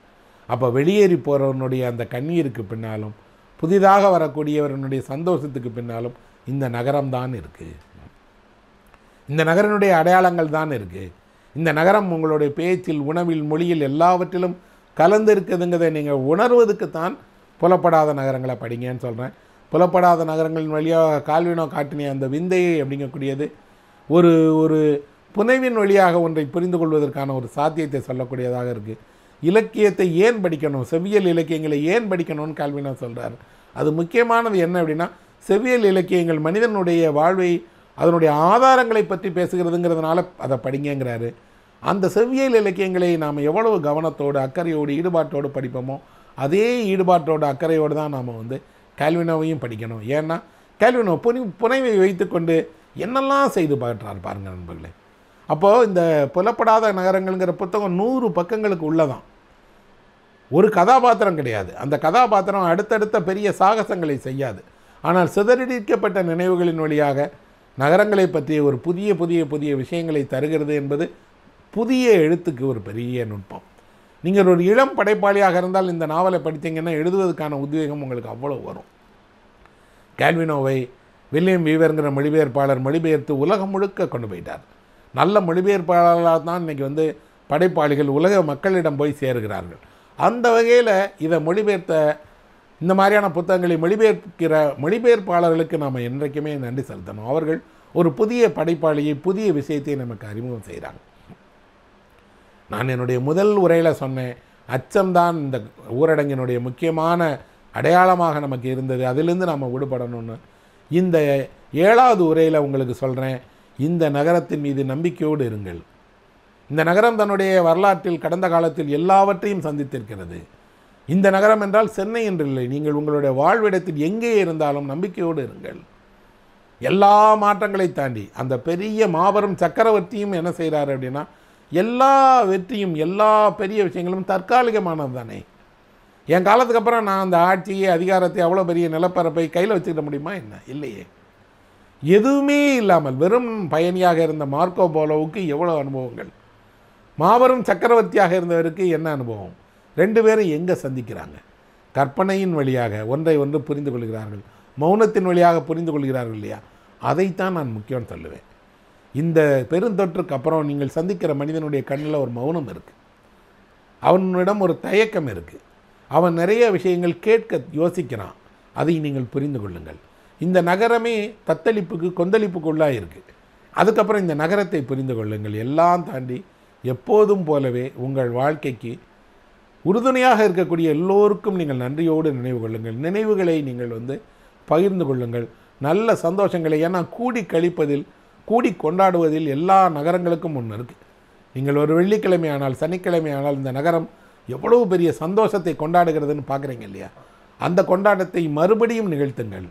Speaker 1: அப்போ வெளியேறி போகிறவனுடைய அந்த கண்ணீருக்கு பின்னாலும் புதிதாக வரக்கூடியவரனுடைய சந்தோஷத்துக்கு பின்னாலும் இந்த நகரம் தான் இருக்குது இந்த நகரனுடைய அடையாளங்கள் தான் இருக்குது இந்த நகரம் உங்களுடைய பேச்சில் உணவில் மொழியில் எல்லாவற்றிலும் கலந்து இருக்குதுங்கிறதை நீங்கள் உணர்வதுக்கு தான் புலப்படாத நகரங்களை படிங்கன்னு சொல்கிறேன் புலப்படாத நகரங்களின் வழியாக கால்வினோ காட்டினிய அந்த விந்தையை அப்படிங்கக்கூடியது ஒரு ஒரு புனைவின் வழியாக ஒன்றை புரிந்து கொள்வதற்கான ஒரு சாத்தியத்தை சொல்லக்கூடியதாக இருக்குது இலக்கியத்தை ஏன் படிக்கணும் செவ்வியல் இலக்கியங்களை ஏன் படிக்கணும்னு கால்வினோ சொல்கிறார் அது முக்கியமானது என்ன அப்படின்னா செவ்வியல் இலக்கியங்கள் மனிதனுடைய வாழ்வை அதனுடைய ஆதாரங்களை பற்றி பேசுகிறதுங்கிறதுனால அதை படிங்கிறாரு அந்த செவ்வியல் இலக்கியங்களை நாம் எவ்வளவு கவனத்தோடு அக்கறையோடு ஈடுபாட்டோடு படிப்போமோ அதே ஈடுபாட்டோடு அக்கறையோடு தான் நாம் வந்து கேல்வினோவையும் படிக்கணும் ஏன்னா கேல்வினோ புனி புனைவை வைத்துக்கொண்டு என்னெல்லாம் செய்து பார்க்கிறார் பாருங்கள் நண்பர்களே அப்போது இந்த புலப்படாத நகரங்கள்ங்கிற புத்தகம் நூறு பக்கங்களுக்கு உள்ளதான் ஒரு கதாபாத்திரம் கிடையாது அந்த கதாபாத்திரம் அடுத்தடுத்த பெரிய சாகசங்களை செய்யாது ஆனால் சிதறடிக்கப்பட்ட நினைவுகளின் வழியாக நகரங்களை பற்றிய ஒரு புதிய புதிய புதிய விஷயங்களை தருகிறது என்பது புதிய எழுத்துக்கு ஒரு பெரிய நுட்பம் நீங்கள் ஒரு இளம் படைப்பாளியாக இருந்தால் இந்த நாவலை படித்தீங்கன்னா எழுதுவதற்கான உத்வேகம் உங்களுக்கு அவ்வளோ வரும் கேல்வினோவை வில்லியம் வீவர்ங்கிற மொழிபெயர்ப்பாளர் மொழிபெயர்த்து உலகம் முழுக்க கொண்டு போயிட்டார் நல்ல மொழிபெயர்ப்பாளராக தான் இன்றைக்கி வந்து படைப்பாளிகள் உலக மக்களிடம் போய் சேருகிறார்கள் அந்த வகையில் இதை மொழிபெயர்த்த இந்த மாதிரியான புத்தகங்களை மொழிபெயர்க்கிற மொழிபெயர்ப்பாளர்களுக்கு நாம் என்றைக்குமே நன்றி செலுத்தணும் அவர்கள் ஒரு புதிய படைப்பாளியை புதிய விஷயத்தை நமக்கு அறிமுகம் செய்கிறாங்க நான் என்னுடைய முதல் உரையில் சொன்னேன் அச்சம்தான் இந்த ஊரடங்கினுடைய முக்கியமான அடையாளமாக நமக்கு இருந்தது அதிலிருந்து நாம் விடுபடணும்னு இந்த ஏழாவது உரையில் உங்களுக்கு சொல்கிறேன் இந்த நகரத்தின் மீது நம்பிக்கையோடு இருங்கள் இந்த நகரம் தன்னுடைய வரலாற்றில் கடந்த காலத்தில் எல்லாவற்றையும் சந்தித்திருக்கிறது இந்த நகரம் என்றால் சென்னை என்றில்லை நீங்கள் உங்களுடைய வாழ்விடத்தில் எங்கே இருந்தாலும் நம்பிக்கையோடு இருங்கள் எல்லா மாற்றங்களை தாண்டி அந்த பெரிய மாபெரும் சக்கரவர்த்தியும் என்ன செய்கிறார் அப்படின்னா எல்லா வெற்றியும் எல்லா பெரிய விஷயங்களும் தற்காலிகமானது தானே என் காலத்துக்கு அப்புறம் நான் அந்த ஆட்சியை அதிகாரத்தை அவ்வளோ பெரிய நிலப்பரப்பை கையில் வச்சுக்கிட முடியுமா என்ன இல்லையே எதுவுமே இல்லாமல் வெறும் பயணியாக இருந்த மார்க்கோ போலோவுக்கு எவ்வளோ அனுபவங்கள் மாபெரும் சக்கரவர்த்தியாக இருந்தவருக்கு என்ன அனுபவம் ரெண்டு பேரும் எங்கே சந்திக்கிறாங்க கற்பனையின் வழியாக ஒன்றை ஒன்று புரிந்து கொள்கிறார்கள் மௌனத்தின் வழியாக புரிந்து கொள்கிறார்கள் இல்லையா அதைத்தான் நான் முக்கியம் சொல்லுவேன் இந்த பெருந்தொற்றுக்கு அப்புறம் நீங்கள் சந்திக்கிற மனிதனுடைய கண்ணில் ஒரு மௌனம் இருக்குது அவனிடம் ஒரு தயக்கம் இருக்குது அவன் நிறைய விஷயங்கள் கேட்க யோசிக்கிறான் அதை நீங்கள் புரிந்து கொள்ளுங்கள் இந்த நகரமே தத்தளிப்புக்கு கொந்தளிப்புக்கு உள்ளாக இருக்குது அதுக்கப்புறம் இந்த நகரத்தை புரிந்து கொள்ளுங்கள் எல்லாம் தாண்டி எப்போதும் போலவே உங்கள் வாழ்க்கைக்கு உறுதுணையாக இருக்கக்கூடிய எல்லோருக்கும் நீங்கள் நன்றியோடு நினைவு கொள்ளுங்கள் நினைவுகளை நீங்கள் வந்து பகிர்ந்து கொள்ளுங்கள் நல்ல சந்தோஷங்களை ஏன்னா கூடி கழிப்பதில் கூடி கொண்டாடுவதில் எல்லா நகரங்களுக்கும் ஒன்று இருக்குது நீங்கள் ஒரு வெள்ளிக்கிழமை ஆனால் சனிக்கிழமை ஆனால் இந்த நகரம் எவ்வளவு பெரிய சந்தோஷத்தை கொண்டாடுகிறதுன்னு பார்க்குறீங்க இல்லையா அந்த கொண்டாட்டத்தை மறுபடியும் நிகழ்த்துங்கள்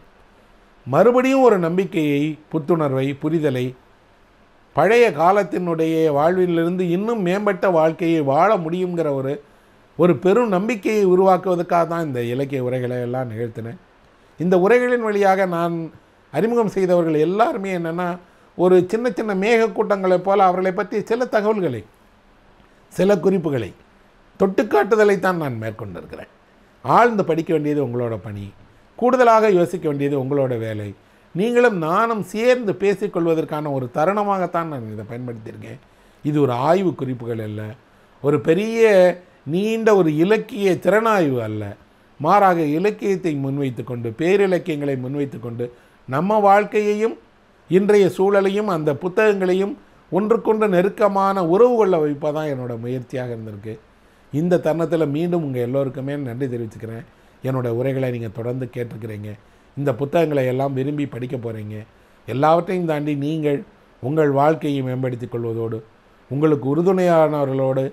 Speaker 1: மறுபடியும் ஒரு நம்பிக்கையை புத்துணர்வை புரிதலை பழைய காலத்தினுடைய வாழ்விலிருந்து இன்னும் மேம்பட்ட வாழ்க்கையை வாழ முடியுங்கிற ஒரு ஒரு பெரும் நம்பிக்கையை உருவாக்குவதற்காக தான் இந்த இலக்கிய உரைகளை எல்லாம் நிகழ்த்தினேன் இந்த உரைகளின் வழியாக நான் அறிமுகம் செய்தவர்கள் எல்லாருமே என்னென்னா ஒரு சின்ன சின்ன மேகக்கூட்டங்களைப் போல் அவர்களை பற்றி சில தகவல்களை சில குறிப்புகளை தொட்டுக்காட்டுதலை தான் நான் மேற்கொண்டிருக்கிறேன் ஆழ்ந்து படிக்க வேண்டியது உங்களோட பணி கூடுதலாக யோசிக்க வேண்டியது உங்களோட வேலை நீங்களும் நானும் சேர்ந்து பேசிக்கொள்வதற்கான ஒரு தருணமாகத்தான் நான் இதை பயன்படுத்தியிருக்கேன் இது ஒரு ஆய்வு குறிப்புகள் அல்ல ஒரு பெரிய நீண்ட ஒரு இலக்கிய திறனாய்வு அல்ல மாறாக இலக்கியத்தை முன்வைத்து கொண்டு பேரிலக்கியங்களை முன்வைத்து கொண்டு நம்ம வாழ்க்கையையும் இன்றைய சூழலையும் அந்த புத்தகங்களையும் ஒன்றுக்கொன்று நெருக்கமான உறவு கொள்ள வைப்பாக தான் என்னோடய முயற்சியாக இருந்திருக்கு இந்த தருணத்தில் மீண்டும் உங்கள் எல்லோருக்குமே நன்றி தெரிவிச்சுக்கிறேன் என்னோடய உரைகளை நீங்கள் தொடர்ந்து கேட்டிருக்கிறீங்க இந்த புத்தகங்களை எல்லாம் விரும்பி படிக்க போகிறீங்க எல்லாவற்றையும் தாண்டி நீங்கள் உங்கள் வாழ்க்கையை மேம்படுத்தி கொள்வதோடு உங்களுக்கு உறுதுணையானவர்களோடு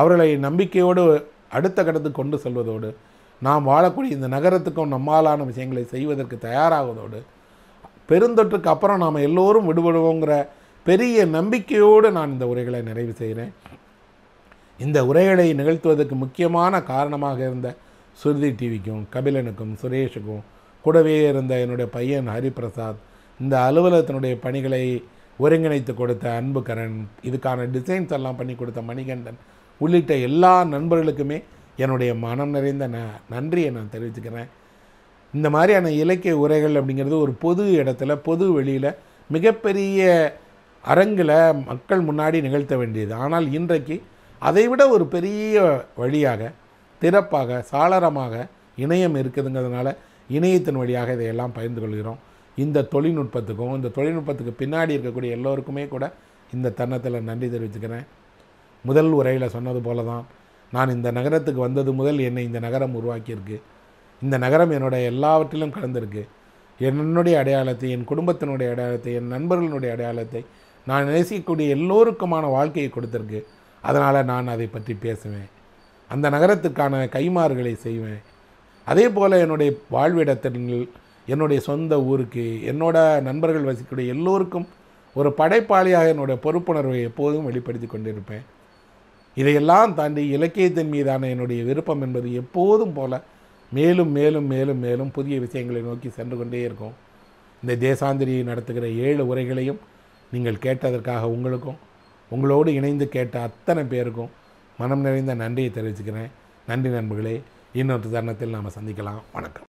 Speaker 1: அவர்களை நம்பிக்கையோடு அடுத்த கட்டத்துக்கு கொண்டு செல்வதோடு நாம் வாழக்கூடிய இந்த நகரத்துக்கும் நம்மாலான விஷயங்களை செய்வதற்கு தயாராவதோடு பெருந்தொற்றுக்கு அப்புறம் நாம் எல்லோரும் விடுபடுவோங்கிற பெரிய நம்பிக்கையோடு நான் இந்த உரைகளை நிறைவு செய்கிறேன் இந்த உரைகளை நிகழ்த்துவதற்கு முக்கியமான காரணமாக இருந்த சுருதி டிவிக்கும் கபிலனுக்கும் சுரேஷுக்கும் கூடவே இருந்த என்னுடைய பையன் ஹரிபிரசாத் இந்த அலுவலகத்தினுடைய பணிகளை ஒருங்கிணைத்து கொடுத்த அன்புகரன் இதுக்கான டிசைன்ஸ் எல்லாம் பண்ணி கொடுத்த மணிகண்டன் உள்ளிட்ட எல்லா நண்பர்களுக்குமே என்னுடைய மனம் நிறைந்த ந நன்றியை நான் தெரிவிச்சுக்கிறேன் இந்த மாதிரியான இலக்கிய உரைகள் அப்படிங்கிறது ஒரு பொது இடத்துல பொது வெளியில் மிகப்பெரிய அரங்கில் மக்கள் முன்னாடி நிகழ்த்த வேண்டியது ஆனால் இன்றைக்கு அதைவிட ஒரு பெரிய வழியாக திறப்பாக சாளரமாக இணையம் இருக்குதுங்கிறதுனால இணையத்தின் வழியாக இதையெல்லாம் பகிர்ந்து கொள்கிறோம் இந்த தொழில்நுட்பத்துக்கும் இந்த தொழில்நுட்பத்துக்கு பின்னாடி இருக்கக்கூடிய எல்லோருக்குமே கூட இந்த தருணத்தில் நன்றி தெரிவிச்சுக்கிறேன் முதல் உரையில் சொன்னது போல தான் நான் இந்த நகரத்துக்கு வந்தது முதல் என்னை இந்த நகரம் உருவாக்கியிருக்கு இந்த நகரம் என்னுடைய எல்லாவற்றிலும் கலந்துருக்கு என்னுடைய அடையாளத்தை என் குடும்பத்தினுடைய அடையாளத்தை என் நண்பர்களுடைய அடையாளத்தை நான் நேசிக்கக்கூடிய எல்லோருக்குமான வாழ்க்கையை கொடுத்துருக்கு அதனால் நான் அதை பற்றி பேசுவேன் அந்த நகரத்துக்கான கைமாறுகளை செய்வேன் அதே போல் என்னுடைய வாழ்விடத்தில் என்னுடைய சொந்த ஊருக்கு என்னோட நண்பர்கள் வசிக்கக்கூடிய எல்லோருக்கும் ஒரு படைப்பாளியாக என்னுடைய பொறுப்புணர்வை எப்போதும் வெளிப்படுத்தி கொண்டிருப்பேன் இதையெல்லாம் தாண்டி இலக்கியத்தின் மீதான என்னுடைய விருப்பம் என்பது எப்போதும் போல மேலும் மேலும் மேலும் மேலும் புதிய விஷயங்களை நோக்கி சென்று கொண்டே இருக்கும் இந்த தேசாந்திரியை நடத்துகிற ஏழு உரைகளையும் நீங்கள் கேட்டதற்காக உங்களுக்கும் உங்களோடு இணைந்து கேட்ட அத்தனை பேருக்கும் மனம் நிறைந்த நன்றியை தெரிவிச்சுக்கிறேன் நன்றி நண்பர்களே இன்னொரு தருணத்தில் நாம் சந்திக்கலாம் வணக்கம்